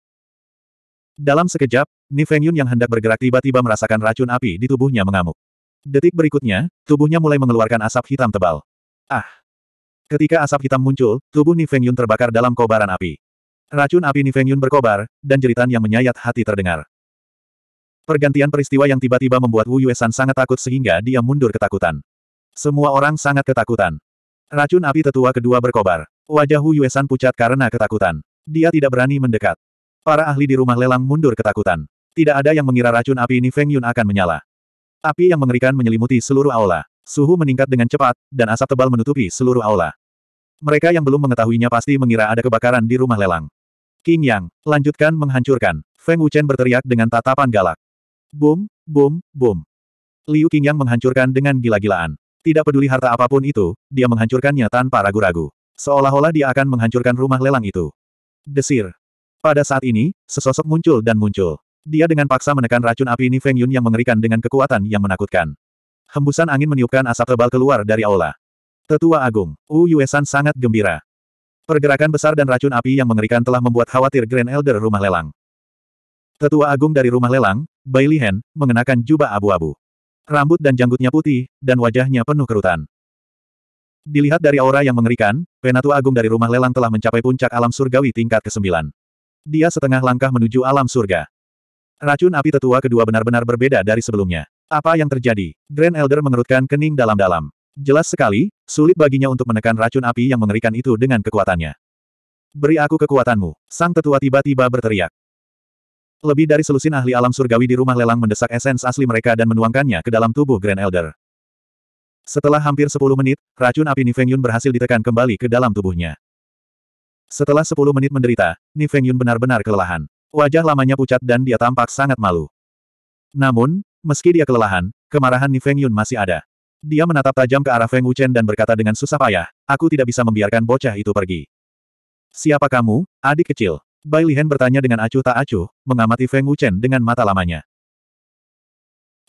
Dalam sekejap, Nifeng Yun yang hendak bergerak tiba-tiba merasakan racun api di tubuhnya mengamuk. Detik berikutnya, tubuhnya mulai mengeluarkan asap hitam tebal. Ah! Ketika asap hitam muncul, tubuh Nifeng Yun terbakar dalam kobaran api. Racun api Nifengyun berkobar, dan jeritan yang menyayat hati terdengar. Pergantian peristiwa yang tiba-tiba membuat Wu Yuesan sangat takut sehingga dia mundur ketakutan. Semua orang sangat ketakutan. Racun api tetua kedua berkobar. Wajah Wu Yuesan pucat karena ketakutan. Dia tidak berani mendekat. Para ahli di rumah lelang mundur ketakutan. Tidak ada yang mengira racun api ini Feng Yun akan menyala. Api yang mengerikan menyelimuti seluruh aula. Suhu meningkat dengan cepat, dan asap tebal menutupi seluruh aula. Mereka yang belum mengetahuinya pasti mengira ada kebakaran di rumah lelang. King Yang, lanjutkan menghancurkan. Feng Wuchen berteriak dengan tatapan galak. Boom, boom, boom. Liu King Yang menghancurkan dengan gila-gilaan. Tidak peduli harta apapun itu, dia menghancurkannya tanpa ragu-ragu. Seolah-olah dia akan menghancurkan rumah lelang itu. Desir. Pada saat ini, sesosok muncul dan muncul. Dia dengan paksa menekan racun api ini Feng Yun yang mengerikan dengan kekuatan yang menakutkan. Hembusan angin meniupkan asap tebal keluar dari aula. Tetua Agung, Wu Yuesan sangat gembira. Pergerakan besar dan racun api yang mengerikan telah membuat khawatir Grand Elder rumah lelang. Tetua agung dari rumah lelang, Bai Hen, mengenakan jubah abu-abu. Rambut dan janggutnya putih, dan wajahnya penuh kerutan. Dilihat dari aura yang mengerikan, Penatua Agung dari rumah lelang telah mencapai puncak alam surgawi tingkat ke-9. Dia setengah langkah menuju alam surga. Racun api tetua kedua benar-benar berbeda dari sebelumnya. Apa yang terjadi? Grand Elder mengerutkan kening dalam-dalam. Jelas sekali, sulit baginya untuk menekan racun api yang mengerikan itu dengan kekuatannya. Beri aku kekuatanmu, sang tetua tiba-tiba berteriak. Lebih dari selusin ahli alam surgawi di rumah lelang mendesak esens asli mereka dan menuangkannya ke dalam tubuh Grand Elder. Setelah hampir 10 menit, racun api Nifeng Yun berhasil ditekan kembali ke dalam tubuhnya. Setelah 10 menit menderita, Nifeng Yun benar-benar kelelahan. Wajah lamanya pucat dan dia tampak sangat malu. Namun, meski dia kelelahan, kemarahan Nifeng Yun masih ada. Dia menatap tajam ke arah Feng Wuchen dan berkata dengan susah payah, aku tidak bisa membiarkan bocah itu pergi. Siapa kamu, adik kecil? Bai Lihen bertanya dengan acuh tak acuh, mengamati Feng Wuchen dengan mata lamanya.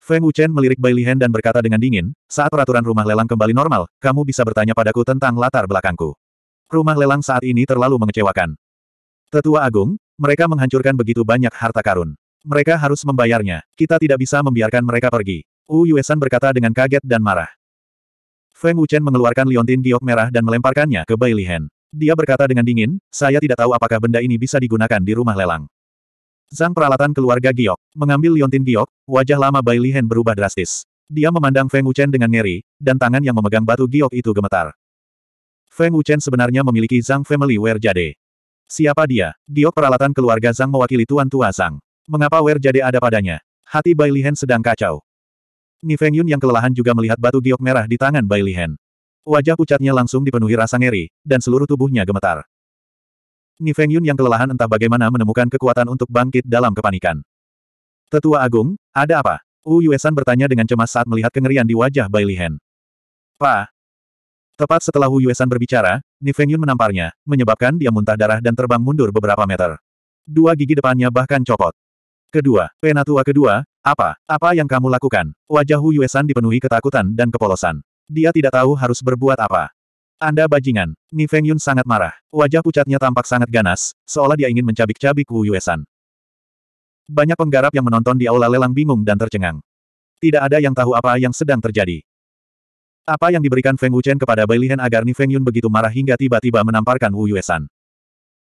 Feng Wuchen melirik Bai Lihen dan berkata dengan dingin, saat peraturan rumah lelang kembali normal, kamu bisa bertanya padaku tentang latar belakangku. Rumah lelang saat ini terlalu mengecewakan. Tetua Agung, mereka menghancurkan begitu banyak harta karun. Mereka harus membayarnya. Kita tidak bisa membiarkan mereka pergi. Wu Yuesan berkata dengan kaget dan marah. Feng Wuchen mengeluarkan liontin giok merah dan melemparkannya ke Bai Lihen. Dia berkata dengan dingin, saya tidak tahu apakah benda ini bisa digunakan di rumah lelang. Zhang peralatan keluarga giok, mengambil liontin giok, wajah lama Bai Lihen berubah drastis. Dia memandang Feng Wuchen dengan ngeri, dan tangan yang memegang batu giok itu gemetar. Feng Wuchen sebenarnya memiliki Zhang Family Wear Jade. Siapa dia? Giok peralatan keluarga Zhang mewakili tuan tua Zhang. Mengapa Wear Jade ada padanya? Hati Bai Lihen sedang kacau. Nifeng Yun yang kelelahan juga melihat batu giok merah di tangan Bai Lihen. Wajah pucatnya langsung dipenuhi rasa ngeri, dan seluruh tubuhnya gemetar. Nifeng Yun yang kelelahan entah bagaimana menemukan kekuatan untuk bangkit dalam kepanikan. Tetua Agung, ada apa? Wu Yuesan bertanya dengan cemas saat melihat kengerian di wajah Bai Lihen. Pa. Tepat setelah Wu Yuesan berbicara, Nifeng Yun menamparnya, menyebabkan dia muntah darah dan terbang mundur beberapa meter. Dua gigi depannya bahkan copot. Kedua, penatua kedua, apa? Apa yang kamu lakukan? Wajah Hu Yuesan dipenuhi ketakutan dan kepolosan. Dia tidak tahu harus berbuat apa. Anda bajingan. Ni Feng Yun sangat marah. Wajah pucatnya tampak sangat ganas, seolah dia ingin mencabik-cabik Wu Yuesan. Banyak penggarap yang menonton di aula lelang bingung dan tercengang. Tidak ada yang tahu apa yang sedang terjadi. Apa yang diberikan Feng Wuchen kepada Bai Lihen agar Ni Feng Yun begitu marah hingga tiba-tiba menamparkan Wu Yuesan.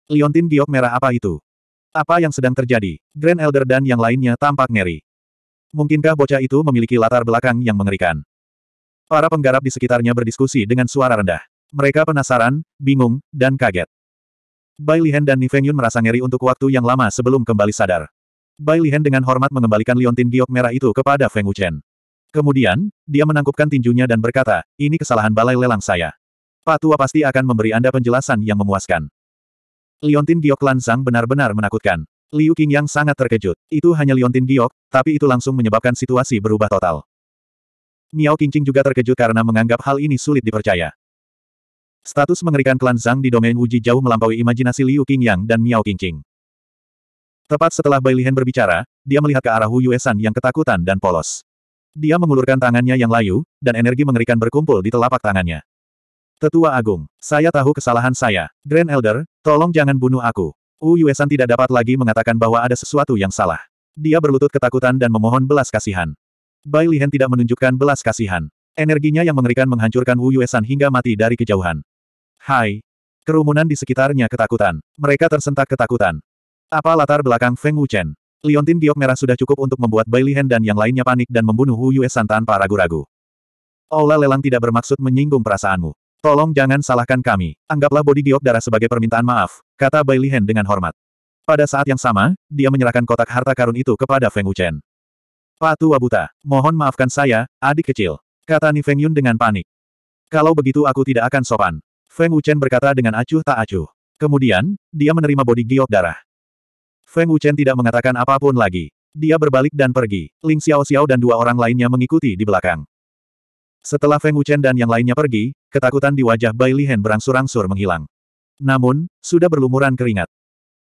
Liontin giok merah apa itu? Apa yang sedang terjadi? Grand Elder dan yang lainnya tampak ngeri. Mungkinkah bocah itu memiliki latar belakang yang mengerikan? Para penggarap di sekitarnya berdiskusi dengan suara rendah. Mereka penasaran, bingung, dan kaget. Bai Lihen dan Feng Yun merasa ngeri untuk waktu yang lama sebelum kembali sadar. Bai Lihen dengan hormat mengembalikan liontin giok merah itu kepada Feng Wuchen. Kemudian, dia menangkupkan tinjunya dan berkata, ini kesalahan balai lelang saya. Patua pasti akan memberi Anda penjelasan yang memuaskan. Liontin giok lansang benar-benar menakutkan. Liu Qing yang sangat terkejut. Itu hanya Liontin Giok, tapi itu langsung menyebabkan situasi berubah total. Miao Qingqing juga terkejut karena menganggap hal ini sulit dipercaya. Status mengerikan klan Zhang di domain Wuji jauh melampaui imajinasi Liu Qingyang dan Miao Qingqing. Tepat setelah Bai Lihen berbicara, dia melihat ke arah Hu Yuesan yang ketakutan dan polos. Dia mengulurkan tangannya yang layu, dan energi mengerikan berkumpul di telapak tangannya. Tetua Agung, saya tahu kesalahan saya. Grand Elder, tolong jangan bunuh aku. Wu Yuesan tidak dapat lagi mengatakan bahwa ada sesuatu yang salah. Dia berlutut ketakutan dan memohon belas kasihan. Bai Lihen tidak menunjukkan belas kasihan. Energinya yang mengerikan menghancurkan Wu Yuesan hingga mati dari kejauhan. Hai! Kerumunan di sekitarnya ketakutan. Mereka tersentak ketakutan. Apa latar belakang Feng Wu Wuchen? Liontin giok merah sudah cukup untuk membuat Bai Lihen dan yang lainnya panik dan membunuh Wu Yuesan tanpa ragu-ragu. Aula lelang tidak bermaksud menyinggung perasaanmu. Tolong jangan salahkan kami. Anggaplah bodi giok darah sebagai permintaan maaf, kata Bai Lihen dengan hormat. Pada saat yang sama, dia menyerahkan kotak harta karun itu kepada Feng Wuchen. patu Wabuta, Buta, mohon maafkan saya, adik kecil. Kata Ni Feng Yun dengan panik. Kalau begitu aku tidak akan sopan. Feng Wuchen berkata dengan acuh tak acuh. Kemudian, dia menerima bodi giok darah. Feng Wuchen tidak mengatakan apapun lagi. Dia berbalik dan pergi. Ling Xiao Xiao dan dua orang lainnya mengikuti di belakang. Setelah Feng Wuchen dan yang lainnya pergi, ketakutan di wajah Bai Lihen berangsur-angsur menghilang. Namun, sudah berlumuran keringat.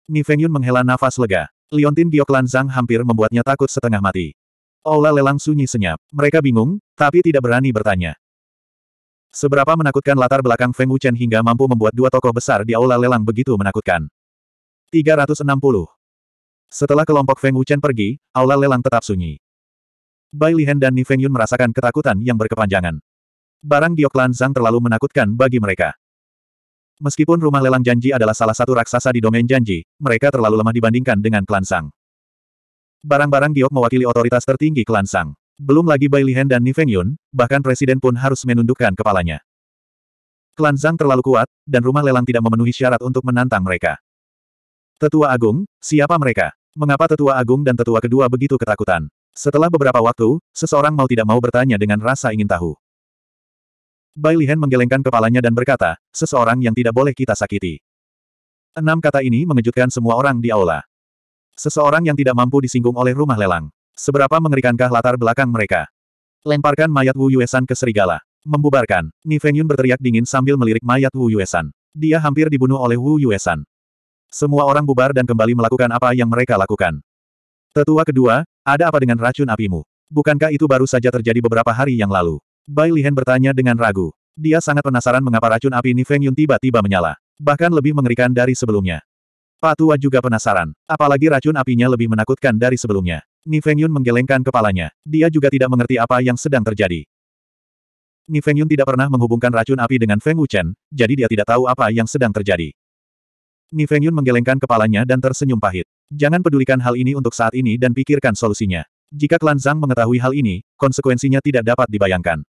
Ni Feng Yun menghela nafas lega. Liontin Gioklan Zhang hampir membuatnya takut setengah mati. Aula lelang sunyi senyap. Mereka bingung, tapi tidak berani bertanya. Seberapa menakutkan latar belakang Feng Wuchen hingga mampu membuat dua tokoh besar di aula lelang begitu menakutkan. 360. Setelah kelompok Feng Wuchen pergi, aula lelang tetap sunyi. Bai Lihen dan Nifen Yun merasakan ketakutan yang berkepanjangan. Barang Lan Zhang terlalu menakutkan bagi mereka. Meskipun rumah lelang janji adalah salah satu raksasa di domain janji, mereka terlalu lemah dibandingkan dengan klan Sang. Barang-barang Diok mewakili otoritas tertinggi klan Sang. Belum lagi Bai Lihen dan Nifen Yun, bahkan presiden pun harus menundukkan kepalanya. Klan Zhang terlalu kuat, dan rumah lelang tidak memenuhi syarat untuk menantang mereka. Tetua Agung, siapa mereka? Mengapa Tetua Agung dan Tetua Kedua begitu ketakutan? Setelah beberapa waktu, seseorang mau tidak mau bertanya dengan rasa ingin tahu. Bai Lihen menggelengkan kepalanya dan berkata, seseorang yang tidak boleh kita sakiti. Enam kata ini mengejutkan semua orang di aula. Seseorang yang tidak mampu disinggung oleh rumah lelang. Seberapa mengerikankah latar belakang mereka? Lemparkan mayat Wu Yuesan ke serigala. Membubarkan, Ni Feng Yun berteriak dingin sambil melirik mayat Wu Yuesan. Dia hampir dibunuh oleh Wu Yuesan. Semua orang bubar dan kembali melakukan apa yang mereka lakukan. Tetua kedua, ada apa dengan racun apimu? Bukankah itu baru saja terjadi beberapa hari yang lalu? Bai Lihen bertanya dengan ragu. Dia sangat penasaran mengapa racun api Ni Yun tiba-tiba menyala. Bahkan lebih mengerikan dari sebelumnya. Patua juga penasaran. Apalagi racun apinya lebih menakutkan dari sebelumnya. Ni Yun menggelengkan kepalanya. Dia juga tidak mengerti apa yang sedang terjadi. Ni Yun tidak pernah menghubungkan racun api dengan Feng Wuchen, jadi dia tidak tahu apa yang sedang terjadi. Feng Yun menggelengkan kepalanya dan tersenyum pahit. Jangan pedulikan hal ini untuk saat ini dan pikirkan solusinya. Jika klan Zhang mengetahui hal ini, konsekuensinya tidak dapat dibayangkan.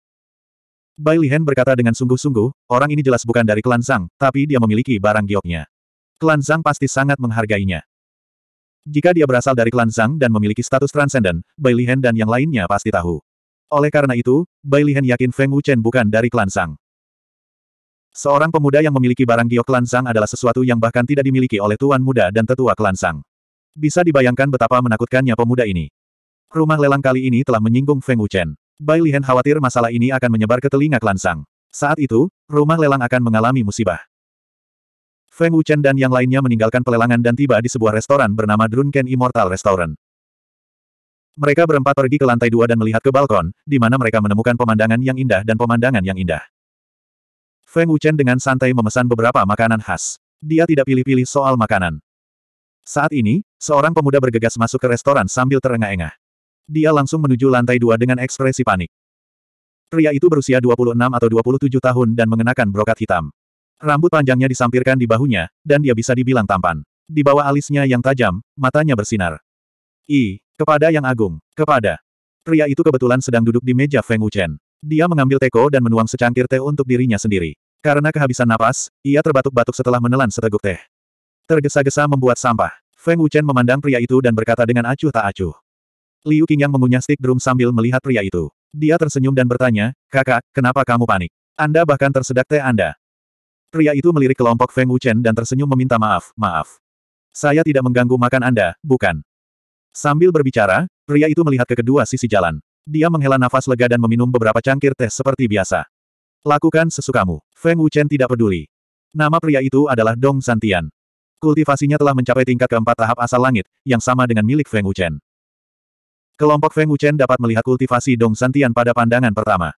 Bai Lihen berkata dengan sungguh-sungguh, orang ini jelas bukan dari klan Zhang, tapi dia memiliki barang gioknya. Klan Zhang pasti sangat menghargainya. Jika dia berasal dari klan Zhang dan memiliki status transenden, Bai Lihen dan yang lainnya pasti tahu. Oleh karena itu, Bai Lihen yakin Feng Wuchen bukan dari klan Zhang. Seorang pemuda yang memiliki barang giok lansang adalah sesuatu yang bahkan tidak dimiliki oleh tuan muda dan tetua lansang. Bisa dibayangkan betapa menakutkannya pemuda ini. Rumah lelang kali ini telah menyinggung Feng Wuchen. Bai Lihen khawatir masalah ini akan menyebar ke telinga lansang. Saat itu, rumah lelang akan mengalami musibah. Feng Wuchen dan yang lainnya meninggalkan pelelangan dan tiba di sebuah restoran bernama Drunken Immortal Restaurant. Mereka berempat pergi ke lantai dua dan melihat ke balkon, di mana mereka menemukan pemandangan yang indah dan pemandangan yang indah. Feng Wuchen dengan santai memesan beberapa makanan khas. Dia tidak pilih-pilih soal makanan. Saat ini, seorang pemuda bergegas masuk ke restoran sambil terengah-engah. Dia langsung menuju lantai dua dengan ekspresi panik. Pria itu berusia 26 atau 27 tahun dan mengenakan brokat hitam. Rambut panjangnya disampirkan di bahunya, dan dia bisa dibilang tampan. Di bawah alisnya yang tajam, matanya bersinar. I, kepada yang agung, kepada. Pria itu kebetulan sedang duduk di meja Feng Wuchen. Dia mengambil teko dan menuang secangkir teh untuk dirinya sendiri. Karena kehabisan napas, ia terbatuk-batuk setelah menelan seteguk teh. Tergesa-gesa membuat sampah. Feng Wuchen memandang pria itu dan berkata dengan acuh tak acuh. Liu Qingyang mengunyah stick drum sambil melihat pria itu. Dia tersenyum dan bertanya, kakak, kenapa kamu panik? Anda bahkan tersedak teh Anda. Pria itu melirik kelompok Feng Wuchen dan tersenyum meminta maaf, maaf. Saya tidak mengganggu makan Anda, bukan? Sambil berbicara, pria itu melihat ke kedua sisi jalan. Dia menghela nafas lega dan meminum beberapa cangkir teh seperti biasa. Lakukan sesukamu. Feng Wuchen tidak peduli. Nama pria itu adalah Dong Santian. Kultivasinya telah mencapai tingkat keempat tahap asal langit, yang sama dengan milik Feng Wuchen. Kelompok Feng Wuchen dapat melihat kultivasi Dong Santian pada pandangan pertama.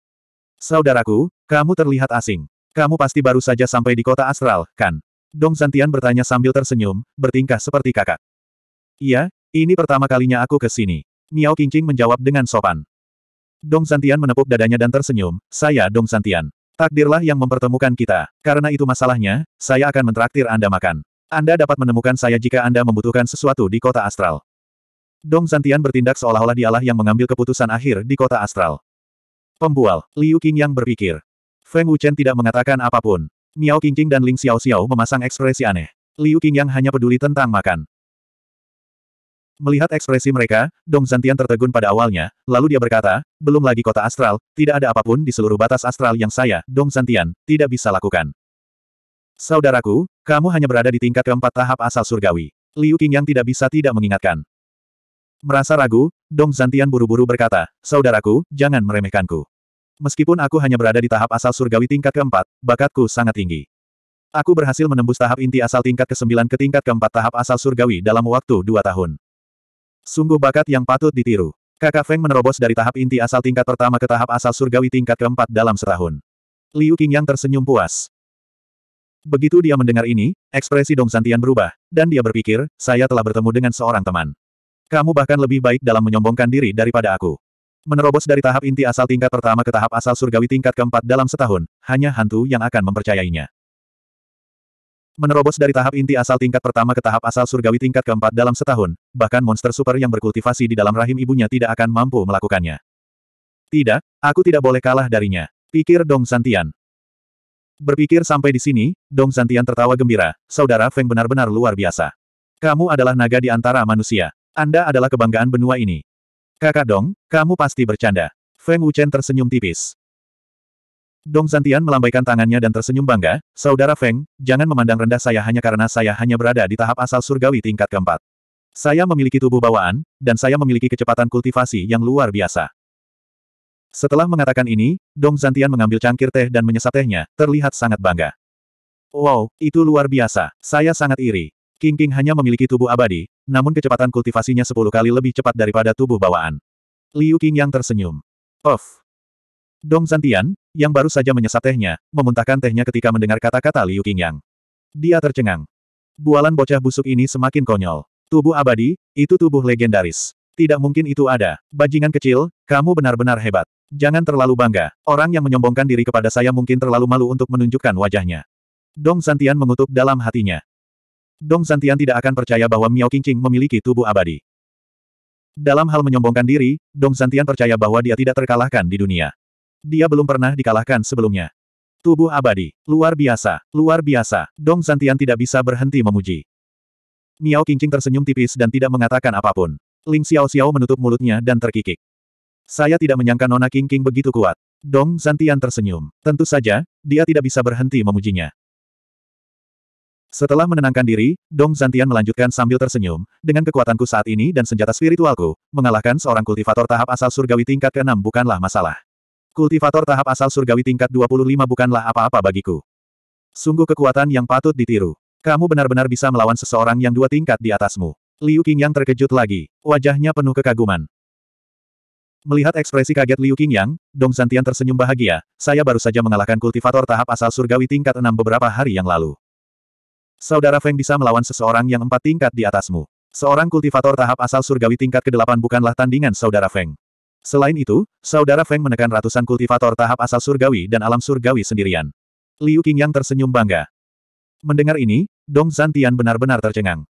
Saudaraku, kamu terlihat asing. Kamu pasti baru saja sampai di kota astral, kan? Dong Santian bertanya sambil tersenyum, bertingkah seperti kakak. Iya, ini pertama kalinya aku ke sini. Miao Qingqing menjawab dengan sopan. Dong Santian menepuk dadanya dan tersenyum, saya Dong Santian. Takdirlah yang mempertemukan kita. Karena itu masalahnya, saya akan mentraktir Anda makan. Anda dapat menemukan saya jika Anda membutuhkan sesuatu di kota astral. Dong Santian bertindak seolah-olah dialah yang mengambil keputusan akhir di kota astral. Pembual, Liu Qing yang berpikir. Feng Wuchen tidak mengatakan apapun. Miao Qingqing dan Ling Xiao Xiao memasang ekspresi aneh. Liu Qing yang hanya peduli tentang makan. Melihat ekspresi mereka, Dong Zantian tertegun pada awalnya, lalu dia berkata, belum lagi kota astral, tidak ada apapun di seluruh batas astral yang saya, Dong Zantian, tidak bisa lakukan. Saudaraku, kamu hanya berada di tingkat keempat tahap asal surgawi. Liu yang tidak bisa tidak mengingatkan. Merasa ragu, Dong Zantian buru-buru berkata, Saudaraku, jangan meremehkanku. Meskipun aku hanya berada di tahap asal surgawi tingkat keempat, bakatku sangat tinggi. Aku berhasil menembus tahap inti asal tingkat ke-9 ke tingkat keempat tahap asal surgawi dalam waktu dua tahun. Sungguh bakat yang patut ditiru. Kakak Feng menerobos dari tahap inti asal tingkat pertama ke tahap asal surgawi tingkat keempat dalam setahun. Liu yang tersenyum puas. Begitu dia mendengar ini, ekspresi Dong Santian berubah, dan dia berpikir, saya telah bertemu dengan seorang teman. Kamu bahkan lebih baik dalam menyombongkan diri daripada aku. Menerobos dari tahap inti asal tingkat pertama ke tahap asal surgawi tingkat keempat dalam setahun, hanya hantu yang akan mempercayainya. Menerobos dari tahap inti asal tingkat pertama ke tahap asal surgawi tingkat keempat dalam setahun, bahkan monster super yang berkultivasi di dalam rahim ibunya tidak akan mampu melakukannya. Tidak, aku tidak boleh kalah darinya. Pikir Dong Santian. Berpikir sampai di sini, Dong Santian tertawa gembira, saudara Feng benar-benar luar biasa. Kamu adalah naga di antara manusia. Anda adalah kebanggaan benua ini. Kakak Dong, kamu pasti bercanda. Feng Wuchen tersenyum tipis. Dong Zantian melambaikan tangannya dan tersenyum bangga, Saudara Feng, jangan memandang rendah saya hanya karena saya hanya berada di tahap asal surgawi tingkat keempat. Saya memiliki tubuh bawaan, dan saya memiliki kecepatan kultivasi yang luar biasa. Setelah mengatakan ini, Dong Zantian mengambil cangkir teh dan menyesap tehnya, terlihat sangat bangga. Wow, itu luar biasa, saya sangat iri. King King hanya memiliki tubuh abadi, namun kecepatan kultivasinya 10 kali lebih cepat daripada tubuh bawaan. Liu King yang tersenyum. Of, Dong Zantian, yang baru saja menyesap tehnya, memuntahkan tehnya ketika mendengar kata-kata Liu Qingyang. Dia tercengang. Bualan bocah busuk ini semakin konyol. Tubuh abadi, itu tubuh legendaris. Tidak mungkin itu ada. Bajingan kecil, kamu benar-benar hebat. Jangan terlalu bangga. Orang yang menyombongkan diri kepada saya mungkin terlalu malu untuk menunjukkan wajahnya. Dong Santian mengutuk dalam hatinya. Dong Santian tidak akan percaya bahwa Miao Qingqing memiliki tubuh abadi. Dalam hal menyombongkan diri, Dong Santian percaya bahwa dia tidak terkalahkan di dunia. Dia belum pernah dikalahkan sebelumnya. Tubuh abadi. Luar biasa, luar biasa. Dong Zantian tidak bisa berhenti memuji. Miao Qingqing tersenyum tipis dan tidak mengatakan apapun. Ling Xiao Xiao menutup mulutnya dan terkikik. Saya tidak menyangka Nona Qingqing begitu kuat. Dong Zantian tersenyum. Tentu saja, dia tidak bisa berhenti memujinya. Setelah menenangkan diri, Dong Zantian melanjutkan sambil tersenyum, dengan kekuatanku saat ini dan senjata spiritualku, mengalahkan seorang kultivator tahap asal surgawi tingkat ke-6 bukanlah masalah. Kultivator tahap asal surgawi tingkat 25 bukanlah apa-apa bagiku. Sungguh kekuatan yang patut ditiru. Kamu benar-benar bisa melawan seseorang yang dua tingkat di atasmu. Liu yang terkejut lagi, wajahnya penuh kekaguman. Melihat ekspresi kaget Liu yang, Dong Zantian tersenyum bahagia, saya baru saja mengalahkan kultivator tahap asal surgawi tingkat 6 beberapa hari yang lalu. Saudara Feng bisa melawan seseorang yang empat tingkat di atasmu. Seorang kultivator tahap asal surgawi tingkat ke-8 bukanlah tandingan saudara Feng. Selain itu, saudara Feng menekan ratusan kultivator tahap asal surgawi dan alam surgawi sendirian. Liu yang tersenyum bangga. Mendengar ini, Dong Zantian benar-benar tercengang.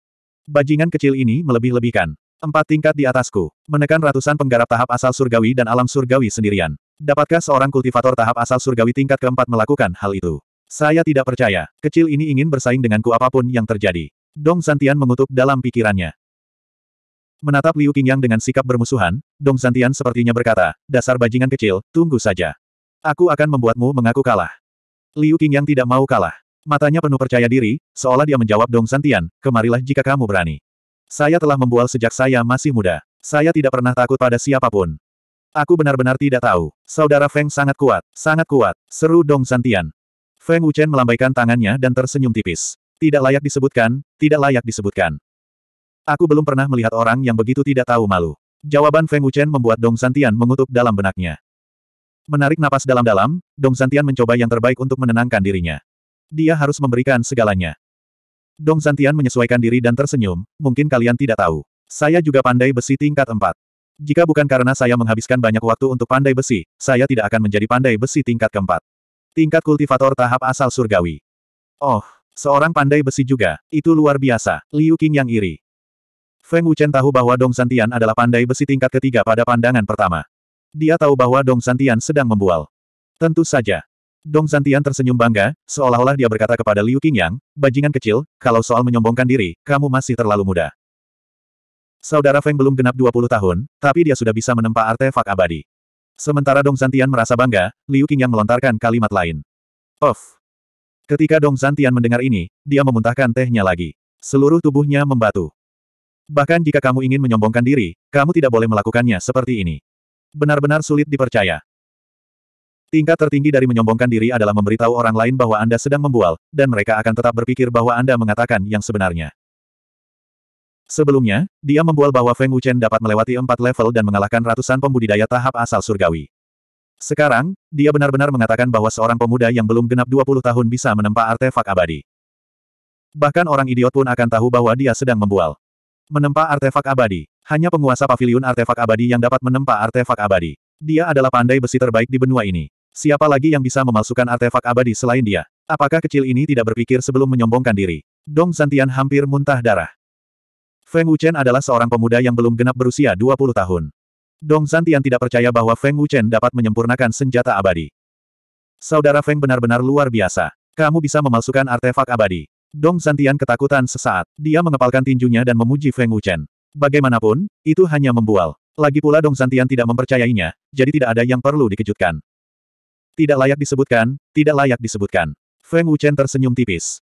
Bajingan kecil ini melebih-lebihkan. Empat tingkat di atasku, menekan ratusan penggarap tahap asal surgawi dan alam surgawi sendirian. Dapatkah seorang kultivator tahap asal surgawi tingkat keempat melakukan hal itu? Saya tidak percaya, kecil ini ingin bersaing denganku apapun yang terjadi. Dong Zantian mengutuk dalam pikirannya. Menatap Liu Qingyang dengan sikap bermusuhan, Dong Zantian sepertinya berkata, dasar bajingan kecil, tunggu saja. Aku akan membuatmu mengaku kalah. Liu Qingyang tidak mau kalah. Matanya penuh percaya diri, seolah dia menjawab Dong Zantian, kemarilah jika kamu berani. Saya telah membual sejak saya masih muda. Saya tidak pernah takut pada siapapun. Aku benar-benar tidak tahu. Saudara Feng sangat kuat, sangat kuat, seru Dong Zantian. Feng Wuchen melambaikan tangannya dan tersenyum tipis. Tidak layak disebutkan, tidak layak disebutkan. Aku belum pernah melihat orang yang begitu tidak tahu malu. Jawaban Feng Wuchen membuat Dong Santian mengutuk dalam benaknya. Menarik napas dalam-dalam, Dong Santian mencoba yang terbaik untuk menenangkan dirinya. Dia harus memberikan segalanya. Dong Santian menyesuaikan diri dan tersenyum, mungkin kalian tidak tahu. Saya juga pandai besi tingkat 4. Jika bukan karena saya menghabiskan banyak waktu untuk pandai besi, saya tidak akan menjadi pandai besi tingkat keempat. Tingkat kultivator tahap asal surgawi. Oh, seorang pandai besi juga, itu luar biasa, Liu Qing yang iri. Feng Wuchen tahu bahwa Dong Santian adalah pandai besi tingkat ketiga pada pandangan pertama. Dia tahu bahwa Dong Santian sedang membual. Tentu saja. Dong Santian tersenyum bangga, seolah-olah dia berkata kepada Liu Qingyang, bajingan kecil, kalau soal menyombongkan diri, kamu masih terlalu muda. Saudara Feng belum genap 20 tahun, tapi dia sudah bisa menempa artefak abadi. Sementara Dong Santian merasa bangga, Liu Qingyang melontarkan kalimat lain. Of. Ketika Dong Santian mendengar ini, dia memuntahkan tehnya lagi. Seluruh tubuhnya membatu. Bahkan jika kamu ingin menyombongkan diri, kamu tidak boleh melakukannya seperti ini. Benar-benar sulit dipercaya. Tingkat tertinggi dari menyombongkan diri adalah memberitahu orang lain bahwa Anda sedang membual, dan mereka akan tetap berpikir bahwa Anda mengatakan yang sebenarnya. Sebelumnya, dia membual bahwa Feng Wuchen dapat melewati empat level dan mengalahkan ratusan pembudidaya tahap asal surgawi. Sekarang, dia benar-benar mengatakan bahwa seorang pemuda yang belum genap 20 tahun bisa menempa artefak abadi. Bahkan orang idiot pun akan tahu bahwa dia sedang membual. Menempa artefak abadi. Hanya penguasa paviliun artefak abadi yang dapat menempa artefak abadi. Dia adalah pandai besi terbaik di benua ini. Siapa lagi yang bisa memalsukan artefak abadi selain dia? Apakah kecil ini tidak berpikir sebelum menyombongkan diri? Dong Zantian hampir muntah darah. Feng Wuchen adalah seorang pemuda yang belum genap berusia 20 tahun. Dong Zantian tidak percaya bahwa Feng Wuchen dapat menyempurnakan senjata abadi. Saudara Feng benar-benar luar biasa. Kamu bisa memalsukan artefak abadi. Dong Zantian ketakutan sesaat. Dia mengepalkan tinjunya dan memuji Feng Wuchen. Bagaimanapun, itu hanya membual. Lagi pula Dong Zantian tidak mempercayainya, jadi tidak ada yang perlu dikejutkan. Tidak layak disebutkan, tidak layak disebutkan. Feng Wuchen tersenyum tipis.